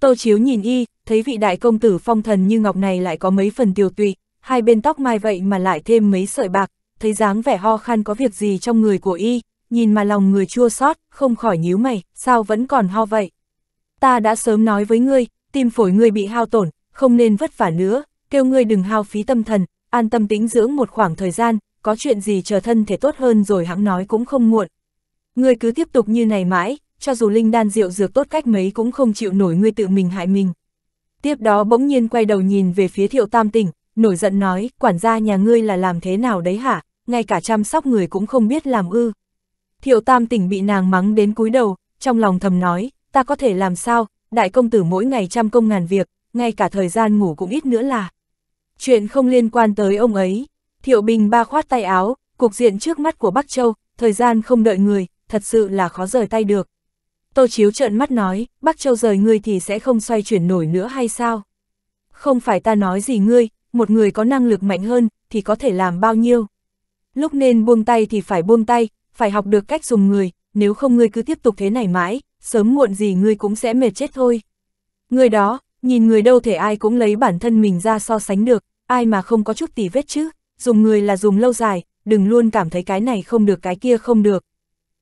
Tô Chiếu nhìn y, thấy vị đại công tử phong thần như ngọc này lại có mấy phần tiêu tụy, hai bên tóc mai vậy mà lại thêm mấy sợi bạc, thấy dáng vẻ ho khan có việc gì trong người của y, nhìn mà lòng người chua xót, không khỏi nhíu mày, sao vẫn còn ho vậy? Ta đã sớm nói với ngươi, tim phổi ngươi bị hao tổn, không nên vất vả nữa, kêu ngươi đừng hao phí tâm thần, an tâm tĩnh dưỡng một khoảng thời gian, có chuyện gì chờ thân thể tốt hơn rồi hãng nói cũng không muộn. Ngươi cứ tiếp tục như này mãi, cho dù linh đan rượu dược tốt cách mấy cũng không chịu nổi ngươi tự mình hại mình. Tiếp đó bỗng nhiên quay đầu nhìn về phía thiệu tam tỉnh, nổi giận nói, quản gia nhà ngươi là làm thế nào đấy hả, ngay cả chăm sóc người cũng không biết làm ư. Thiệu tam tỉnh bị nàng mắng đến cúi đầu, trong lòng thầm nói, ta có thể làm sao, đại công tử mỗi ngày trăm công ngàn việc, ngay cả thời gian ngủ cũng ít nữa là. Chuyện không liên quan tới ông ấy, thiệu bình ba khoát tay áo, cục diện trước mắt của Bắc Châu, thời gian không đợi người, thật sự là khó rời tay được. Tô Chiếu trợn mắt nói, Bắc Châu rời ngươi thì sẽ không xoay chuyển nổi nữa hay sao? Không phải ta nói gì ngươi, một người có năng lực mạnh hơn, thì có thể làm bao nhiêu? Lúc nên buông tay thì phải buông tay, phải học được cách dùng người, nếu không ngươi cứ tiếp tục thế này mãi, sớm muộn gì ngươi cũng sẽ mệt chết thôi. Người đó, nhìn người đâu thể ai cũng lấy bản thân mình ra so sánh được, ai mà không có chút tỉ vết chứ, dùng người là dùng lâu dài, đừng luôn cảm thấy cái này không được cái kia không được,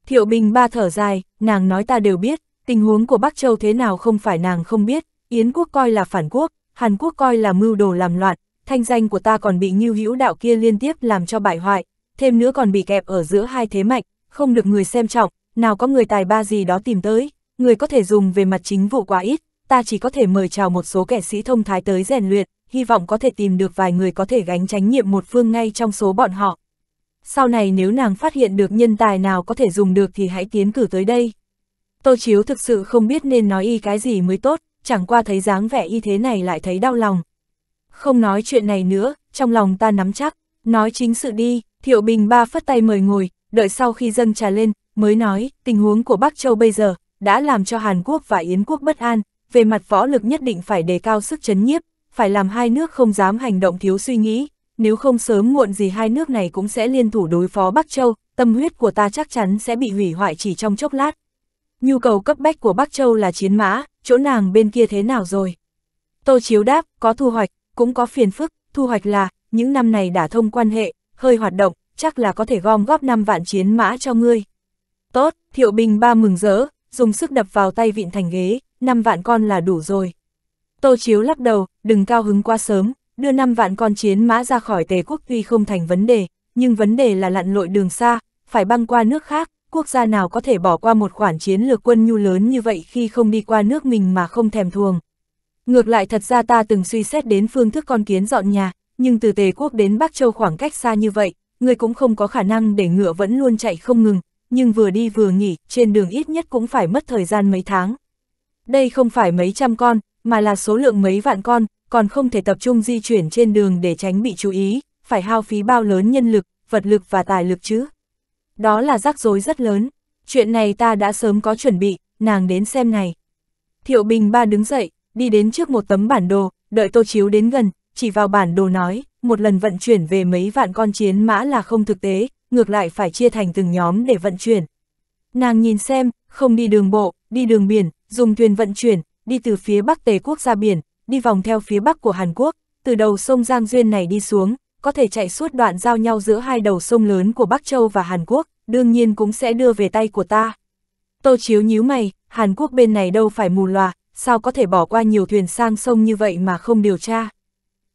Thiệu Bình ba thở dài, nàng nói ta đều biết, tình huống của Bắc Châu thế nào không phải nàng không biết, Yến quốc coi là phản quốc, Hàn quốc coi là mưu đồ làm loạn, thanh danh của ta còn bị Ngưu Hữu đạo kia liên tiếp làm cho bại hoại, thêm nữa còn bị kẹp ở giữa hai thế mạnh, không được người xem trọng, nào có người tài ba gì đó tìm tới, người có thể dùng về mặt chính vụ quá ít, ta chỉ có thể mời chào một số kẻ sĩ thông thái tới rèn luyện, hy vọng có thể tìm được vài người có thể gánh tránh nhiệm một phương ngay trong số bọn họ sau này nếu nàng phát hiện được nhân tài nào có thể dùng được thì hãy tiến cử tới đây. Tô Chiếu thực sự không biết nên nói y cái gì mới tốt, chẳng qua thấy dáng vẻ y thế này lại thấy đau lòng. Không nói chuyện này nữa, trong lòng ta nắm chắc, nói chính sự đi, Thiệu Bình ba phất tay mời ngồi, đợi sau khi dâng trà lên, mới nói, tình huống của Bắc Châu bây giờ, đã làm cho Hàn Quốc và Yến Quốc bất an, về mặt võ lực nhất định phải đề cao sức chấn nhiếp, phải làm hai nước không dám hành động thiếu suy nghĩ, nếu không sớm muộn gì hai nước này cũng sẽ liên thủ đối phó Bắc Châu, tâm huyết của ta chắc chắn sẽ bị hủy hoại chỉ trong chốc lát. Nhu cầu cấp bách của Bắc Châu là chiến mã, chỗ nàng bên kia thế nào rồi? Tô Chiếu đáp, có thu hoạch, cũng có phiền phức, thu hoạch là, những năm này đã thông quan hệ, hơi hoạt động, chắc là có thể gom góp 5 vạn chiến mã cho ngươi. Tốt, thiệu bình ba mừng rỡ, dùng sức đập vào tay vịn thành ghế, 5 vạn con là đủ rồi. Tô Chiếu lắc đầu, đừng cao hứng quá sớm, đưa 5 vạn con chiến mã ra khỏi tề quốc tuy không thành vấn đề, nhưng vấn đề là lặn lội đường xa, phải băng qua nước khác, quốc gia nào có thể bỏ qua một khoản chiến lược quân nhu lớn như vậy khi không đi qua nước mình mà không thèm thuồng. Ngược lại thật ra ta từng suy xét đến phương thức con kiến dọn nhà, nhưng từ Tề Quốc đến Bắc Châu khoảng cách xa như vậy, người cũng không có khả năng để ngựa vẫn luôn chạy không ngừng, nhưng vừa đi vừa nghỉ, trên đường ít nhất cũng phải mất thời gian mấy tháng. Đây không phải mấy trăm con, mà là số lượng mấy vạn con, còn không thể tập trung di chuyển trên đường để tránh bị chú ý, phải hao phí bao lớn nhân lực, vật lực và tài lực chứ. Đó là rắc rối rất lớn, chuyện này ta đã sớm có chuẩn bị, nàng đến xem này. Thiệu Bình Ba đứng dậy, đi đến trước một tấm bản đồ, đợi Tô Chiếu đến gần, chỉ vào bản đồ nói, một lần vận chuyển về mấy vạn con chiến mã là không thực tế, ngược lại phải chia thành từng nhóm để vận chuyển. Nàng nhìn xem, không đi đường bộ, đi đường biển, dùng thuyền vận chuyển, đi từ phía Bắc Tề quốc ra biển, đi vòng theo phía bắc của Hàn Quốc, từ đầu sông Giang Duyên này đi xuống, có thể chạy suốt đoạn giao nhau giữa hai đầu sông lớn của Bắc Châu và Hàn Quốc, đương nhiên cũng sẽ đưa về tay của ta. Tô Chiếu nhíu mày, Hàn Quốc bên này đâu phải mù loà, sao có thể bỏ qua nhiều thuyền sang sông như vậy mà không điều tra.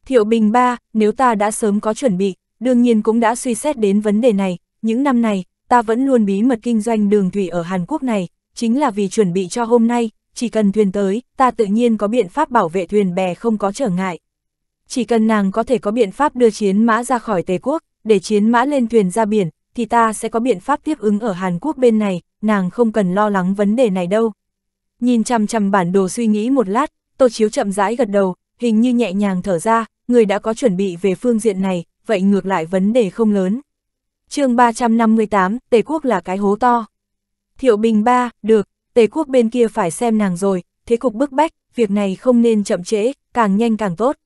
Thiệu Bình ba, nếu ta đã sớm có chuẩn bị, đương nhiên cũng đã suy xét đến vấn đề này, những năm này, ta vẫn luôn bí mật kinh doanh đường thủy ở Hàn Quốc này, chính là vì chuẩn bị cho hôm nay, chỉ cần thuyền tới, ta tự nhiên có biện pháp bảo vệ thuyền bè không có trở ngại. Chỉ cần nàng có thể có biện pháp đưa chiến mã ra khỏi Tề Quốc, để chiến mã lên thuyền ra biển, thì ta sẽ có biện pháp tiếp ứng ở Hàn Quốc bên này, nàng không cần lo lắng vấn đề này đâu. Nhìn chằm chằm bản đồ suy nghĩ một lát, Tô Chiếu chậm rãi gật đầu, hình như nhẹ nhàng thở ra, người đã có chuẩn bị về phương diện này, vậy ngược lại vấn đề không lớn. chương 358, Tề Quốc là cái hố to. Thiệu Bình ba, được, Tề quốc bên kia phải xem nàng rồi, thế cục bức bách, việc này không nên chậm trễ, càng nhanh càng tốt.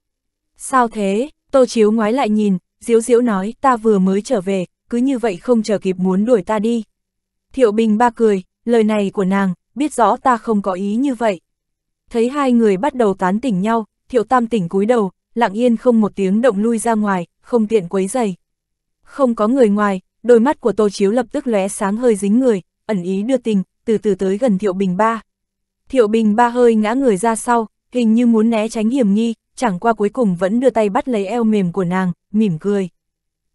Sao thế, Tô Chiếu ngoái lại nhìn, diễu diễu nói ta vừa mới trở về, cứ như vậy không chờ kịp muốn đuổi ta đi. Thiệu Bình ba cười, lời này của nàng, biết rõ ta không có ý như vậy. Thấy hai người bắt đầu tán tỉnh nhau, Thiệu Tam tỉnh cúi đầu, lặng yên không một tiếng động lui ra ngoài, không tiện quấy giày. Không có người ngoài, đôi mắt của Tô Chiếu lập tức lóe sáng hơi dính người, ẩn ý đưa tình, từ từ tới gần Thiệu Bình Ba. Thiệu Bình Ba hơi ngã người ra sau, hình như muốn né tránh hiểm nghi, chẳng qua cuối cùng vẫn đưa tay bắt lấy eo mềm của nàng, mỉm cười.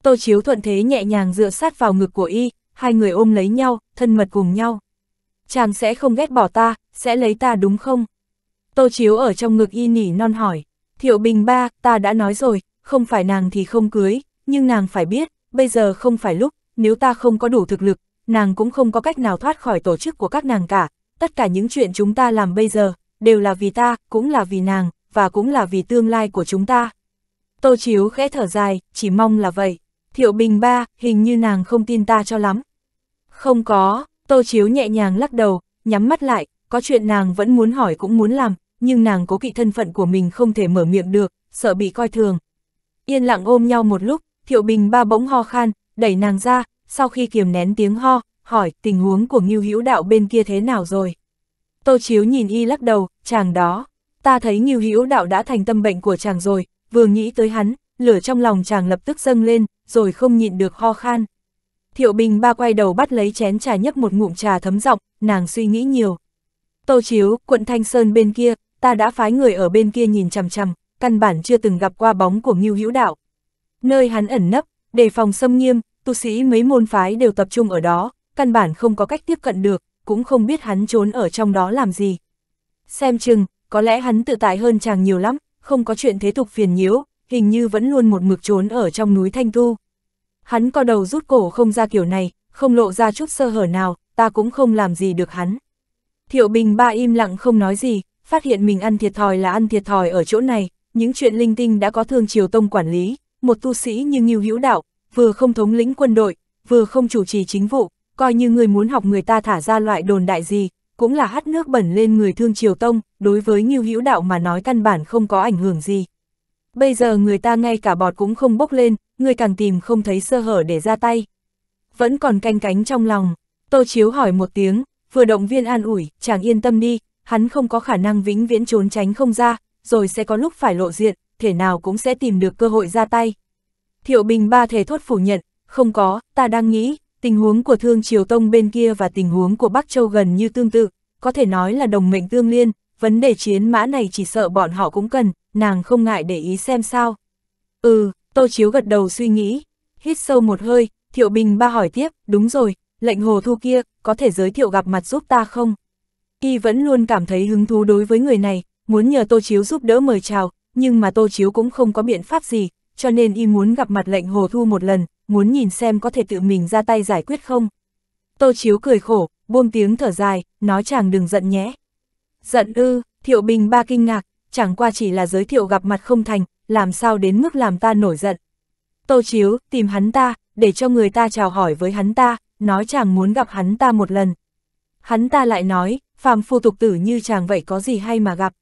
Tô Chiếu thuận thế nhẹ nhàng dựa sát vào ngực của y, hai người ôm lấy nhau, thân mật cùng nhau. Chàng sẽ không ghét bỏ ta, sẽ lấy ta đúng không? Tô Chiếu ở trong ngực y nỉ non hỏi. Thiệu Bình Ba, ta đã nói rồi, không phải nàng thì không cưới, nhưng nàng phải biết, bây giờ không phải lúc, nếu ta không có đủ thực lực, nàng cũng không có cách nào thoát khỏi tổ chức của các nàng cả. Tất cả những chuyện chúng ta làm bây giờ, đều là vì ta, cũng là vì nàng, và cũng là vì tương lai của chúng ta. Tô Chiếu khẽ thở dài, chỉ mong là vậy. Thiệu Bình ba, hình như nàng không tin ta cho lắm. Không có, Tô Chiếu nhẹ nhàng lắc đầu, nhắm mắt lại, có chuyện nàng vẫn muốn hỏi cũng muốn làm, nhưng nàng cố kỵ thân phận của mình không thể mở miệng được, sợ bị coi thường. Yên lặng ôm nhau một lúc, Thiệu Bình ba bỗng ho khan, đẩy nàng ra, sau khi kiềm nén tiếng ho, hỏi tình huống của Ngưu Hữu Đạo bên kia thế nào rồi. Tô Chiếu nhìn y lắc đầu, chàng đó, ta thấy Ngưu Hữu Đạo đã thành tâm bệnh của chàng rồi, vừa nghĩ tới hắn, lửa trong lòng chàng lập tức dâng lên, rồi không nhịn được ho khan. Thiệu Bình ba quay đầu bắt lấy chén trà nhấp một ngụm trà thấm giọng, nàng suy nghĩ nhiều. Tô Chiếu, quận Thanh Sơn bên kia, ta đã phái người ở bên kia nhìn chằm chằm, căn bản chưa từng gặp qua bóng của Ngưu Hữu Đạo. Nơi hắn ẩn nấp, đề phòng xâm nghiêm, tu sĩ mấy môn phái đều tập trung ở đó, căn bản không có cách tiếp cận được, cũng không biết hắn trốn ở trong đó làm gì. Xem chừng, có lẽ hắn tự tại hơn chàng nhiều lắm, không có chuyện thế tục phiền nhiễu, hình như vẫn luôn một mực trốn ở trong núi Thanh thu. Hắn co đầu rút cổ không ra kiểu này, không lộ ra chút sơ hở nào, ta cũng không làm gì được hắn. Thiệu Bình ba im lặng không nói gì, phát hiện mình ăn thiệt thòi là ăn thiệt thòi ở chỗ này, những chuyện linh tinh đã có thương triều tông quản lý, một tu sĩ như Ngưu Hữu Đạo, vừa không thống lĩnh quân đội, vừa không chủ trì chính vụ, coi như người muốn học người ta thả ra loại đồn đại gì, cũng là hắt nước bẩn lên người thương triều tông, đối với Ngưu Hữu Đạo mà nói căn bản không có ảnh hưởng gì. Bây giờ người ta ngay cả bọt cũng không bốc lên, người càng tìm không thấy sơ hở để ra tay. Vẫn còn canh cánh trong lòng, Tô Chiếu hỏi một tiếng, vừa động viên an ủi, chàng yên tâm đi, hắn không có khả năng vĩnh viễn trốn tránh không ra, rồi sẽ có lúc phải lộ diện, thể nào cũng sẽ tìm được cơ hội ra tay, Thiệu Bình ba thể thốt phủ nhận, không có, ta đang nghĩ, tình huống của Thương Triều Tông bên kia và tình huống của Bắc Châu gần như tương tự, có thể nói là đồng mệnh tương liên, vấn đề chiến mã này chỉ sợ bọn họ cũng cần, nàng không ngại để ý xem sao. Ừ, Tô Chiếu gật đầu suy nghĩ, hít sâu một hơi, Thiệu Bình ba hỏi tiếp, đúng rồi, lệnh hồ thu kia, có thể giới thiệu gặp mặt giúp ta không? Y vẫn luôn cảm thấy hứng thú đối với người này, muốn nhờ Tô Chiếu giúp đỡ mời chào, nhưng mà Tô Chiếu cũng không có biện pháp gì, cho nên y muốn gặp mặt lệnh hồ thu một lần, muốn nhìn xem có thể tự mình ra tay giải quyết không. Tô Chiếu cười khổ, buông tiếng thở dài, nói chàng đừng giận nhé. Giận ư, Thiệu Bình ba kinh ngạc, chẳng qua chỉ là giới thiệu gặp mặt không thành, làm sao đến mức làm ta nổi giận. Tô Chiếu, tìm hắn ta, để cho người ta chào hỏi với hắn ta, nói chàng muốn gặp hắn ta một lần. Hắn ta lại nói, phàm phu tục tử như chàng vậy có gì hay mà gặp.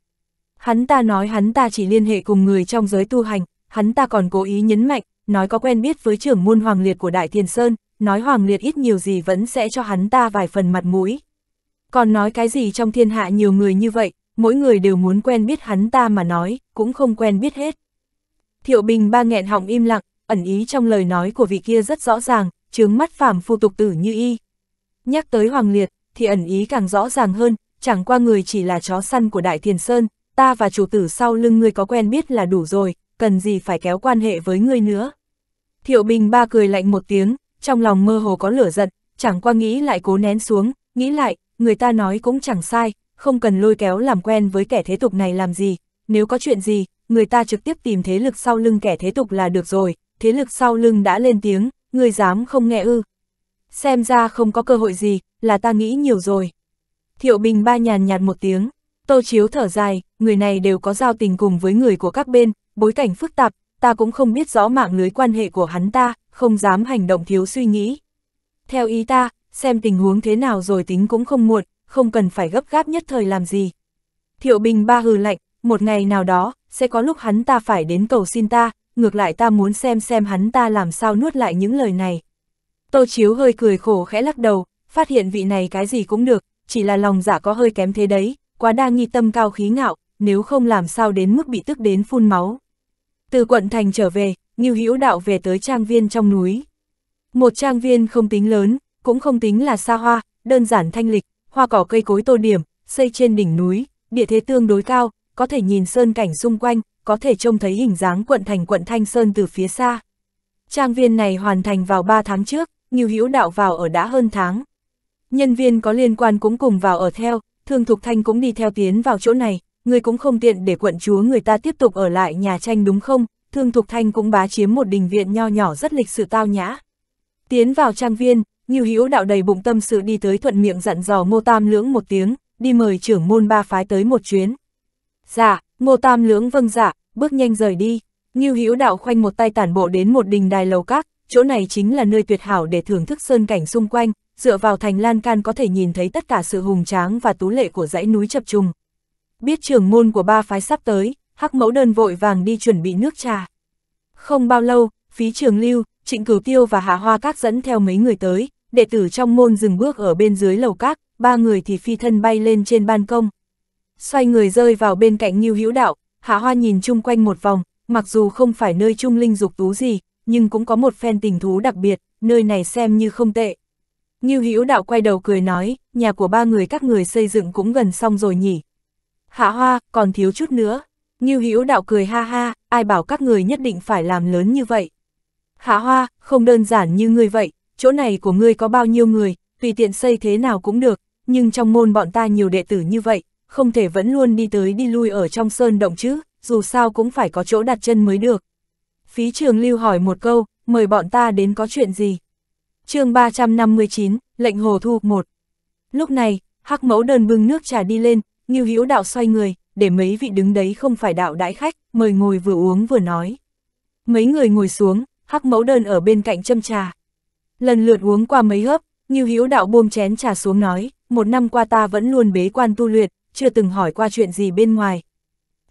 Hắn ta nói hắn ta chỉ liên hệ cùng người trong giới tu hành, hắn ta còn cố ý nhấn mạnh, nói có quen biết với trưởng môn Hoàng Liệt của Đại Thiền Sơn, nói Hoàng Liệt ít nhiều gì vẫn sẽ cho hắn ta vài phần mặt mũi. Còn nói cái gì trong thiên hạ nhiều người như vậy, mỗi người đều muốn quen biết hắn ta mà nói, cũng không quen biết hết. Thiệu Bình ba nghẹn họng im lặng, ẩn ý trong lời nói của vị kia rất rõ ràng, chướng mắt phàm phu tục tử như y. Nhắc tới Hoàng Liệt, thì ẩn ý càng rõ ràng hơn, chẳng qua người chỉ là chó săn của Đại Thiền Sơn, ta và chủ tử sau lưng ngươi có quen biết là đủ rồi, cần gì phải kéo quan hệ với ngươi nữa. Thiệu Bình ba cười lạnh một tiếng, trong lòng mơ hồ có lửa giận, chẳng qua nghĩ lại cố nén xuống, nghĩ lại, người ta nói cũng chẳng sai, không cần lôi kéo làm quen với kẻ thế tục này làm gì, nếu có chuyện gì, người ta trực tiếp tìm thế lực sau lưng kẻ thế tục là được rồi, thế lực sau lưng đã lên tiếng, người dám không nghe ư. Xem ra không có cơ hội gì, là ta nghĩ nhiều rồi. Thiệu Bình ba nhàn nhạt một tiếng, Tô Chiếu thở dài, người này đều có giao tình cùng với người của các bên, bối cảnh phức tạp, ta cũng không biết rõ mạng lưới quan hệ của hắn ta, không dám hành động thiếu suy nghĩ. Theo ý ta, xem tình huống thế nào rồi tính cũng không muộn, không cần phải gấp gáp nhất thời làm gì. Thiệu Bình ba hừ lạnh, một ngày nào đó, sẽ có lúc hắn ta phải đến cầu xin ta, ngược lại ta muốn xem xem hắn ta làm sao nuốt lại những lời này. Tô Chiếu hơi cười khổ khẽ lắc đầu, phát hiện vị này cái gì cũng được, chỉ là lòng giả dạ có hơi kém thế đấy, quá đa nghi tâm cao khí ngạo, nếu không làm sao đến mức bị tức đến phun máu. Từ quận thành trở về, Ngưu Hữu Đạo về tới trang viên trong núi. Một trang viên không tính lớn, cũng không tính là xa hoa, đơn giản thanh lịch, hoa cỏ cây cối tô điểm, xây trên đỉnh núi, địa thế tương đối cao, có thể nhìn sơn cảnh xung quanh, có thể trông thấy hình dáng quận thành quận Thanh Sơn từ phía xa. Trang viên này hoàn thành vào 3 tháng trước, Ngưu Hữu Đạo vào ở đã hơn tháng. Nhân viên có liên quan cũng cùng vào ở theo, Thương Thục Thanh cũng đi theo tiến vào chỗ này, ngươi cũng không tiện để quận chúa người ta tiếp tục ở lại nhà tranh đúng không, thương thục thanh cũng bá chiếm một đình viện nho nhỏ rất lịch sự tao nhã. Tiến vào trang viên, Nhiêu Hữu đạo đầy bụng tâm sự đi tới thuận miệng dặn dò Ngô Tam Lưỡng một tiếng, đi mời trưởng môn ba phái tới một chuyến. Dạ, Ngô Tam Lưỡng vâng dạ, bước nhanh rời đi. Nhiêu Hữu đạo khoanh một tay tản bộ đến một đình đài lầu các, chỗ này chính là nơi tuyệt hảo để thưởng thức sơn cảnh xung quanh, dựa vào thành lan can có thể nhìn thấy tất cả sự hùng tráng và tú lệ của dãy núi chập trùng, Biết trưởng môn của ba phái sắp tới, hắc mẫu đơn vội vàng đi chuẩn bị nước trà. Không bao lâu, phí trường lưu, trịnh cửu tiêu và hạ hoa các dẫn theo mấy người tới, đệ tử trong môn dừng bước ở bên dưới lầu các, ba người thì phi thân bay lên trên ban công. Xoay người rơi vào bên cạnh Nhiêu Hữu Đạo, Hạ Hoa nhìn chung quanh một vòng, mặc dù không phải nơi trung linh dục tú gì, nhưng cũng có một phen tình thú đặc biệt, nơi này xem như không tệ. Nhiêu Hữu Đạo quay đầu cười nói, nhà của ba người các người xây dựng cũng gần xong rồi nhỉ, Hạ hoa, còn thiếu chút nữa. Như Hữu đạo cười ha ha, ai bảo các người nhất định phải làm lớn như vậy. Hạ hoa, không đơn giản như ngươi vậy, chỗ này của ngươi có bao nhiêu người, tùy tiện xây thế nào cũng được, nhưng trong môn bọn ta nhiều đệ tử như vậy, không thể vẫn luôn đi tới đi lui ở trong sơn động chứ, dù sao cũng phải có chỗ đặt chân mới được. Phí trường lưu hỏi một câu, mời bọn ta đến có chuyện gì? chương 359, lệnh hồ thu 1. Lúc này, hắc mẫu đơn bưng nước trà đi lên, Ngưu Hữu Đạo xoay người, để mấy vị đứng đấy không phải đạo đãi khách, mời ngồi vừa uống vừa nói. Mấy người ngồi xuống, Hắc Mẫu Đơn ở bên cạnh châm trà. Lần lượt uống qua mấy hớp, Ngưu Hữu Đạo buông chén trà xuống nói, một năm qua ta vẫn luôn bế quan tu luyện, chưa từng hỏi qua chuyện gì bên ngoài.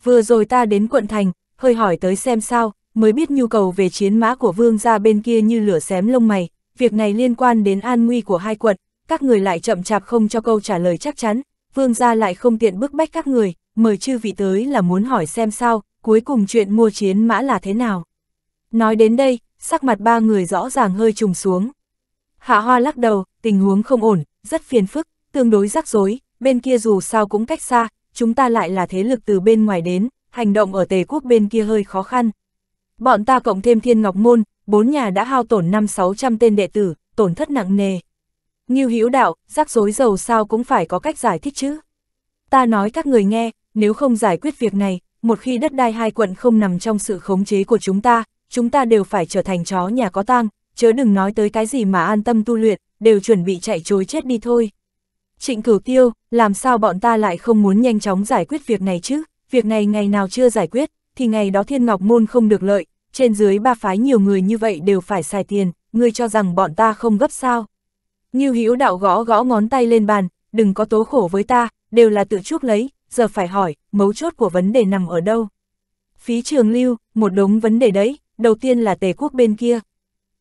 Vừa rồi ta đến quận thành, hơi hỏi tới xem sao, mới biết nhu cầu về chiến mã của vương gia bên kia như lửa xém lông mày, việc này liên quan đến an nguy của hai quận, các người lại chậm chạp không cho câu trả lời chắc chắn, vương gia lại không tiện bức bách các người, mời chư vị tới là muốn hỏi xem sao, cuối cùng chuyện mua chiến mã là thế nào. Nói đến đây, sắc mặt ba người rõ ràng hơi trùng xuống. Hạ Hoa lắc đầu, tình huống không ổn, rất phiền phức, tương đối rắc rối, bên kia dù sao cũng cách xa, chúng ta lại là thế lực từ bên ngoài đến, hành động ở Tề quốc bên kia hơi khó khăn. Bọn ta cộng thêm Thiên Ngọc Môn, bốn nhà đã hao tổn năm sáu trăm tên đệ tử, tổn thất nặng nề, Ngưu Hữu đạo, rắc rối giàu sao cũng phải có cách giải thích chứ. Ta nói các người nghe, nếu không giải quyết việc này, một khi đất đai hai quận không nằm trong sự khống chế của chúng ta, chúng ta đều phải trở thành chó nhà có tang, chớ đừng nói tới cái gì mà an tâm tu luyện, đều chuẩn bị chạy trối chết đi thôi. Trịnh cửu tiêu, làm sao bọn ta lại không muốn nhanh chóng giải quyết việc này chứ, việc này ngày nào chưa giải quyết, thì ngày đó thiên ngọc môn không được lợi, trên dưới ba phái nhiều người như vậy đều phải xài tiền, ngươi cho rằng bọn ta không gấp sao. Ngưu Hữu Đạo gõ gõ ngón tay lên bàn, đừng có tố khổ với ta, đều là tự chuốc lấy, giờ phải hỏi, mấu chốt của vấn đề nằm ở đâu. Phí trường lưu, một đống vấn đề đấy, đầu tiên là tề quốc bên kia.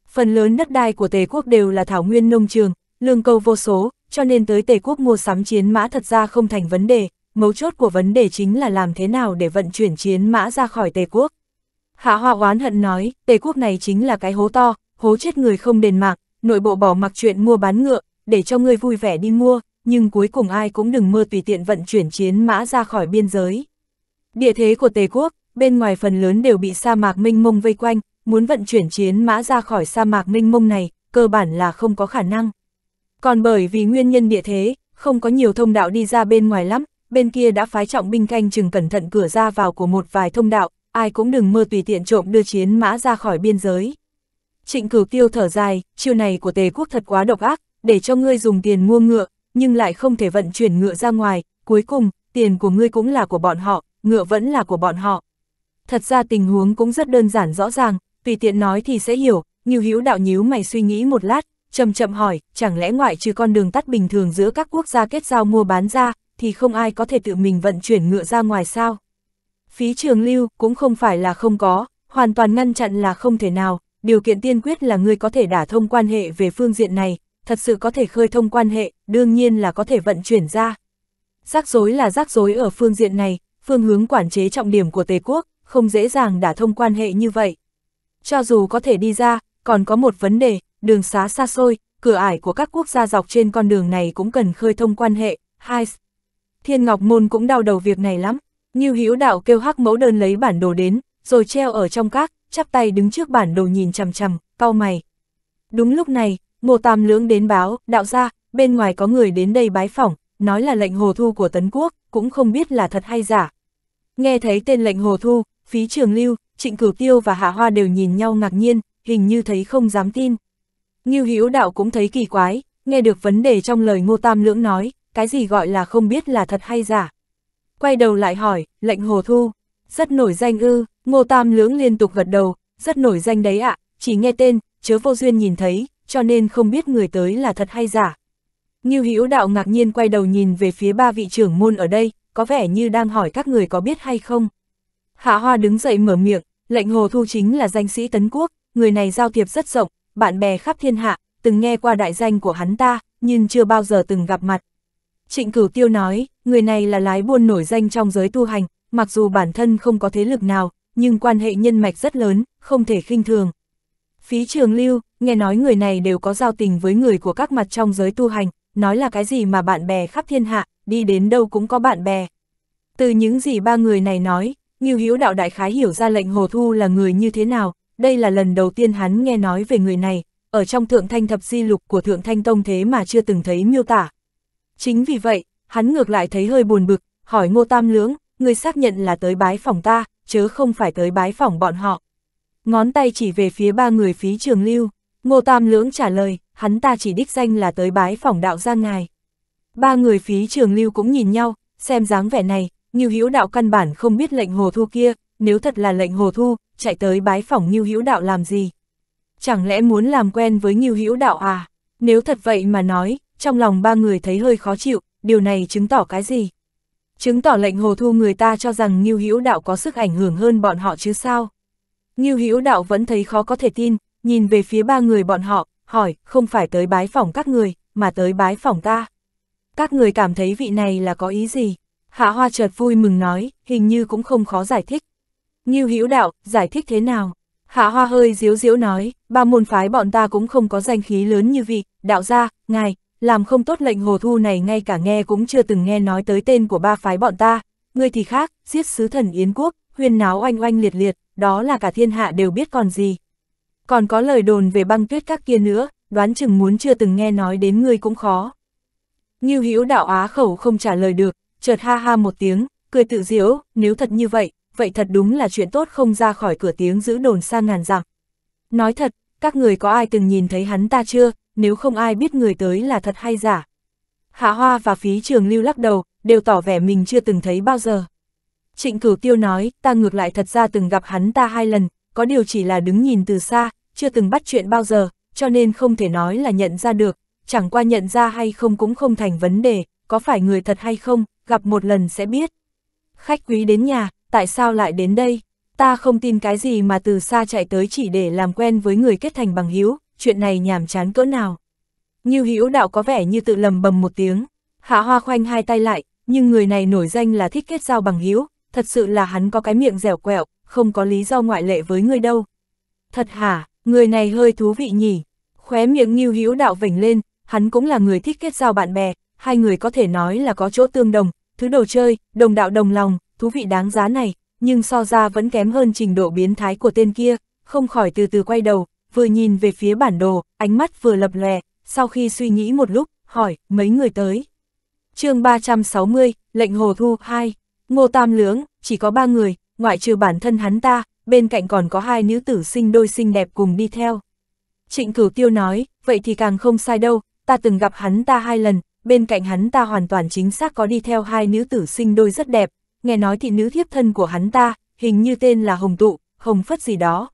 Phần lớn đất đai của tề quốc đều là thảo nguyên nông trường, lương câu vô số, cho nên tới tề quốc mua sắm chiến mã thật ra không thành vấn đề, mấu chốt của vấn đề chính là làm thế nào để vận chuyển chiến mã ra khỏi tề quốc. Hạ Hoa oán hận nói, tề quốc này chính là cái hố to, hố chết người không đền mạng, nội bộ bỏ mặc chuyện mua bán ngựa, để cho ngươi vui vẻ đi mua, nhưng cuối cùng ai cũng đừng mơ tùy tiện vận chuyển chiến mã ra khỏi biên giới. Địa thế của Tề quốc, bên ngoài phần lớn đều bị sa mạc minh mông vây quanh, muốn vận chuyển chiến mã ra khỏi sa mạc minh mông này, cơ bản là không có khả năng. Còn bởi vì nguyên nhân địa thế, không có nhiều thông đạo đi ra bên ngoài lắm, bên kia đã phái trọng binh canh chừng cẩn thận cửa ra vào của một vài thông đạo, ai cũng đừng mơ tùy tiện trộm đưa chiến mã ra khỏi biên giới trịnh cửu tiêu thở dài, chiêu này của tề quốc thật quá độc ác, để cho ngươi dùng tiền mua ngựa, nhưng lại không thể vận chuyển ngựa ra ngoài, cuối cùng, tiền của ngươi cũng là của bọn họ, ngựa vẫn là của bọn họ. Thật ra tình huống cũng rất đơn giản rõ ràng, tùy tiện nói thì sẽ hiểu, Nghiêu Hữu đạo nhíu mày suy nghĩ một lát, chậm chậm hỏi, chẳng lẽ ngoại trừ con đường tắt bình thường giữa các quốc gia kết giao mua bán ra, thì không ai có thể tự mình vận chuyển ngựa ra ngoài sao? Phí trường lưu cũng không phải là không có, hoàn toàn ngăn chặn là không thể nào, điều kiện tiên quyết là ngươi có thể đả thông quan hệ về phương diện này, thật sự có thể khơi thông quan hệ, đương nhiên là có thể vận chuyển ra. Rắc rối là rắc rối ở phương diện này, phương hướng quản chế trọng điểm của Tề quốc, không dễ dàng đả thông quan hệ như vậy. Cho dù có thể đi ra, còn có một vấn đề, đường xá xa xôi, cửa ải của các quốc gia dọc trên con đường này cũng cần khơi thông quan hệ. Hai, Thiên Ngọc Môn cũng đau đầu việc này lắm. Như Hữu Đạo kêu Hắc Mẫu Đơn lấy bản đồ đến, rồi treo ở trong các, chắp tay đứng trước bản đồ nhìn chằm chằm, cau mày. Đúng lúc này, Ngô Tam Lưỡng đến báo, đạo ra, bên ngoài có người đến đây bái phỏng, nói là lệnh hồ thu của Tấn Quốc, cũng không biết là thật hay giả. Nghe thấy tên lệnh hồ thu, phí trường lưu, trịnh cửu tiêu và hạ hoa đều nhìn nhau ngạc nhiên, hình như thấy không dám tin. Ngưu Hữu đạo cũng thấy kỳ quái, nghe được vấn đề trong lời Ngô Tam Lưỡng nói, cái gì gọi là không biết là thật hay giả. Quay đầu lại hỏi, lệnh hồ thu, rất nổi danh ư, ngô tam lưỡng liên tục gật đầu, rất nổi danh đấy ạ, chỉ nghe tên, chớ vô duyên nhìn thấy, cho nên không biết người tới là thật hay giả. Ngưu Hữu Đạo ngạc nhiên quay đầu nhìn về phía ba vị trưởng môn ở đây, có vẻ như đang hỏi các người có biết hay không. Hạ Hoa đứng dậy mở miệng, lệnh Hồ Thu chính là danh sĩ Tấn Quốc, người này giao thiệp rất rộng, bạn bè khắp thiên hạ, từng nghe qua đại danh của hắn ta, nhưng chưa bao giờ từng gặp mặt. Trịnh Cửu Tiêu nói, người này là lái buôn nổi danh trong giới tu hành, mặc dù bản thân không có thế lực nào, nhưng quan hệ nhân mạch rất lớn, không thể khinh thường. Phí trường lưu, nghe nói người này đều có giao tình với người của các mặt trong giới tu hành, nói là cái gì mà bạn bè khắp thiên hạ, đi đến đâu cũng có bạn bè. Từ những gì ba người này nói, Ngưu Hữu Đạo Đại Khái hiểu ra lệnh Hồ Thu là người như thế nào, đây là lần đầu tiên hắn nghe nói về người này, ở trong Thượng Thanh Thập Di Lục của Thượng Thanh Tông thế mà chưa từng thấy miêu tả. Chính vì vậy, hắn ngược lại thấy hơi buồn bực, hỏi Ngô Tam Lưỡng, người xác nhận là tới bái phòng ta, chớ không phải tới bái phòng bọn họ. Ngón tay chỉ về phía ba người phí trường lưu, ngô tam lưỡng trả lời, hắn ta chỉ đích danh là tới bái phòng đạo Giang ngài. Ba người phí trường lưu cũng nhìn nhau, xem dáng vẻ này, Ngưu Hữu Đạo căn bản không biết lệnh hồ thu kia, nếu thật là lệnh hồ thu, chạy tới bái phòng Ngưu Hữu Đạo làm gì? Chẳng lẽ muốn làm quen với Ngưu Hữu Đạo à? Nếu thật vậy mà nói, trong lòng ba người thấy hơi khó chịu, điều này chứng tỏ cái gì? Chứng tỏ lệnh hồ thu người ta cho rằng nghiêu Hữu Đạo có sức ảnh hưởng hơn bọn họ chứ sao. nghiêu Hữu Đạo vẫn thấy khó có thể tin, nhìn về phía ba người bọn họ, hỏi, không phải tới bái phỏng các người, mà tới bái phỏng ta. Các người cảm thấy vị này là có ý gì? Hạ Hoa chợt vui mừng nói, hình như cũng không khó giải thích. nghiêu Hữu Đạo, giải thích thế nào? Hạ Hoa hơi diếu diếu nói, ba môn phái bọn ta cũng không có danh khí lớn như vị, đạo gia, ngài, làm không tốt lệnh hồ thu này ngay cả nghe cũng chưa từng nghe nói tới tên của ba phái bọn ta, ngươi thì khác, giết sứ thần Yến Quốc, huyên náo oanh oanh liệt liệt, đó là cả thiên hạ đều biết còn gì. Còn có lời đồn về băng tuyết các kia nữa, đoán chừng muốn chưa từng nghe nói đến ngươi cũng khó. như hữu đạo á khẩu không trả lời được, chợt ha ha một tiếng, cười tự diễu, nếu thật như vậy, vậy thật đúng là chuyện tốt không ra khỏi cửa tiếng giữ đồn xa ngàn dặm. Nói thật, các người có ai từng nhìn thấy hắn ta chưa, nếu không ai biết người tới là thật hay giả. Hạ Hoa và phí trường lưu lắc đầu, đều tỏ vẻ mình chưa từng thấy bao giờ. Trịnh cửu tiêu nói, ta ngược lại thật ra từng gặp hắn ta hai lần, có điều chỉ là đứng nhìn từ xa, chưa từng bắt chuyện bao giờ, cho nên không thể nói là nhận ra được, chẳng qua nhận ra hay không cũng không thành vấn đề, có phải người thật hay không, gặp một lần sẽ biết. Khách quý đến nhà, tại sao lại đến đây? Ta không tin cái gì mà từ xa chạy tới chỉ để làm quen với người kết thành bằng hữu chuyện này nhàm chán cỡ nào. Như hữu đạo có vẻ như tự lầm bầm một tiếng, hạ hoa khoanh hai tay lại, nhưng người này nổi danh là thích kết giao bằng hữu thật sự là hắn có cái miệng dẻo quẹo, không có lý do ngoại lệ với người đâu. Thật hả, người này hơi thú vị nhỉ, khóe miệng như hữu đạo vểnh lên, hắn cũng là người thích kết giao bạn bè, hai người có thể nói là có chỗ tương đồng, thứ đồ chơi, đồng đạo đồng lòng, thú vị đáng giá này, nhưng so ra vẫn kém hơn trình độ biến thái của tên kia, không khỏi từ từ quay đầu, vừa nhìn về phía bản đồ, ánh mắt vừa lập lè, sau khi suy nghĩ một lúc, hỏi, mấy người tới. chương 360, lệnh hồ thu 2, ngô tam lưỡng, chỉ có ba người, ngoại trừ bản thân hắn ta, bên cạnh còn có hai nữ tử sinh đôi xinh đẹp cùng đi theo. Trịnh cửu tiêu nói, vậy thì càng không sai đâu, ta từng gặp hắn ta hai lần, bên cạnh hắn ta hoàn toàn chính xác có đi theo hai nữ tử sinh đôi rất đẹp, nghe nói thì nữ thiếp thân của hắn ta, hình như tên là Hồng Tụ, Hồng Phất gì đó.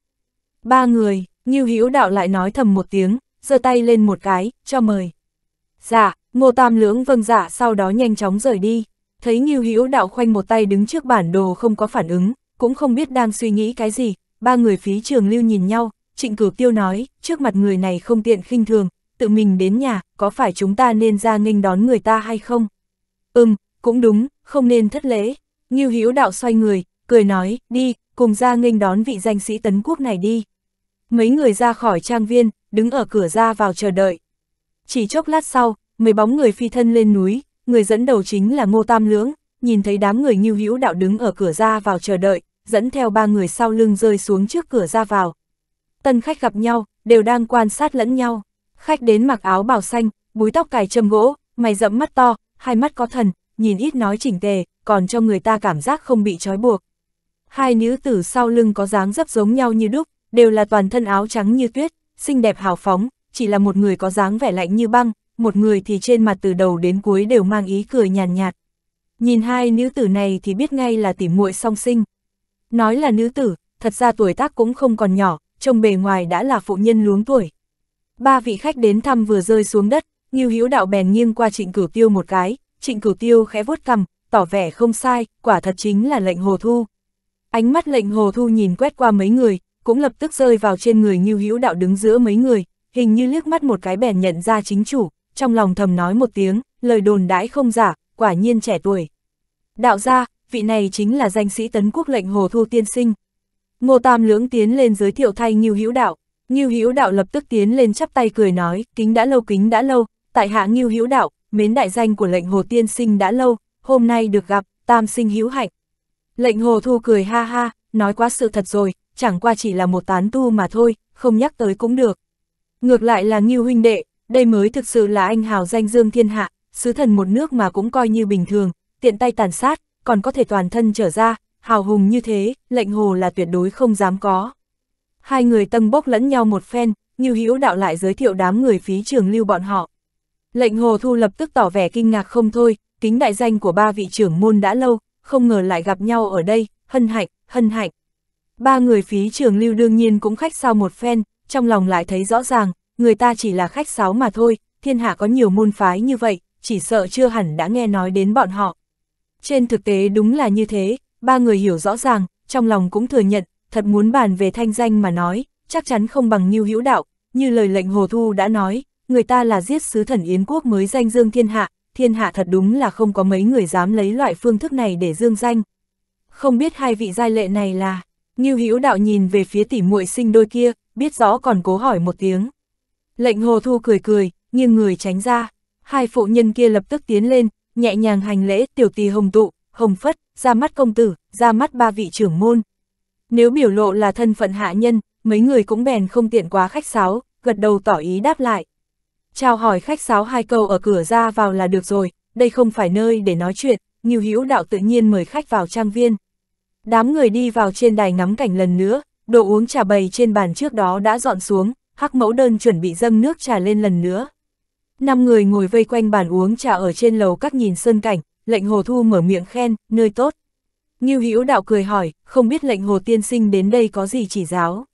Ba người, Ngưu Hữu Đạo lại nói thầm một tiếng, giơ tay lên một cái, cho mời. Dạ, Ngô Tam Lưỡng vâng dạ sau đó nhanh chóng rời đi. Thấy Ngưu Hữu Đạo khoanh một tay đứng trước bản đồ không có phản ứng, cũng không biết đang suy nghĩ cái gì, ba người phí trường lưu nhìn nhau, trịnh cửu tiêu nói, trước mặt người này không tiện khinh thường, tự mình đến nhà, có phải chúng ta nên ra nghênh đón người ta hay không? Ừm, cũng đúng, không nên thất lễ. Ngưu Hữu Đạo xoay người, cười nói, đi, cùng ra nghênh đón vị danh sĩ tấn quốc này đi mấy người ra khỏi trang viên, đứng ở cửa ra vào chờ đợi. Chỉ chốc lát sau, mấy bóng người phi thân lên núi, người dẫn đầu chính là Ngô Tam Lưỡng, nhìn thấy đám người nghiêu hữu đạo đứng ở cửa ra vào chờ đợi, dẫn theo ba người sau lưng rơi xuống trước cửa ra vào. Tân khách gặp nhau, đều đang quan sát lẫn nhau. Khách đến mặc áo bào xanh, búi tóc cài châm gỗ, mày rậm mắt to, hai mắt có thần, nhìn ít nói chỉnh tề, còn cho người ta cảm giác không bị trói buộc. Hai nữ tử sau lưng có dáng dấp giống nhau như đúc, đều là toàn thân áo trắng như tuyết, xinh đẹp hào phóng, chỉ là một người có dáng vẻ lạnh như băng, một người thì trên mặt từ đầu đến cuối đều mang ý cười nhàn nhạt, nhạt. Nhìn hai nữ tử này thì biết ngay là tỉ muội song sinh. Nói là nữ tử, thật ra tuổi tác cũng không còn nhỏ, trông bề ngoài đã là phụ nhân luống tuổi. Ba vị khách đến thăm vừa rơi xuống đất, Ngưu Hữu Đạo bèn nghiêng qua Trịnh Cửu Tiêu một cái, Trịnh Cửu Tiêu khẽ vuốt cằm, tỏ vẻ không sai, quả thật chính là lệnh Hồ Thu. Ánh mắt lệnh Hồ Thu nhìn quét qua mấy người, cũng lập tức rơi vào trên người Ngưu Hữu Đạo đứng giữa mấy người, hình như liếc mắt một cái bèn nhận ra chính chủ, trong lòng thầm nói một tiếng, lời đồn đãi không giả, quả nhiên trẻ tuổi. Đạo gia, vị này chính là danh sĩ tấn quốc lệnh Hồ Thu Tiên Sinh. Ngô Tam Lưỡng tiến lên giới thiệu thay Ngưu Hữu Đạo, Ngưu Hữu Đạo lập tức tiến lên chắp tay cười nói, kính đã lâu kính đã lâu, tại hạ Ngưu Hữu Đạo, mến đại danh của lệnh Hồ Tiên Sinh đã lâu, hôm nay được gặp, Tam Sinh hữu hạnh. Lệnh Hồ Thu cười ha ha, nói quá sự thật rồi, chẳng qua chỉ là một tán tu mà thôi, không nhắc tới cũng được. Ngược lại là Ngưu huynh đệ, đây mới thực sự là anh hào danh dương thiên hạ, sứ thần một nước mà cũng coi như bình thường, tiện tay tàn sát, còn có thể toàn thân trở ra, hào hùng như thế, lệnh hồ là tuyệt đối không dám có. Hai người tâm bốc lẫn nhau một phen, Ngưu Hữu đạo lại giới thiệu đám người phí trường lưu bọn họ. Lệnh hồ thu lập tức tỏ vẻ kinh ngạc không thôi, kính đại danh của ba vị trưởng môn đã lâu, không ngờ lại gặp nhau ở đây, hân hạnh, hân hạnh. Ba người phí trường lưu đương nhiên cũng khách sao một phen, trong lòng lại thấy rõ ràng, người ta chỉ là khách sáo mà thôi, thiên hạ có nhiều môn phái như vậy, chỉ sợ chưa hẳn đã nghe nói đến bọn họ. Trên thực tế đúng là như thế, ba người hiểu rõ ràng, trong lòng cũng thừa nhận, thật muốn bàn về thanh danh mà nói, chắc chắn không bằng Nhiêu Hữu Đạo, như lời lệnh Hồ Thu đã nói, người ta là giết sứ thần Yến Quốc mới danh dương thiên hạ, thiên hạ thật đúng là không có mấy người dám lấy loại phương thức này để dương danh. Không biết hai vị giai lệ này là... Ngưu Hữu Đạo nhìn về phía tỷ muội sinh đôi kia, biết rõ còn cố hỏi một tiếng. Lệnh Hồ Thu cười cười, nghiêng người tránh ra. Hai phụ nhân kia lập tức tiến lên, nhẹ nhàng hành lễ, tiểu tỷ hồng tụ, hồng phất, ra mắt công tử, ra mắt ba vị trưởng môn. Nếu biểu lộ là thân phận hạ nhân, mấy người cũng bèn không tiện quá khách sáo, gật đầu tỏ ý đáp lại. Chào hỏi khách sáo hai câu ở cửa ra vào là được rồi, đây không phải nơi để nói chuyện, Ngưu Hữu Đạo tự nhiên mời khách vào trang viên. Đám người đi vào trên đài ngắm cảnh lần nữa, đồ uống trà bày trên bàn trước đó đã dọn xuống, hắc mẫu đơn chuẩn bị dâng nước trà lên lần nữa. Năm người ngồi vây quanh bàn uống trà ở trên lầu các nhìn sơn cảnh, lệnh hồ thu mở miệng khen, nơi tốt. Ngưu Hữu đạo cười hỏi, không biết lệnh hồ tiên sinh đến đây có gì chỉ giáo.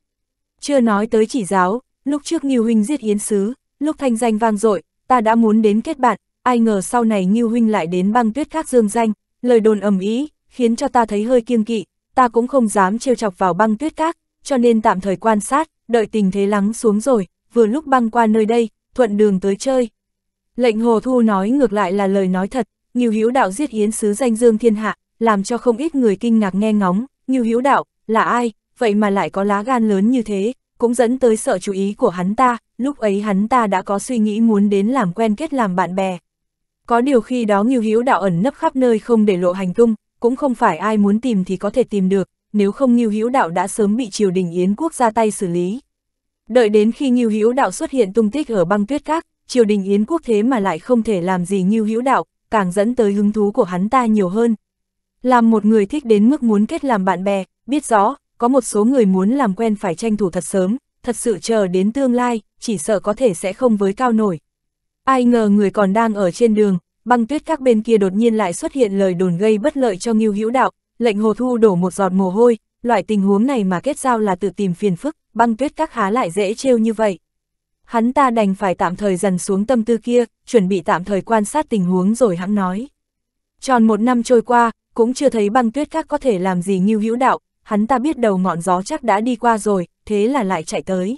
Chưa nói tới chỉ giáo, lúc trước Ngưu huynh giết yến sứ, lúc thanh danh vang dội, ta đã muốn đến kết bạn, ai ngờ sau này Ngưu huynh lại đến băng tuyết khác dương danh, lời đồn ầm ý, khiến cho ta thấy hơi kiêng kỵ, ta cũng không dám trêu chọc vào băng tuyết các, cho nên tạm thời quan sát, đợi tình thế lắng xuống rồi, vừa lúc băng qua nơi đây, thuận đường tới chơi. Lệnh Hồ Thu nói ngược lại là lời nói thật, Ngưu Hữu Đạo giết Yến sứ danh dương thiên hạ, làm cho không ít người kinh ngạc nghe ngóng, Ngưu Hữu Đạo, là ai, vậy mà lại có lá gan lớn như thế, cũng dẫn tới sợ chú ý của hắn ta, lúc ấy hắn ta đã có suy nghĩ muốn đến làm quen kết làm bạn bè. Có điều khi đó Ngưu Hữu Đạo ẩn nấp khắp nơi không để lộ hành tung, cũng không phải ai muốn tìm thì có thể tìm được, nếu không Ngưu Hữu Đạo đã sớm bị triều đình Yến quốc ra tay xử lý. Đợi đến khi Ngưu Hữu Đạo xuất hiện tung tích ở băng tuyết các, triều đình Yến quốc thế mà lại không thể làm gì Ngưu Hữu Đạo, càng dẫn tới hứng thú của hắn ta nhiều hơn. Làm một người thích đến mức muốn kết làm bạn bè, biết rõ, có một số người muốn làm quen phải tranh thủ thật sớm, thật sự chờ đến tương lai, chỉ sợ có thể sẽ không với cao nổi. Ai ngờ người còn đang ở trên đường, băng tuyết các bên kia đột nhiên lại xuất hiện lời đồn gây bất lợi cho Ngưu Hữu Đạo, lệnh Hồ Thu đổ một giọt mồ hôi, loại tình huống này mà kết giao là tự tìm phiền phức, băng tuyết các há lại dễ trêu như vậy. Hắn ta đành phải tạm thời dần xuống tâm tư kia, chuẩn bị tạm thời quan sát tình huống rồi hắn nói. Tròn một năm trôi qua, cũng chưa thấy băng tuyết các có thể làm gì Ngưu Hữu Đạo, hắn ta biết đầu ngọn gió chắc đã đi qua rồi, thế là lại chạy tới.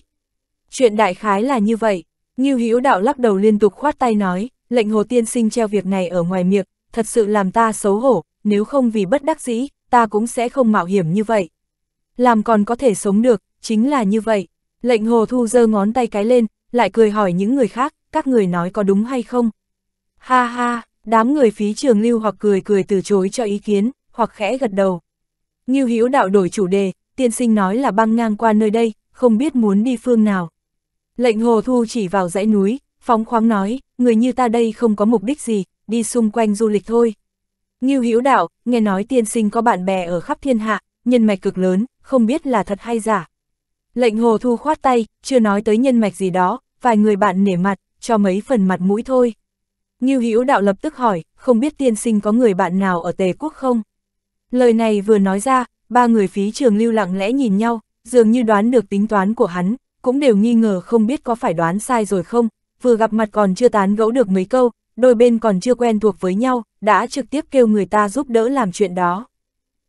Chuyện đại khái là như vậy, Ngưu Hữu Đạo lắc đầu liên tục khoát tay nói, lệnh hồ tiên sinh treo việc này ở ngoài miệng, thật sự làm ta xấu hổ, nếu không vì bất đắc dĩ, ta cũng sẽ không mạo hiểm như vậy. Làm còn có thể sống được, chính là như vậy. Lệnh hồ thu giơ ngón tay cái lên, lại cười hỏi những người khác, các người nói có đúng hay không? Ha ha, đám người phí trường lưu hoặc cười cười từ chối cho ý kiến, hoặc khẽ gật đầu. Nghiêu Hữu đạo đổi chủ đề, tiên sinh nói là băng ngang qua nơi đây, không biết muốn đi phương nào. Lệnh hồ thu chỉ vào dãy núi, phóng khoáng nói, người như ta đây không có mục đích gì, đi xung quanh du lịch thôi. Ngưu Hữu Đạo, nghe nói tiên sinh có bạn bè ở khắp thiên hạ, nhân mạch cực lớn, không biết là thật hay giả. Lệnh Hồ Thu khoát tay, chưa nói tới nhân mạch gì đó, vài người bạn nể mặt, cho mấy phần mặt mũi thôi. Ngưu Hữu Đạo lập tức hỏi, không biết tiên sinh có người bạn nào ở Tề Quốc không? Lời này vừa nói ra, ba người phí trường lưu lặng lẽ nhìn nhau, dường như đoán được tính toán của hắn, cũng đều nghi ngờ không biết có phải đoán sai rồi không, vừa gặp mặt còn chưa tán gẫu được mấy câu, đôi bên còn chưa quen thuộc với nhau, đã trực tiếp kêu người ta giúp đỡ làm chuyện đó.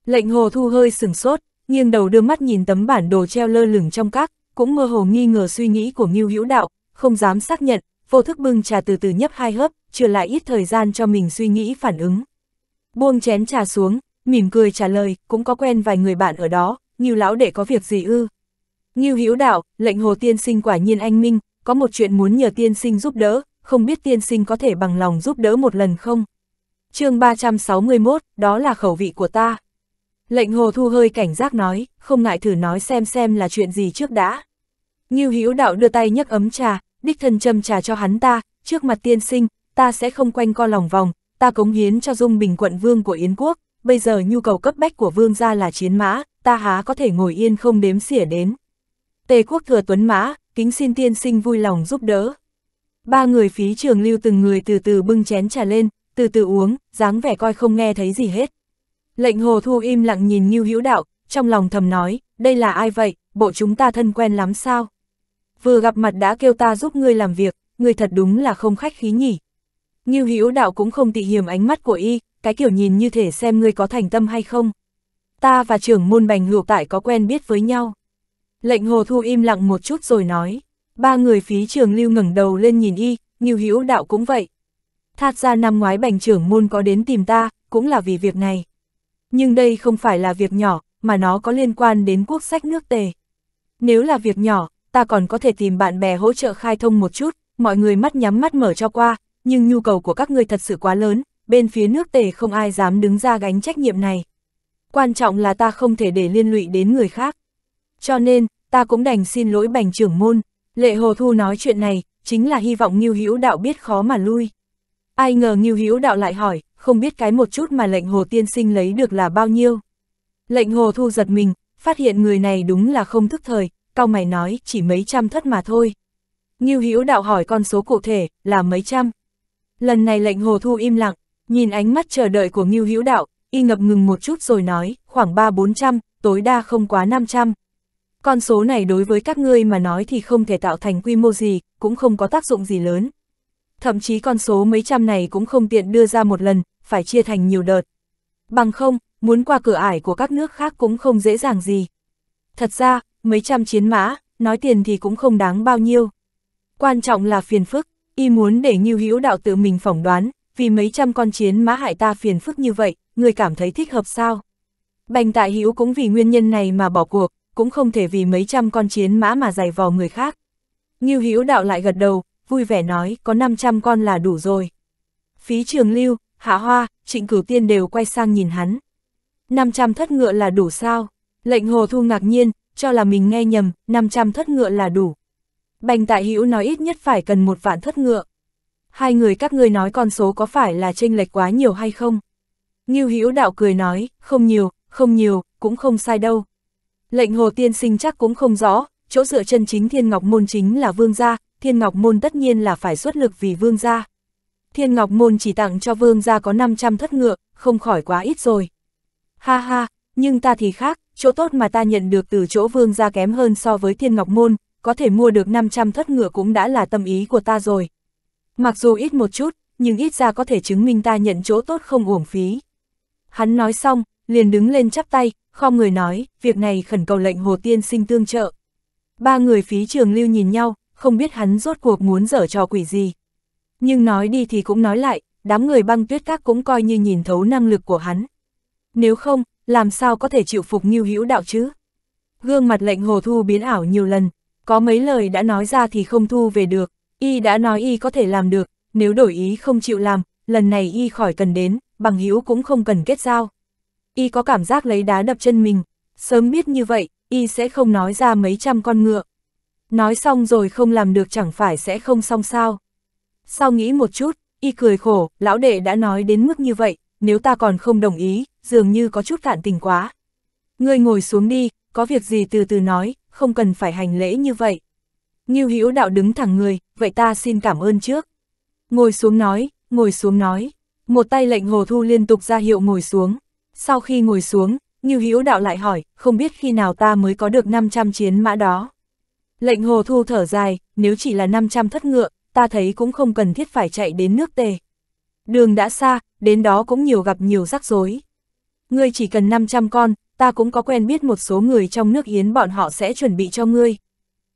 Lệnh hồ thu hơi sừng sốt, nghiêng đầu đưa mắt nhìn tấm bản đồ treo lơ lửng trong các, cũng mơ hồ nghi ngờ suy nghĩ của Ngưu Hữu Đạo, không dám xác nhận, vô thức bưng trà từ từ nhấp hai hớp, trừ lại ít thời gian cho mình suy nghĩ phản ứng. Buông chén trà xuống, mỉm cười trả lời, cũng có quen vài người bạn ở đó, Ngưu lão để có việc gì ư? Ngưu Hữu Đạo, lệnh hồ tiên sinh quả nhiên anh minh, có một chuyện muốn nhờ tiên sinh giúp đỡ, không biết tiên sinh có thể bằng lòng giúp đỡ một lần không? chương 361, đó là khẩu vị của ta. Lệnh hồ thu hơi cảnh giác nói, không ngại thử nói xem xem là chuyện gì trước đã. Nghiêu Hữu đạo đưa tay nhấc ấm trà, đích thân châm trà cho hắn ta, trước mặt tiên sinh, ta sẽ không quanh co lòng vòng, ta cống hiến cho dung bình quận vương của Yến Quốc, bây giờ nhu cầu cấp bách của vương gia là chiến mã, ta há có thể ngồi yên không đếm xỉa đến. Tề quốc thừa tuấn mã, kính xin tiên sinh vui lòng giúp đỡ. Ba người phí trường lưu từng người từ từ bưng chén trà lên, từ từ uống, dáng vẻ coi không nghe thấy gì hết. Lệnh hồ thu im lặng nhìn Ngưu Hữu Đạo, trong lòng thầm nói, đây là ai vậy, bộ chúng ta thân quen lắm sao? Vừa gặp mặt đã kêu ta giúp ngươi làm việc, ngươi thật đúng là không khách khí nhỉ. Ngưu Hữu Đạo cũng không tị hiểm ánh mắt của y, cái kiểu nhìn như thể xem ngươi có thành tâm hay không. Ta và trưởng môn bành hữu tại có quen biết với nhau. Lệnh hồ thu im lặng một chút rồi nói, ba người phí trường lưu ngẩng đầu lên nhìn y, nghiêu hữu đạo cũng vậy. Thật ra năm ngoái bành trưởng môn có đến tìm ta, cũng là vì việc này. Nhưng đây không phải là việc nhỏ, mà nó có liên quan đến quốc sách nước tề. Nếu là việc nhỏ, ta còn có thể tìm bạn bè hỗ trợ khai thông một chút, mọi người mắt nhắm mắt mở cho qua, nhưng nhu cầu của các người thật sự quá lớn, bên phía nước tề không ai dám đứng ra gánh trách nhiệm này. Quan trọng là ta không thể để liên lụy đến người khác cho nên, ta cũng đành xin lỗi bành trưởng môn. Lệ Hồ Thu nói chuyện này, chính là hy vọng Ngưu Hữu Đạo biết khó mà lui. Ai ngờ Ngưu Hữu Đạo lại hỏi, không biết cái một chút mà lệnh Hồ Tiên Sinh lấy được là bao nhiêu. Lệnh Hồ Thu giật mình, phát hiện người này đúng là không thức thời, cao mày nói chỉ mấy trăm thất mà thôi. Ngưu Hữu Đạo hỏi con số cụ thể là mấy trăm. Lần này lệnh Hồ Thu im lặng, nhìn ánh mắt chờ đợi của Ngưu Hữu Đạo, y ngập ngừng một chút rồi nói, khoảng ba bốn trăm tối đa không quá năm trăm con số này đối với các ngươi mà nói thì không thể tạo thành quy mô gì, cũng không có tác dụng gì lớn. Thậm chí con số mấy trăm này cũng không tiện đưa ra một lần, phải chia thành nhiều đợt. Bằng không, muốn qua cửa ải của các nước khác cũng không dễ dàng gì. Thật ra, mấy trăm chiến mã, nói tiền thì cũng không đáng bao nhiêu. Quan trọng là phiền phức, y muốn để Ngưu Hữu đạo tự mình phỏng đoán, vì mấy trăm con chiến mã hại ta phiền phức như vậy, người cảm thấy thích hợp sao? Bành Tại Hữu cũng vì nguyên nhân này mà bỏ cuộc, cũng không thể vì mấy trăm con chiến mã mà giày vò người khác. Ngưu Hữu Đạo lại gật đầu, vui vẻ nói, có 500 con là đủ rồi. Phí Trường Lưu, Hạ Hoa, Trịnh Cửu Tiên đều quay sang nhìn hắn. 500 thất ngựa là đủ sao? Lệnh Hồ Thu ngạc nhiên, cho là mình nghe nhầm, 500 thất ngựa là đủ. Bành Tại Hữu nói ít nhất phải cần một vạn thất ngựa. Hai người các ngươi nói con số có phải là chênh lệch quá nhiều hay không? Ngưu Hữu Đạo cười nói, không nhiều, không nhiều, cũng không sai đâu. Lệnh hồ tiên sinh chắc cũng không rõ, chỗ dựa chân chính thiên ngọc môn chính là vương gia, thiên ngọc môn tất nhiên là phải xuất lực vì vương gia. Thiên ngọc môn chỉ tặng cho vương gia có 500 thất ngựa, không khỏi quá ít rồi. Ha ha, nhưng ta thì khác, chỗ tốt mà ta nhận được từ chỗ vương gia kém hơn so với thiên ngọc môn, có thể mua được 500 thất ngựa cũng đã là tâm ý của ta rồi. Mặc dù ít một chút, nhưng ít ra có thể chứng minh ta nhận chỗ tốt không uổng phí. Hắn nói xong, liền đứng lên chắp tay, khom người nói, việc này khẩn cầu lệnh Hồ Tiên sinh tương trợ. Ba người phí trường lưu nhìn nhau, không biết hắn rốt cuộc muốn dở trò quỷ gì. Nhưng nói đi thì cũng nói lại, đám người băng tuyết các cũng coi như nhìn thấu năng lực của hắn. Nếu không, làm sao có thể chịu phục như hữu đạo chứ? Gương mặt lệnh hồ thu biến ảo nhiều lần, có mấy lời đã nói ra thì không thu về được, y đã nói y có thể làm được, nếu đổi ý không chịu làm, lần này y khỏi cần đến, bằng hữu cũng không cần kết giao y có cảm giác lấy đá đập chân mình, sớm biết như vậy, y sẽ không nói ra mấy trăm con ngựa. Nói xong rồi không làm được chẳng phải sẽ không xong sao. Sau nghĩ một chút, y cười khổ, lão đệ đã nói đến mức như vậy, nếu ta còn không đồng ý, dường như có chút cạn tình quá. Ngươi ngồi xuống đi, có việc gì từ từ nói, không cần phải hành lễ như vậy. Ngưu Hữu đạo đứng thẳng người, vậy ta xin cảm ơn trước. Ngồi xuống nói, ngồi xuống nói. Một tay lệnh Hồ Thu liên tục ra hiệu ngồi xuống, sau khi ngồi xuống, như Hữu đạo lại hỏi, không biết khi nào ta mới có được 500 chiến mã đó. Lệnh hồ thu thở dài, nếu chỉ là 500 thất ngựa, ta thấy cũng không cần thiết phải chạy đến nước tề. Đường đã xa, đến đó cũng nhiều gặp nhiều rắc rối. Ngươi chỉ cần 500 con, ta cũng có quen biết một số người trong nước Yến bọn họ sẽ chuẩn bị cho ngươi.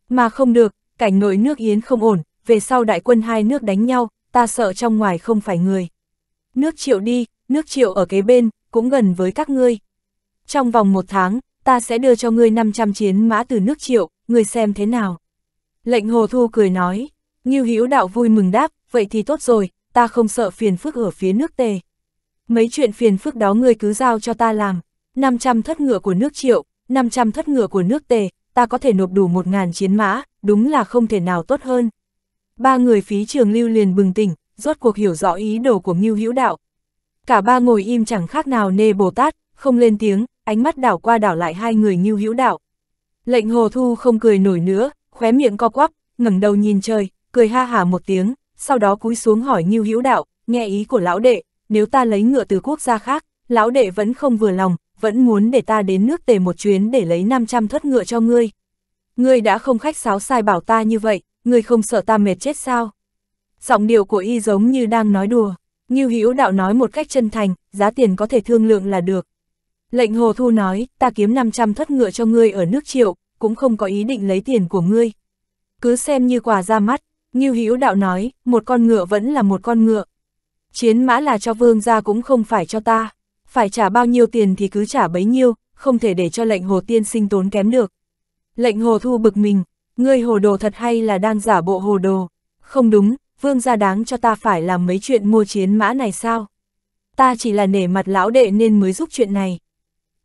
Mà không được, cảnh nội nước Yến không ổn, về sau đại quân hai nước đánh nhau, ta sợ trong ngoài không phải người. Nước triệu đi, nước triệu ở kế bên, cũng gần với các ngươi. Trong vòng một tháng, ta sẽ đưa cho ngươi 500 chiến mã từ nước triệu, ngươi xem thế nào. Lệnh Hồ Thu cười nói, Ngưu Hữu Đạo vui mừng đáp, vậy thì tốt rồi, ta không sợ phiền phức ở phía nước tề. Mấy chuyện phiền phức đó ngươi cứ giao cho ta làm, 500 thất ngựa của nước triệu, 500 thất ngựa của nước tề, ta có thể nộp đủ 1.000 chiến mã, đúng là không thể nào tốt hơn. Ba người phí trường lưu liền bừng tỉnh, rốt cuộc hiểu rõ ý đồ của Ngưu Hữu Đạo, Cả ba ngồi im chẳng khác nào nê Bồ Tát, không lên tiếng, ánh mắt đảo qua đảo lại hai người như hữu đạo. Lệnh Hồ Thu không cười nổi nữa, khóe miệng co quắp, ngẩng đầu nhìn trời, cười ha hà một tiếng, sau đó cúi xuống hỏi Ngưu Hữu Đạo, nghe ý của lão đệ, nếu ta lấy ngựa từ quốc gia khác, lão đệ vẫn không vừa lòng, vẫn muốn để ta đến nước Tề một chuyến để lấy 500 thất ngựa cho ngươi. Ngươi đã không khách sáo sai bảo ta như vậy, ngươi không sợ ta mệt chết sao? Giọng điệu của y giống như đang nói đùa. Ngưu Hữu Đạo nói một cách chân thành, giá tiền có thể thương lượng là được. Lệnh Hồ Thu nói, ta kiếm 500 thất ngựa cho ngươi ở nước triệu, cũng không có ý định lấy tiền của ngươi. Cứ xem như quà ra mắt, Ngưu Hữu Đạo nói, một con ngựa vẫn là một con ngựa. Chiến mã là cho vương gia cũng không phải cho ta, phải trả bao nhiêu tiền thì cứ trả bấy nhiêu, không thể để cho lệnh Hồ Tiên sinh tốn kém được. Lệnh Hồ Thu bực mình, ngươi hồ đồ thật hay là đang giả bộ hồ đồ? Không đúng, vương gia đáng cho ta phải làm mấy chuyện mua chiến mã này sao? Ta chỉ là nể mặt lão đệ nên mới giúp chuyện này.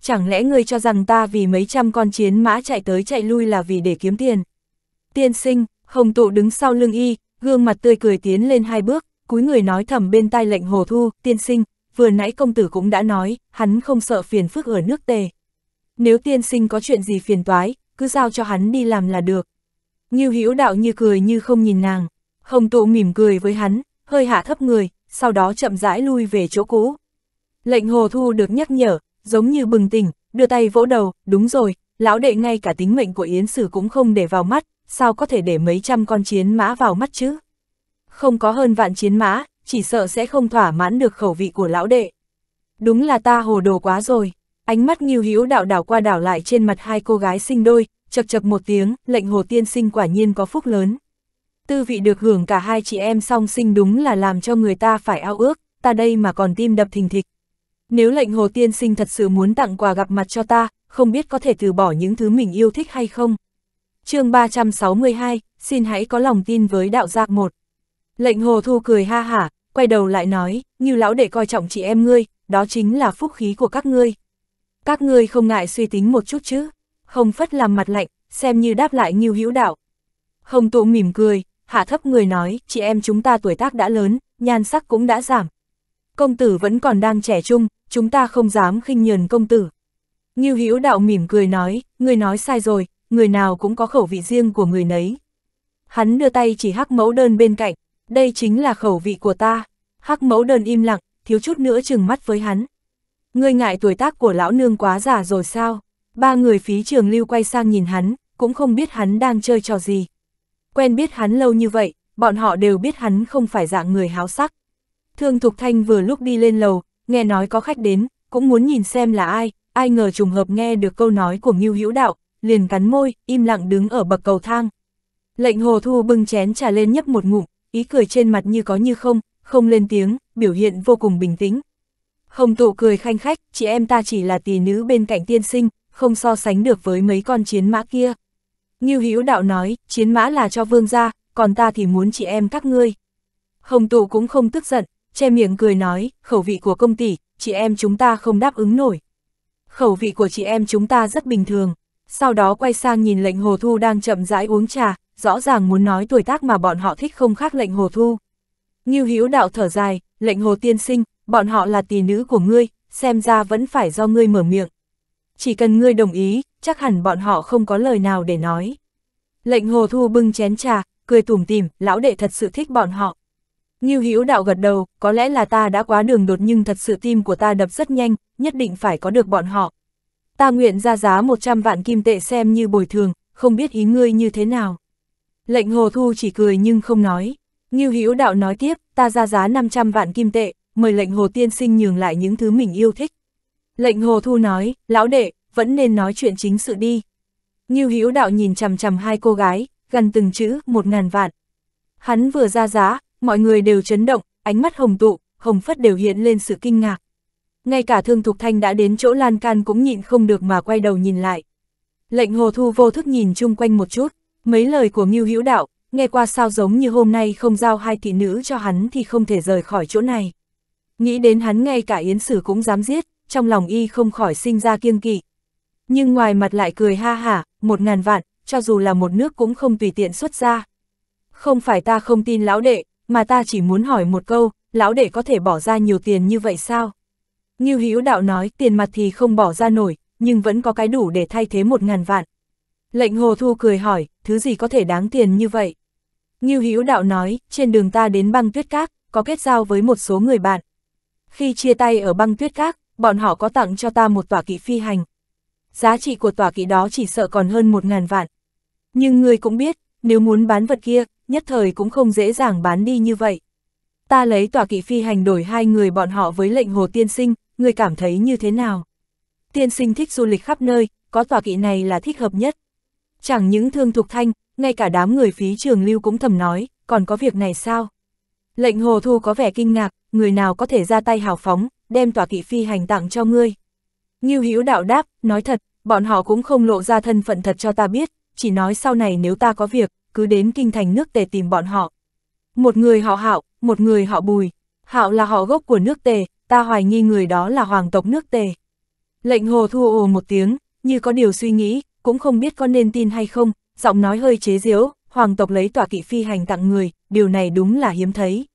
Chẳng lẽ ngươi cho rằng ta vì mấy trăm con chiến mã chạy tới chạy lui là vì để kiếm tiền? Tiên sinh, hồng tụ đứng sau lưng y, gương mặt tươi cười tiến lên hai bước, cúi người nói thầm bên tai lệnh hồ thu, tiên sinh, vừa nãy công tử cũng đã nói, hắn không sợ phiền phức ở nước tề. Nếu tiên sinh có chuyện gì phiền toái, cứ giao cho hắn đi làm là được. Như hữu đạo như cười như không nhìn nàng. Hồng tụ mỉm cười với hắn, hơi hạ thấp người, sau đó chậm rãi lui về chỗ cũ. Lệnh hồ thu được nhắc nhở, giống như bừng tỉnh, đưa tay vỗ đầu, đúng rồi, lão đệ ngay cả tính mệnh của Yến Sử cũng không để vào mắt, sao có thể để mấy trăm con chiến mã vào mắt chứ? Không có hơn vạn chiến mã, chỉ sợ sẽ không thỏa mãn được khẩu vị của lão đệ. Đúng là ta hồ đồ quá rồi, ánh mắt nghiêu hữu đạo đảo qua đảo lại trên mặt hai cô gái sinh đôi, chập chập một tiếng, lệnh hồ tiên sinh quả nhiên có phúc lớn. Tư vị được hưởng cả hai chị em song sinh đúng là làm cho người ta phải ao ước, ta đây mà còn tim đập thình thịch. Nếu lệnh hồ tiên sinh thật sự muốn tặng quà gặp mặt cho ta, không biết có thể từ bỏ những thứ mình yêu thích hay không. chương 362, xin hãy có lòng tin với đạo giác một. Lệnh hồ thu cười ha hả, quay đầu lại nói, như lão để coi trọng chị em ngươi, đó chính là phúc khí của các ngươi. Các ngươi không ngại suy tính một chút chứ, không phất làm mặt lạnh, xem như đáp lại như hữu đạo. Không tụ mỉm cười, hạ thấp người nói, chị em chúng ta tuổi tác đã lớn, nhan sắc cũng đã giảm. Công tử vẫn còn đang trẻ trung, chúng ta không dám khinh nhường công tử. Nghiêu Hữu đạo mỉm cười nói, người nói sai rồi, người nào cũng có khẩu vị riêng của người nấy. Hắn đưa tay chỉ hắc mẫu đơn bên cạnh, đây chính là khẩu vị của ta. Hắc mẫu đơn im lặng, thiếu chút nữa chừng mắt với hắn. Ngươi ngại tuổi tác của lão nương quá già rồi sao? Ba người phí trường lưu quay sang nhìn hắn, cũng không biết hắn đang chơi trò gì quen biết hắn lâu như vậy, bọn họ đều biết hắn không phải dạng người háo sắc. Thương Thục Thanh vừa lúc đi lên lầu, nghe nói có khách đến, cũng muốn nhìn xem là ai, ai ngờ trùng hợp nghe được câu nói của Ngưu Hữu Đạo, liền cắn môi, im lặng đứng ở bậc cầu thang. Lệnh Hồ Thu bưng chén trà lên nhấp một ngụm, ý cười trên mặt như có như không, không lên tiếng, biểu hiện vô cùng bình tĩnh. Hồng Tụ cười khanh khách, chị em ta chỉ là tỷ nữ bên cạnh tiên sinh, không so sánh được với mấy con chiến mã kia. Ngưu Hữu Đạo nói, chiến mã là cho vương gia, còn ta thì muốn chị em các ngươi. Hồng Tụ cũng không tức giận, che miệng cười nói, khẩu vị của công tỷ, chị em chúng ta không đáp ứng nổi. Khẩu vị của chị em chúng ta rất bình thường. Sau đó quay sang nhìn lệnh Hồ Thu đang chậm rãi uống trà, rõ ràng muốn nói tuổi tác mà bọn họ thích không khác lệnh Hồ Thu. Ngưu Hữu Đạo thở dài, lệnh Hồ Tiên Sinh, bọn họ là tỷ nữ của ngươi, xem ra vẫn phải do ngươi mở miệng. Chỉ cần ngươi đồng ý, chắc hẳn bọn họ không có lời nào để nói. Lệnh hồ thu bưng chén trà, cười tủm tìm, lão đệ thật sự thích bọn họ. như Hữu đạo gật đầu, có lẽ là ta đã quá đường đột nhưng thật sự tim của ta đập rất nhanh, nhất định phải có được bọn họ. Ta nguyện ra giá 100 vạn kim tệ xem như bồi thường, không biết ý ngươi như thế nào. Lệnh Hồ Thu chỉ cười nhưng không nói. như Hữu đạo nói tiếp, ta ra giá 500 vạn kim tệ, mời lệnh Hồ tiên sinh nhường lại những thứ mình yêu thích. Lệnh Hồ Thu nói, lão đệ, vẫn nên nói chuyện chính sự đi. Ngưu Hữu Đạo nhìn chằm chằm hai cô gái, gần từng chữ, một ngàn vạn. Hắn vừa ra giá, mọi người đều chấn động, ánh mắt hồng tụ, hồng phất đều hiện lên sự kinh ngạc. Ngay cả Thương Thục Thanh đã đến chỗ lan can cũng nhịn không được mà quay đầu nhìn lại. Lệnh Hồ Thu vô thức nhìn chung quanh một chút, mấy lời của Ngưu Hữu Đạo, nghe qua sao giống như hôm nay không giao hai thị nữ cho hắn thì không thể rời khỏi chỗ này. Nghĩ đến hắn ngay cả Yến Sử cũng dám giết, trong lòng y không khỏi sinh ra kiêng kỵ nhưng ngoài mặt lại cười ha hả, một ngàn vạn, cho dù là một nước cũng không tùy tiện xuất ra. Không phải ta không tin lão đệ, mà ta chỉ muốn hỏi một câu, lão đệ có thể bỏ ra nhiều tiền như vậy sao? Ngưu Hữu Đạo nói tiền mặt thì không bỏ ra nổi, nhưng vẫn có cái đủ để thay thế một ngàn vạn. Lệnh Hồ Thu cười hỏi, thứ gì có thể đáng tiền như vậy? Ngưu Hữu Đạo nói, trên đường ta đến băng tuyết cát, có kết giao với một số người bạn. Khi chia tay ở băng tuyết cát, bọn họ có tặng cho ta một tòa kỵ phi hành, giá trị của tòa kỵ đó chỉ sợ còn hơn một ngàn vạn. Nhưng ngươi cũng biết, nếu muốn bán vật kia, nhất thời cũng không dễ dàng bán đi như vậy. Ta lấy tòa kỵ phi hành đổi hai người bọn họ với lệnh hồ tiên sinh, ngươi cảm thấy như thế nào? Tiên sinh thích du lịch khắp nơi, có tòa kỵ này là thích hợp nhất. Chẳng những thương thục thanh, ngay cả đám người phí trường lưu cũng thầm nói, còn có việc này sao? Lệnh hồ thu có vẻ kinh ngạc, người nào có thể ra tay hào phóng, đem tòa kỵ phi hành tặng cho ngươi. Ngưu Hữu đạo đáp, nói thật, bọn họ cũng không lộ ra thân phận thật cho ta biết, chỉ nói sau này nếu ta có việc, cứ đến kinh thành nước tề tìm bọn họ. Một người họ hạo, một người họ bùi. Hạo là họ gốc của nước tề, ta hoài nghi người đó là hoàng tộc nước tề. Lệnh hồ thu ồ một tiếng, như có điều suy nghĩ, cũng không biết có nên tin hay không, giọng nói hơi chế giễu, hoàng tộc lấy tòa kỵ phi hành tặng người, điều này đúng là hiếm thấy.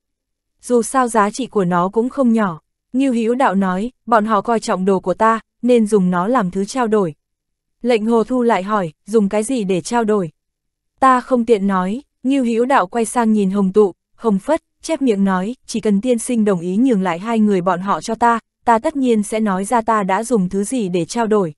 Dù sao giá trị của nó cũng không nhỏ, Ngưu Hữu Đạo nói, bọn họ coi trọng đồ của ta, nên dùng nó làm thứ trao đổi. Lệnh Hồ Thu lại hỏi, dùng cái gì để trao đổi? Ta không tiện nói, Ngưu Hữu Đạo quay sang nhìn Hồng Tụ, Hồng Phất, chép miệng nói, chỉ cần tiên sinh đồng ý nhường lại hai người bọn họ cho ta, ta tất nhiên sẽ nói ra ta đã dùng thứ gì để trao đổi.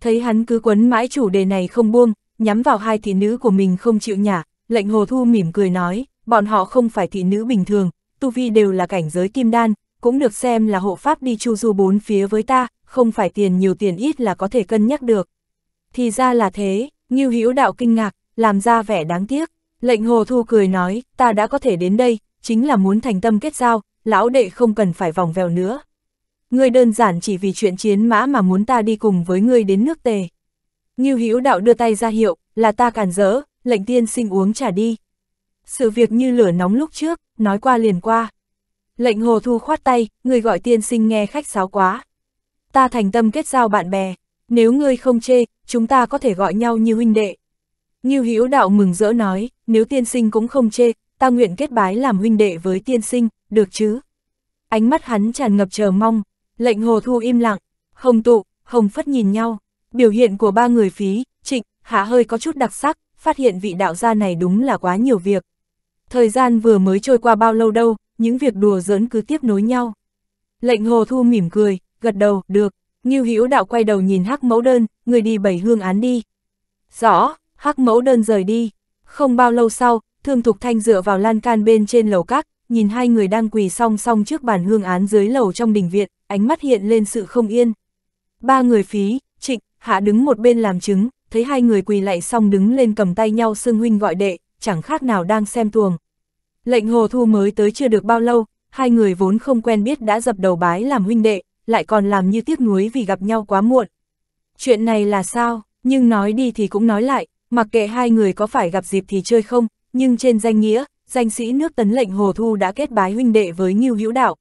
Thấy hắn cứ quấn mãi chủ đề này không buông, nhắm vào hai thị nữ của mình không chịu nhả, lệnh Hồ Thu mỉm cười nói, bọn họ không phải thị nữ bình thường, tu vi đều là cảnh giới kim đan, cũng được xem là hộ pháp đi chu du bốn phía với ta, không phải tiền nhiều tiền ít là có thể cân nhắc được. Thì ra là thế, Ngưu Hữu Đạo kinh ngạc, làm ra vẻ đáng tiếc. Lệnh Hồ Thu cười nói, ta đã có thể đến đây, chính là muốn thành tâm kết giao, lão đệ không cần phải vòng vèo nữa. Ngươi đơn giản chỉ vì chuyện chiến mã mà muốn ta đi cùng với ngươi đến nước tề. Ngưu Hữu Đạo đưa tay ra hiệu, là ta cản rỡ, lệnh tiên sinh uống trà đi. Sự việc như lửa nóng lúc trước, nói qua liền qua. Lệnh Hồ Thu khoát tay, người gọi tiên sinh nghe khách sáo quá ta thành tâm kết giao bạn bè, nếu ngươi không chê, chúng ta có thể gọi nhau như huynh đệ. Như Hữu Đạo mừng rỡ nói, nếu tiên sinh cũng không chê, ta nguyện kết bái làm huynh đệ với tiên sinh, được chứ? Ánh mắt hắn tràn ngập chờ mong, lệnh hồ thu im lặng, hồng tụ, hồng phất nhìn nhau, biểu hiện của ba người phí, trịnh, hạ hơi có chút đặc sắc, phát hiện vị đạo gia này đúng là quá nhiều việc. Thời gian vừa mới trôi qua bao lâu đâu, những việc đùa giỡn cứ tiếp nối nhau. Lệnh hồ thu mỉm cười, gật đầu, được. Ngưu Hữu Đạo quay đầu nhìn Hắc Mẫu Đơn, người đi bảy hương án đi. Rõ, Hắc Mẫu Đơn rời đi. Không bao lâu sau, Thương Thục Thanh dựa vào lan can bên trên lầu các, nhìn hai người đang quỳ song song trước bàn hương án dưới lầu trong đình viện, ánh mắt hiện lên sự không yên. Ba người phí, trịnh, hạ đứng một bên làm chứng, thấy hai người quỳ lại xong đứng lên cầm tay nhau xưng huynh gọi đệ, chẳng khác nào đang xem tuồng. Lệnh hồ thu mới tới chưa được bao lâu, hai người vốn không quen biết đã dập đầu bái làm huynh đệ, lại còn làm như tiếc nuối vì gặp nhau quá muộn. Chuyện này là sao, nhưng nói đi thì cũng nói lại, mặc kệ hai người có phải gặp dịp thì chơi không, nhưng trên danh nghĩa, danh sĩ nước tấn lệnh Hồ Thu đã kết bái huynh đệ với Ngưu Hữu Đạo.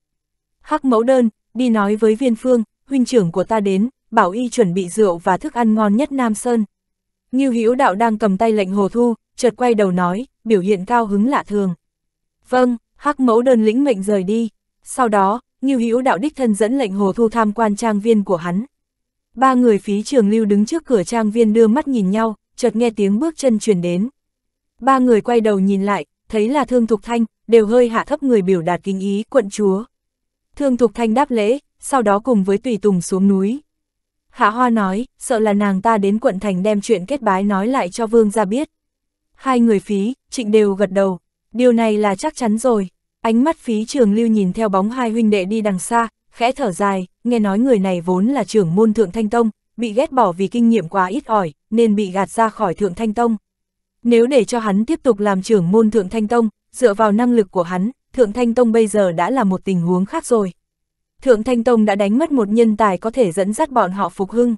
Hắc mẫu đơn, đi nói với viên phương, huynh trưởng của ta đến, bảo y chuẩn bị rượu và thức ăn ngon nhất Nam Sơn. Ngưu Hữu Đạo đang cầm tay lệnh Hồ Thu, chợt quay đầu nói, biểu hiện cao hứng lạ thường. Vâng, Hắc mẫu đơn lĩnh mệnh rời đi. Sau đó, Ngưu Hữu đạo đích thân dẫn lệnh Hồ Thu tham quan trang viên của hắn. Ba người phí trường lưu đứng trước cửa trang viên đưa mắt nhìn nhau, chợt nghe tiếng bước chân truyền đến. Ba người quay đầu nhìn lại, thấy là Thương Thục Thanh, đều hơi hạ thấp người biểu đạt kinh ý quận chúa. Thương Thục Thanh đáp lễ, sau đó cùng với Tùy Tùng xuống núi. Hạ Hoa nói, sợ là nàng ta đến quận thành đem chuyện kết bái nói lại cho vương ra biết. Hai người phí, trịnh đều gật đầu, điều này là chắc chắn rồi. Ánh mắt phí trường lưu nhìn theo bóng hai huynh đệ đi đằng xa, khẽ thở dài, nghe nói người này vốn là trưởng môn Thượng Thanh Tông, bị ghét bỏ vì kinh nghiệm quá ít ỏi, nên bị gạt ra khỏi Thượng Thanh Tông. Nếu để cho hắn tiếp tục làm trưởng môn Thượng Thanh Tông, dựa vào năng lực của hắn, Thượng Thanh Tông bây giờ đã là một tình huống khác rồi. Thượng Thanh Tông đã đánh mất một nhân tài có thể dẫn dắt bọn họ phục hưng.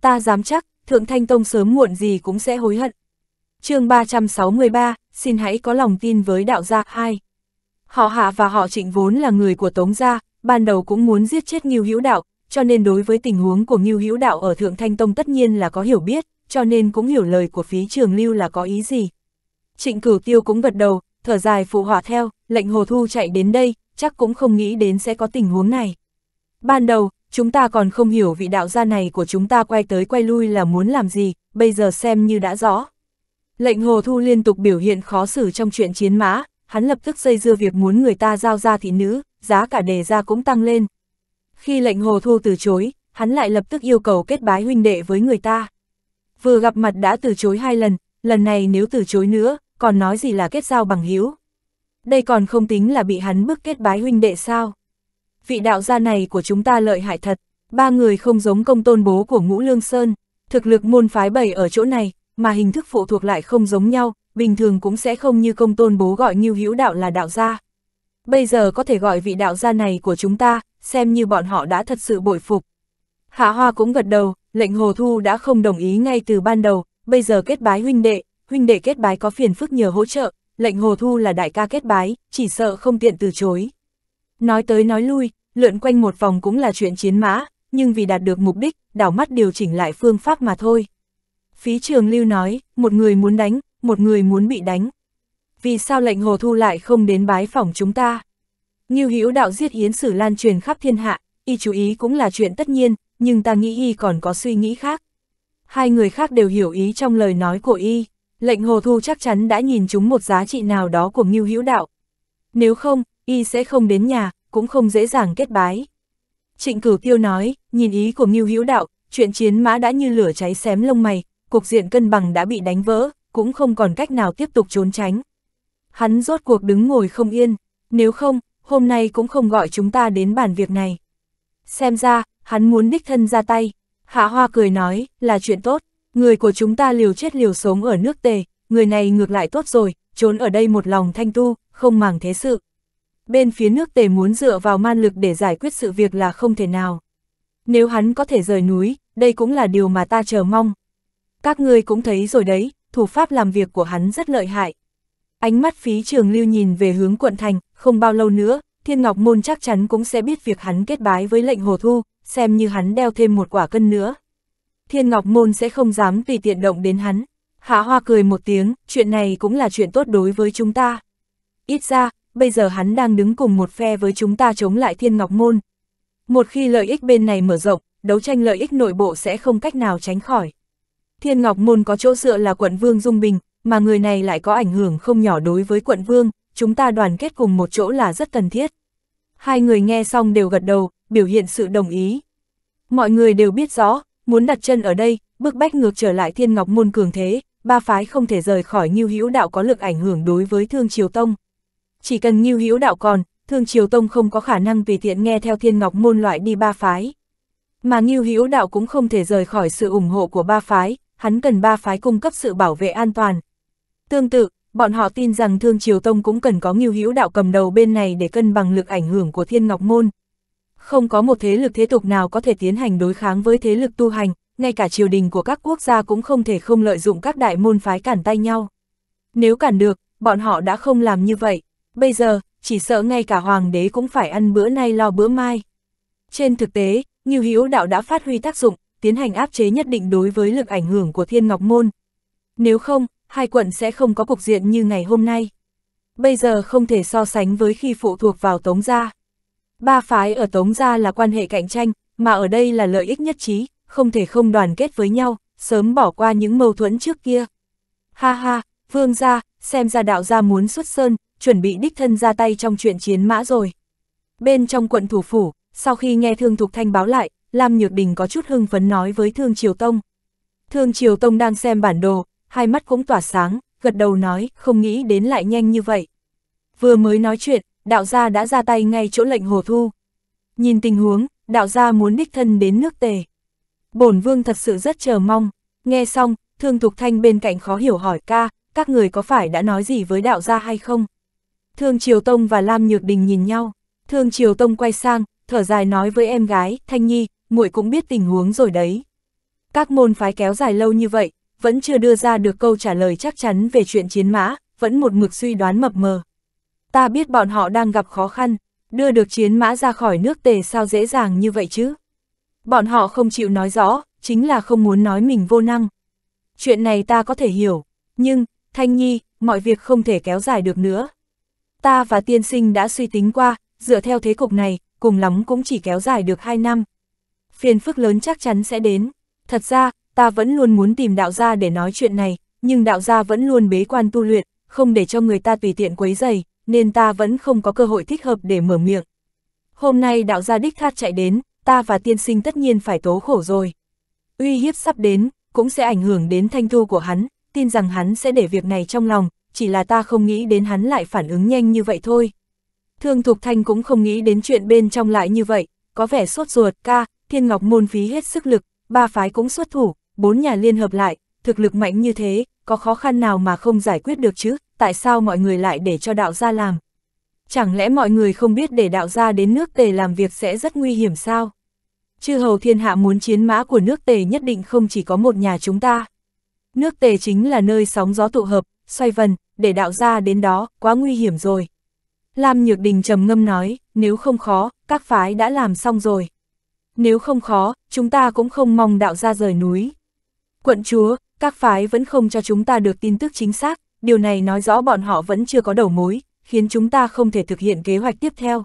Ta dám chắc, Thượng Thanh Tông sớm muộn gì cũng sẽ hối hận. chương 363, xin hãy có lòng tin với đạo gia 2. Họ Hạ và họ Trịnh vốn là người của Tống Gia, ban đầu cũng muốn giết chết Ngưu Hữu Đạo, cho nên đối với tình huống của Ngưu Hữu Đạo ở Thượng Thanh Tông tất nhiên là có hiểu biết, cho nên cũng hiểu lời của phí trường lưu là có ý gì. Trịnh cửu tiêu cũng gật đầu, thở dài phụ họa theo, lệnh Hồ Thu chạy đến đây, chắc cũng không nghĩ đến sẽ có tình huống này. Ban đầu, chúng ta còn không hiểu vị đạo gia này của chúng ta quay tới quay lui là muốn làm gì, bây giờ xem như đã rõ. Lệnh Hồ Thu liên tục biểu hiện khó xử trong chuyện chiến mã, hắn lập tức dây dưa việc muốn người ta giao ra thị nữ, giá cả đề ra cũng tăng lên. Khi lệnh Hồ Thu từ chối, hắn lại lập tức yêu cầu kết bái huynh đệ với người ta. Vừa gặp mặt đã từ chối hai lần, lần này nếu từ chối nữa, còn nói gì là kết giao bằng hiếu. Đây còn không tính là bị hắn bức kết bái huynh đệ sao. Vị đạo gia này của chúng ta lợi hại thật, ba người không giống công tôn bố của Ngũ Lương Sơn, thực lực môn phái bày ở chỗ này, mà hình thức phụ thuộc lại không giống nhau, bình thường cũng sẽ không như công tôn bố gọi như Hữu Đạo là đạo gia. Bây giờ có thể gọi vị đạo gia này của chúng ta, xem như bọn họ đã thật sự bội phục. Hạ Hoa cũng gật đầu, lệnh Hồ Thu đã không đồng ý ngay từ ban đầu, bây giờ kết bái huynh đệ, huynh đệ kết bái có phiền phức nhờ hỗ trợ, lệnh Hồ Thu là đại ca kết bái, chỉ sợ không tiện từ chối. Nói tới nói lui, lượn quanh một vòng cũng là chuyện chiến mã, nhưng vì đạt được mục đích, đảo mắt điều chỉnh lại phương pháp mà thôi. Phí trường lưu nói, một người muốn đánh, một người muốn bị đánh. Vì sao lệnh Hồ Thu lại không đến bái phỏng chúng ta? Như hữu đạo giết Yến Sử lan truyền khắp thiên hạ, y chú ý cũng là chuyện tất nhiên, nhưng ta nghĩ y còn có suy nghĩ khác. Hai người khác đều hiểu ý trong lời nói của y, lệnh Hồ Thu chắc chắn đã nhìn chúng một giá trị nào đó của Ngưu hữu đạo. Nếu không, y sẽ không đến nhà, cũng không dễ dàng kết bái. Trịnh cửu tiêu nói, nhìn ý của Ngưu hữu đạo, chuyện chiến mã đã như lửa cháy xém lông mày, cuộc diện cân bằng đã bị đánh vỡ, cũng không còn cách nào tiếp tục trốn tránh. Hắn rốt cuộc đứng ngồi không yên, nếu không, hôm nay cũng không gọi chúng ta đến bàn việc này. Xem ra, hắn muốn đích thân ra tay, Hạ Hoa cười nói, là chuyện tốt, người của chúng ta liều chết liều sống ở nước tề, người này ngược lại tốt rồi, trốn ở đây một lòng thanh tu, không màng thế sự. Bên phía nước tề muốn dựa vào man lực để giải quyết sự việc là không thể nào. Nếu hắn có thể rời núi, đây cũng là điều mà ta chờ mong. Các ngươi cũng thấy rồi đấy, thủ pháp làm việc của hắn rất lợi hại. Ánh mắt phí trường lưu nhìn về hướng quận thành, không bao lâu nữa, Thiên Ngọc Môn chắc chắn cũng sẽ biết việc hắn kết bái với lệnh hồ thu, xem như hắn đeo thêm một quả cân nữa. Thiên Ngọc Môn sẽ không dám tùy tiện động đến hắn. Hạ Hoa cười một tiếng, chuyện này cũng là chuyện tốt đối với chúng ta. Ít ra, bây giờ hắn đang đứng cùng một phe với chúng ta chống lại Thiên Ngọc Môn. Một khi lợi ích bên này mở rộng, đấu tranh lợi ích nội bộ sẽ không cách nào tránh khỏi. Thiên Ngọc Môn có chỗ dựa là quận vương Dung Bình, mà người này lại có ảnh hưởng không nhỏ đối với quận vương, chúng ta đoàn kết cùng một chỗ là rất cần thiết. Hai người nghe xong đều gật đầu, biểu hiện sự đồng ý. Mọi người đều biết rõ, muốn đặt chân ở đây, bước bách ngược trở lại Thiên Ngọc Môn cường thế, ba phái không thể rời khỏi Ngưu Hữu Đạo có lực ảnh hưởng đối với Thương Triều Tông. Chỉ cần Ngưu Hữu Đạo còn, Thương Triều Tông không có khả năng vì tiện nghe theo Thiên Ngọc Môn loại đi ba phái. Mà Ngưu Hữu Đạo cũng không thể rời khỏi sự ủng hộ của ba phái, hắn cần ba phái cung cấp sự bảo vệ an toàn. Tương tự, bọn họ tin rằng Thương Triều Tông cũng cần có nghiêu hữu đạo cầm đầu bên này để cân bằng lực ảnh hưởng của Thiên Ngọc Môn. Không có một thế lực thế tục nào có thể tiến hành đối kháng với thế lực tu hành, ngay cả triều đình của các quốc gia cũng không thể không lợi dụng các đại môn phái cản tay nhau. Nếu cản được, bọn họ đã không làm như vậy. Bây giờ, chỉ sợ ngay cả hoàng đế cũng phải ăn bữa nay lo bữa mai. Trên thực tế, nghiêu hữu đạo đã phát huy tác dụng, tiến hành áp chế nhất định đối với lực ảnh hưởng của Thiên Ngọc Môn. Nếu không, hai quận sẽ không có cục diện như ngày hôm nay. Bây giờ không thể so sánh với khi phụ thuộc vào Tống Gia. Ba phái ở Tống Gia là quan hệ cạnh tranh, mà ở đây là lợi ích nhất trí, không thể không đoàn kết với nhau, sớm bỏ qua những mâu thuẫn trước kia. Ha ha, Vương Gia, xem ra đạo gia muốn xuất sơn, chuẩn bị đích thân ra tay trong chuyện chiến mã rồi. Bên trong quận thủ phủ, sau khi nghe Thương Thục Thanh báo lại, Lam Nhược Đình có chút hưng phấn nói với Thương Triều Tông. Thương Triều Tông đang xem bản đồ, hai mắt cũng tỏa sáng, gật đầu nói, không nghĩ đến lại nhanh như vậy. Vừa mới nói chuyện, đạo gia đã ra tay ngay chỗ lệnh hồ thu. Nhìn tình huống, đạo gia muốn đích thân đến nước tề. Bổn vương thật sự rất chờ mong, nghe xong, Thương Thục Thanh bên cạnh khó hiểu hỏi ca, các người có phải đã nói gì với đạo gia hay không? Thương Triều Tông và Lam Nhược Đình nhìn nhau, Thương Triều Tông quay sang, thở dài nói với em gái, Thanh Nhi, muội cũng biết tình huống rồi đấy. Các môn phái kéo dài lâu như vậy, vẫn chưa đưa ra được câu trả lời chắc chắn về chuyện chiến mã, vẫn một mực suy đoán mập mờ. Ta biết bọn họ đang gặp khó khăn, đưa được chiến mã ra khỏi nước tề sao dễ dàng như vậy chứ. Bọn họ không chịu nói rõ, chính là không muốn nói mình vô năng. Chuyện này ta có thể hiểu, nhưng, Thanh Nhi, mọi việc không thể kéo dài được nữa. Ta và tiên sinh đã suy tính qua, dựa theo thế cục này, cùng lắm cũng chỉ kéo dài được 2 năm. Phiền phức lớn chắc chắn sẽ đến. Thật ra, ta vẫn luôn muốn tìm đạo gia để nói chuyện này, nhưng đạo gia vẫn luôn bế quan tu luyện, không để cho người ta tùy tiện quấy dày, nên ta vẫn không có cơ hội thích hợp để mở miệng. Hôm nay đạo gia đích thát chạy đến, ta và tiên sinh tất nhiên phải tố khổ rồi. Uy hiếp sắp đến, cũng sẽ ảnh hưởng đến thanh thu của hắn, tin rằng hắn sẽ để việc này trong lòng, chỉ là ta không nghĩ đến hắn lại phản ứng nhanh như vậy thôi. Thương Thục Thanh cũng không nghĩ đến chuyện bên trong lại như vậy, có vẻ sốt ruột, ca, Thiên Ngọc môn phí hết sức lực, ba phái cũng xuất thủ, bốn nhà liên hợp lại, thực lực mạnh như thế, có khó khăn nào mà không giải quyết được chứ, tại sao mọi người lại để cho đạo gia làm? Chẳng lẽ mọi người không biết để đạo gia đến nước tề làm việc sẽ rất nguy hiểm sao? Chư hầu thiên hạ muốn chiến mã của nước tề nhất định không chỉ có một nhà chúng ta. Nước tề chính là nơi sóng gió tụ hợp, xoay vần, để đạo gia đến đó, quá nguy hiểm rồi. Lam Nhược Đình trầm ngâm nói, nếu không khó, các phái đã làm xong rồi. Nếu không khó, chúng ta cũng không mong đạo ra rời núi. Quận chúa, các phái vẫn không cho chúng ta được tin tức chính xác, điều này nói rõ bọn họ vẫn chưa có đầu mối, khiến chúng ta không thể thực hiện kế hoạch tiếp theo.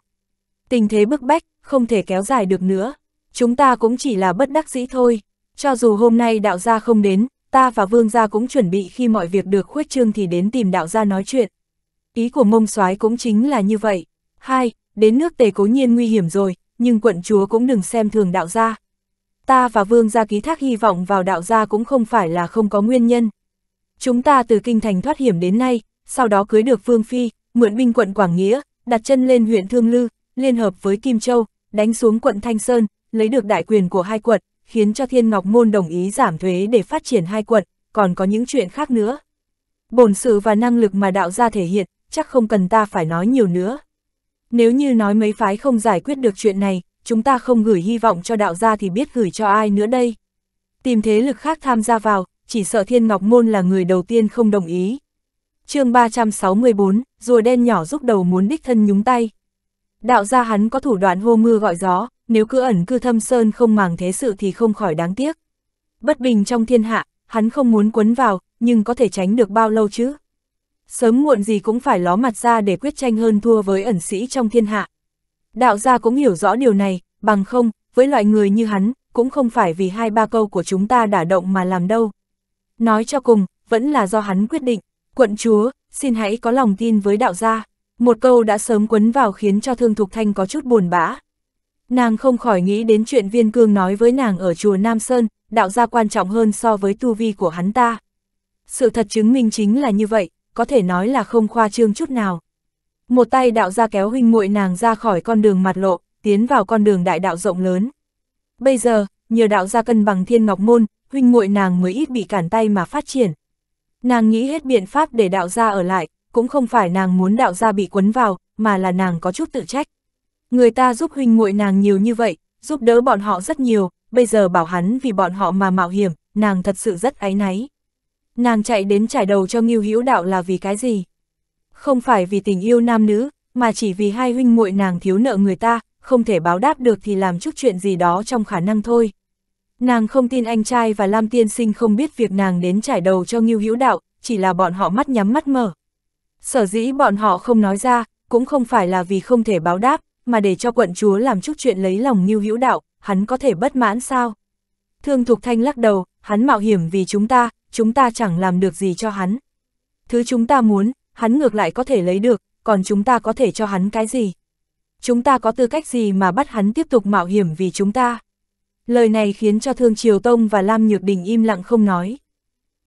Tình thế bức bách, không thể kéo dài được nữa. Chúng ta cũng chỉ là bất đắc dĩ thôi. Cho dù hôm nay đạo gia không đến, ta và vương gia cũng chuẩn bị khi mọi việc được khuyết trương thì đến tìm đạo gia nói chuyện, ý của mông soái cũng chính là như vậy. Hai, đến nước tề cố nhiên nguy hiểm rồi, nhưng quận chúa cũng đừng xem thường đạo gia. Ta và vương gia ký thác hy vọng vào đạo gia cũng không phải là không có nguyên nhân. Chúng ta từ kinh thành thoát hiểm đến nay, sau đó cưới được vương phi, mượn binh quận Quảng Nghĩa, đặt chân lên huyện Thương Lư, liên hợp với Kim Châu, đánh xuống quận Thanh Sơn, lấy được đại quyền của hai quận, khiến cho Thiên Ngọc Môn đồng ý giảm thuế để phát triển hai quận, còn có những chuyện khác nữa. Bổn sự và năng lực mà đạo gia thể hiện, chắc không cần ta phải nói nhiều nữa. Nếu như nói mấy phái không giải quyết được chuyện này, chúng ta không gửi hy vọng cho đạo gia thì biết gửi cho ai nữa đây. Tìm thế lực khác tham gia vào, chỉ sợ Thiên Ngọc Môn là người đầu tiên không đồng ý. chương 364, rùa đen nhỏ rúc đầu muốn đích thân nhúng tay. Đạo gia hắn có thủ đoạn hô mưa gọi gió, nếu cứ ẩn cư thâm sơn không màng thế sự thì không khỏi đáng tiếc. Bất bình trong thiên hạ, hắn không muốn quấn vào, nhưng có thể tránh được bao lâu chứ? Sớm muộn gì cũng phải ló mặt ra để quyết tranh hơn thua với ẩn sĩ trong thiên hạ. Đạo gia cũng hiểu rõ điều này, bằng không, với loại người như hắn, cũng không phải vì hai ba câu của chúng ta đả động mà làm đâu. Nói cho cùng, vẫn là do hắn quyết định, quận chúa, xin hãy có lòng tin với đạo gia. Một câu đã sớm quấn vào khiến cho Thương Thục Thanh có chút buồn bã. Nàng không khỏi nghĩ đến chuyện viên cương nói với nàng ở chùa Nam Sơn, đạo gia quan trọng hơn so với tu vi của hắn ta. Sự thật chứng minh chính là như vậy, có thể nói là không khoa trương chút nào. Một tay đạo ra kéo huynh muội nàng ra khỏi con đường mặt lộ, tiến vào con đường đại đạo rộng lớn. Bây giờ, nhờ đạo ra cân bằng thiên ngọc môn, huynh muội nàng mới ít bị cản tay mà phát triển. Nàng nghĩ hết biện pháp để đạo ra ở lại, cũng không phải nàng muốn đạo ra bị quấn vào, mà là nàng có chút tự trách. Người ta giúp huynh muội nàng nhiều như vậy, giúp đỡ bọn họ rất nhiều, bây giờ bảo hắn vì bọn họ mà mạo hiểm, nàng thật sự rất áy náy. Nàng chạy đến trải đầu cho Ngưu Hữu Đạo là vì cái gì? Không phải vì tình yêu nam nữ, mà chỉ vì hai huynh muội nàng thiếu nợ người ta, không thể báo đáp được thì làm chút chuyện gì đó trong khả năng thôi. Nàng không tin anh trai và Lam Tiên Sinh không biết việc nàng đến trải đầu cho Ngưu Hữu Đạo, chỉ là bọn họ mắt nhắm mắt mở. Sở dĩ bọn họ không nói ra, cũng không phải là vì không thể báo đáp, mà để cho quận chúa làm chút chuyện lấy lòng Ngưu Hữu Đạo, hắn có thể bất mãn sao? Thương Thục Thanh lắc đầu, hắn mạo hiểm vì chúng ta, chúng ta chẳng làm được gì cho hắn. Thứ chúng ta muốn, hắn ngược lại có thể lấy được, còn chúng ta có thể cho hắn cái gì? Chúng ta có tư cách gì mà bắt hắn tiếp tục mạo hiểm vì chúng ta? Lời này khiến cho Thương Triều Tông và Lam Nhược Đình im lặng không nói.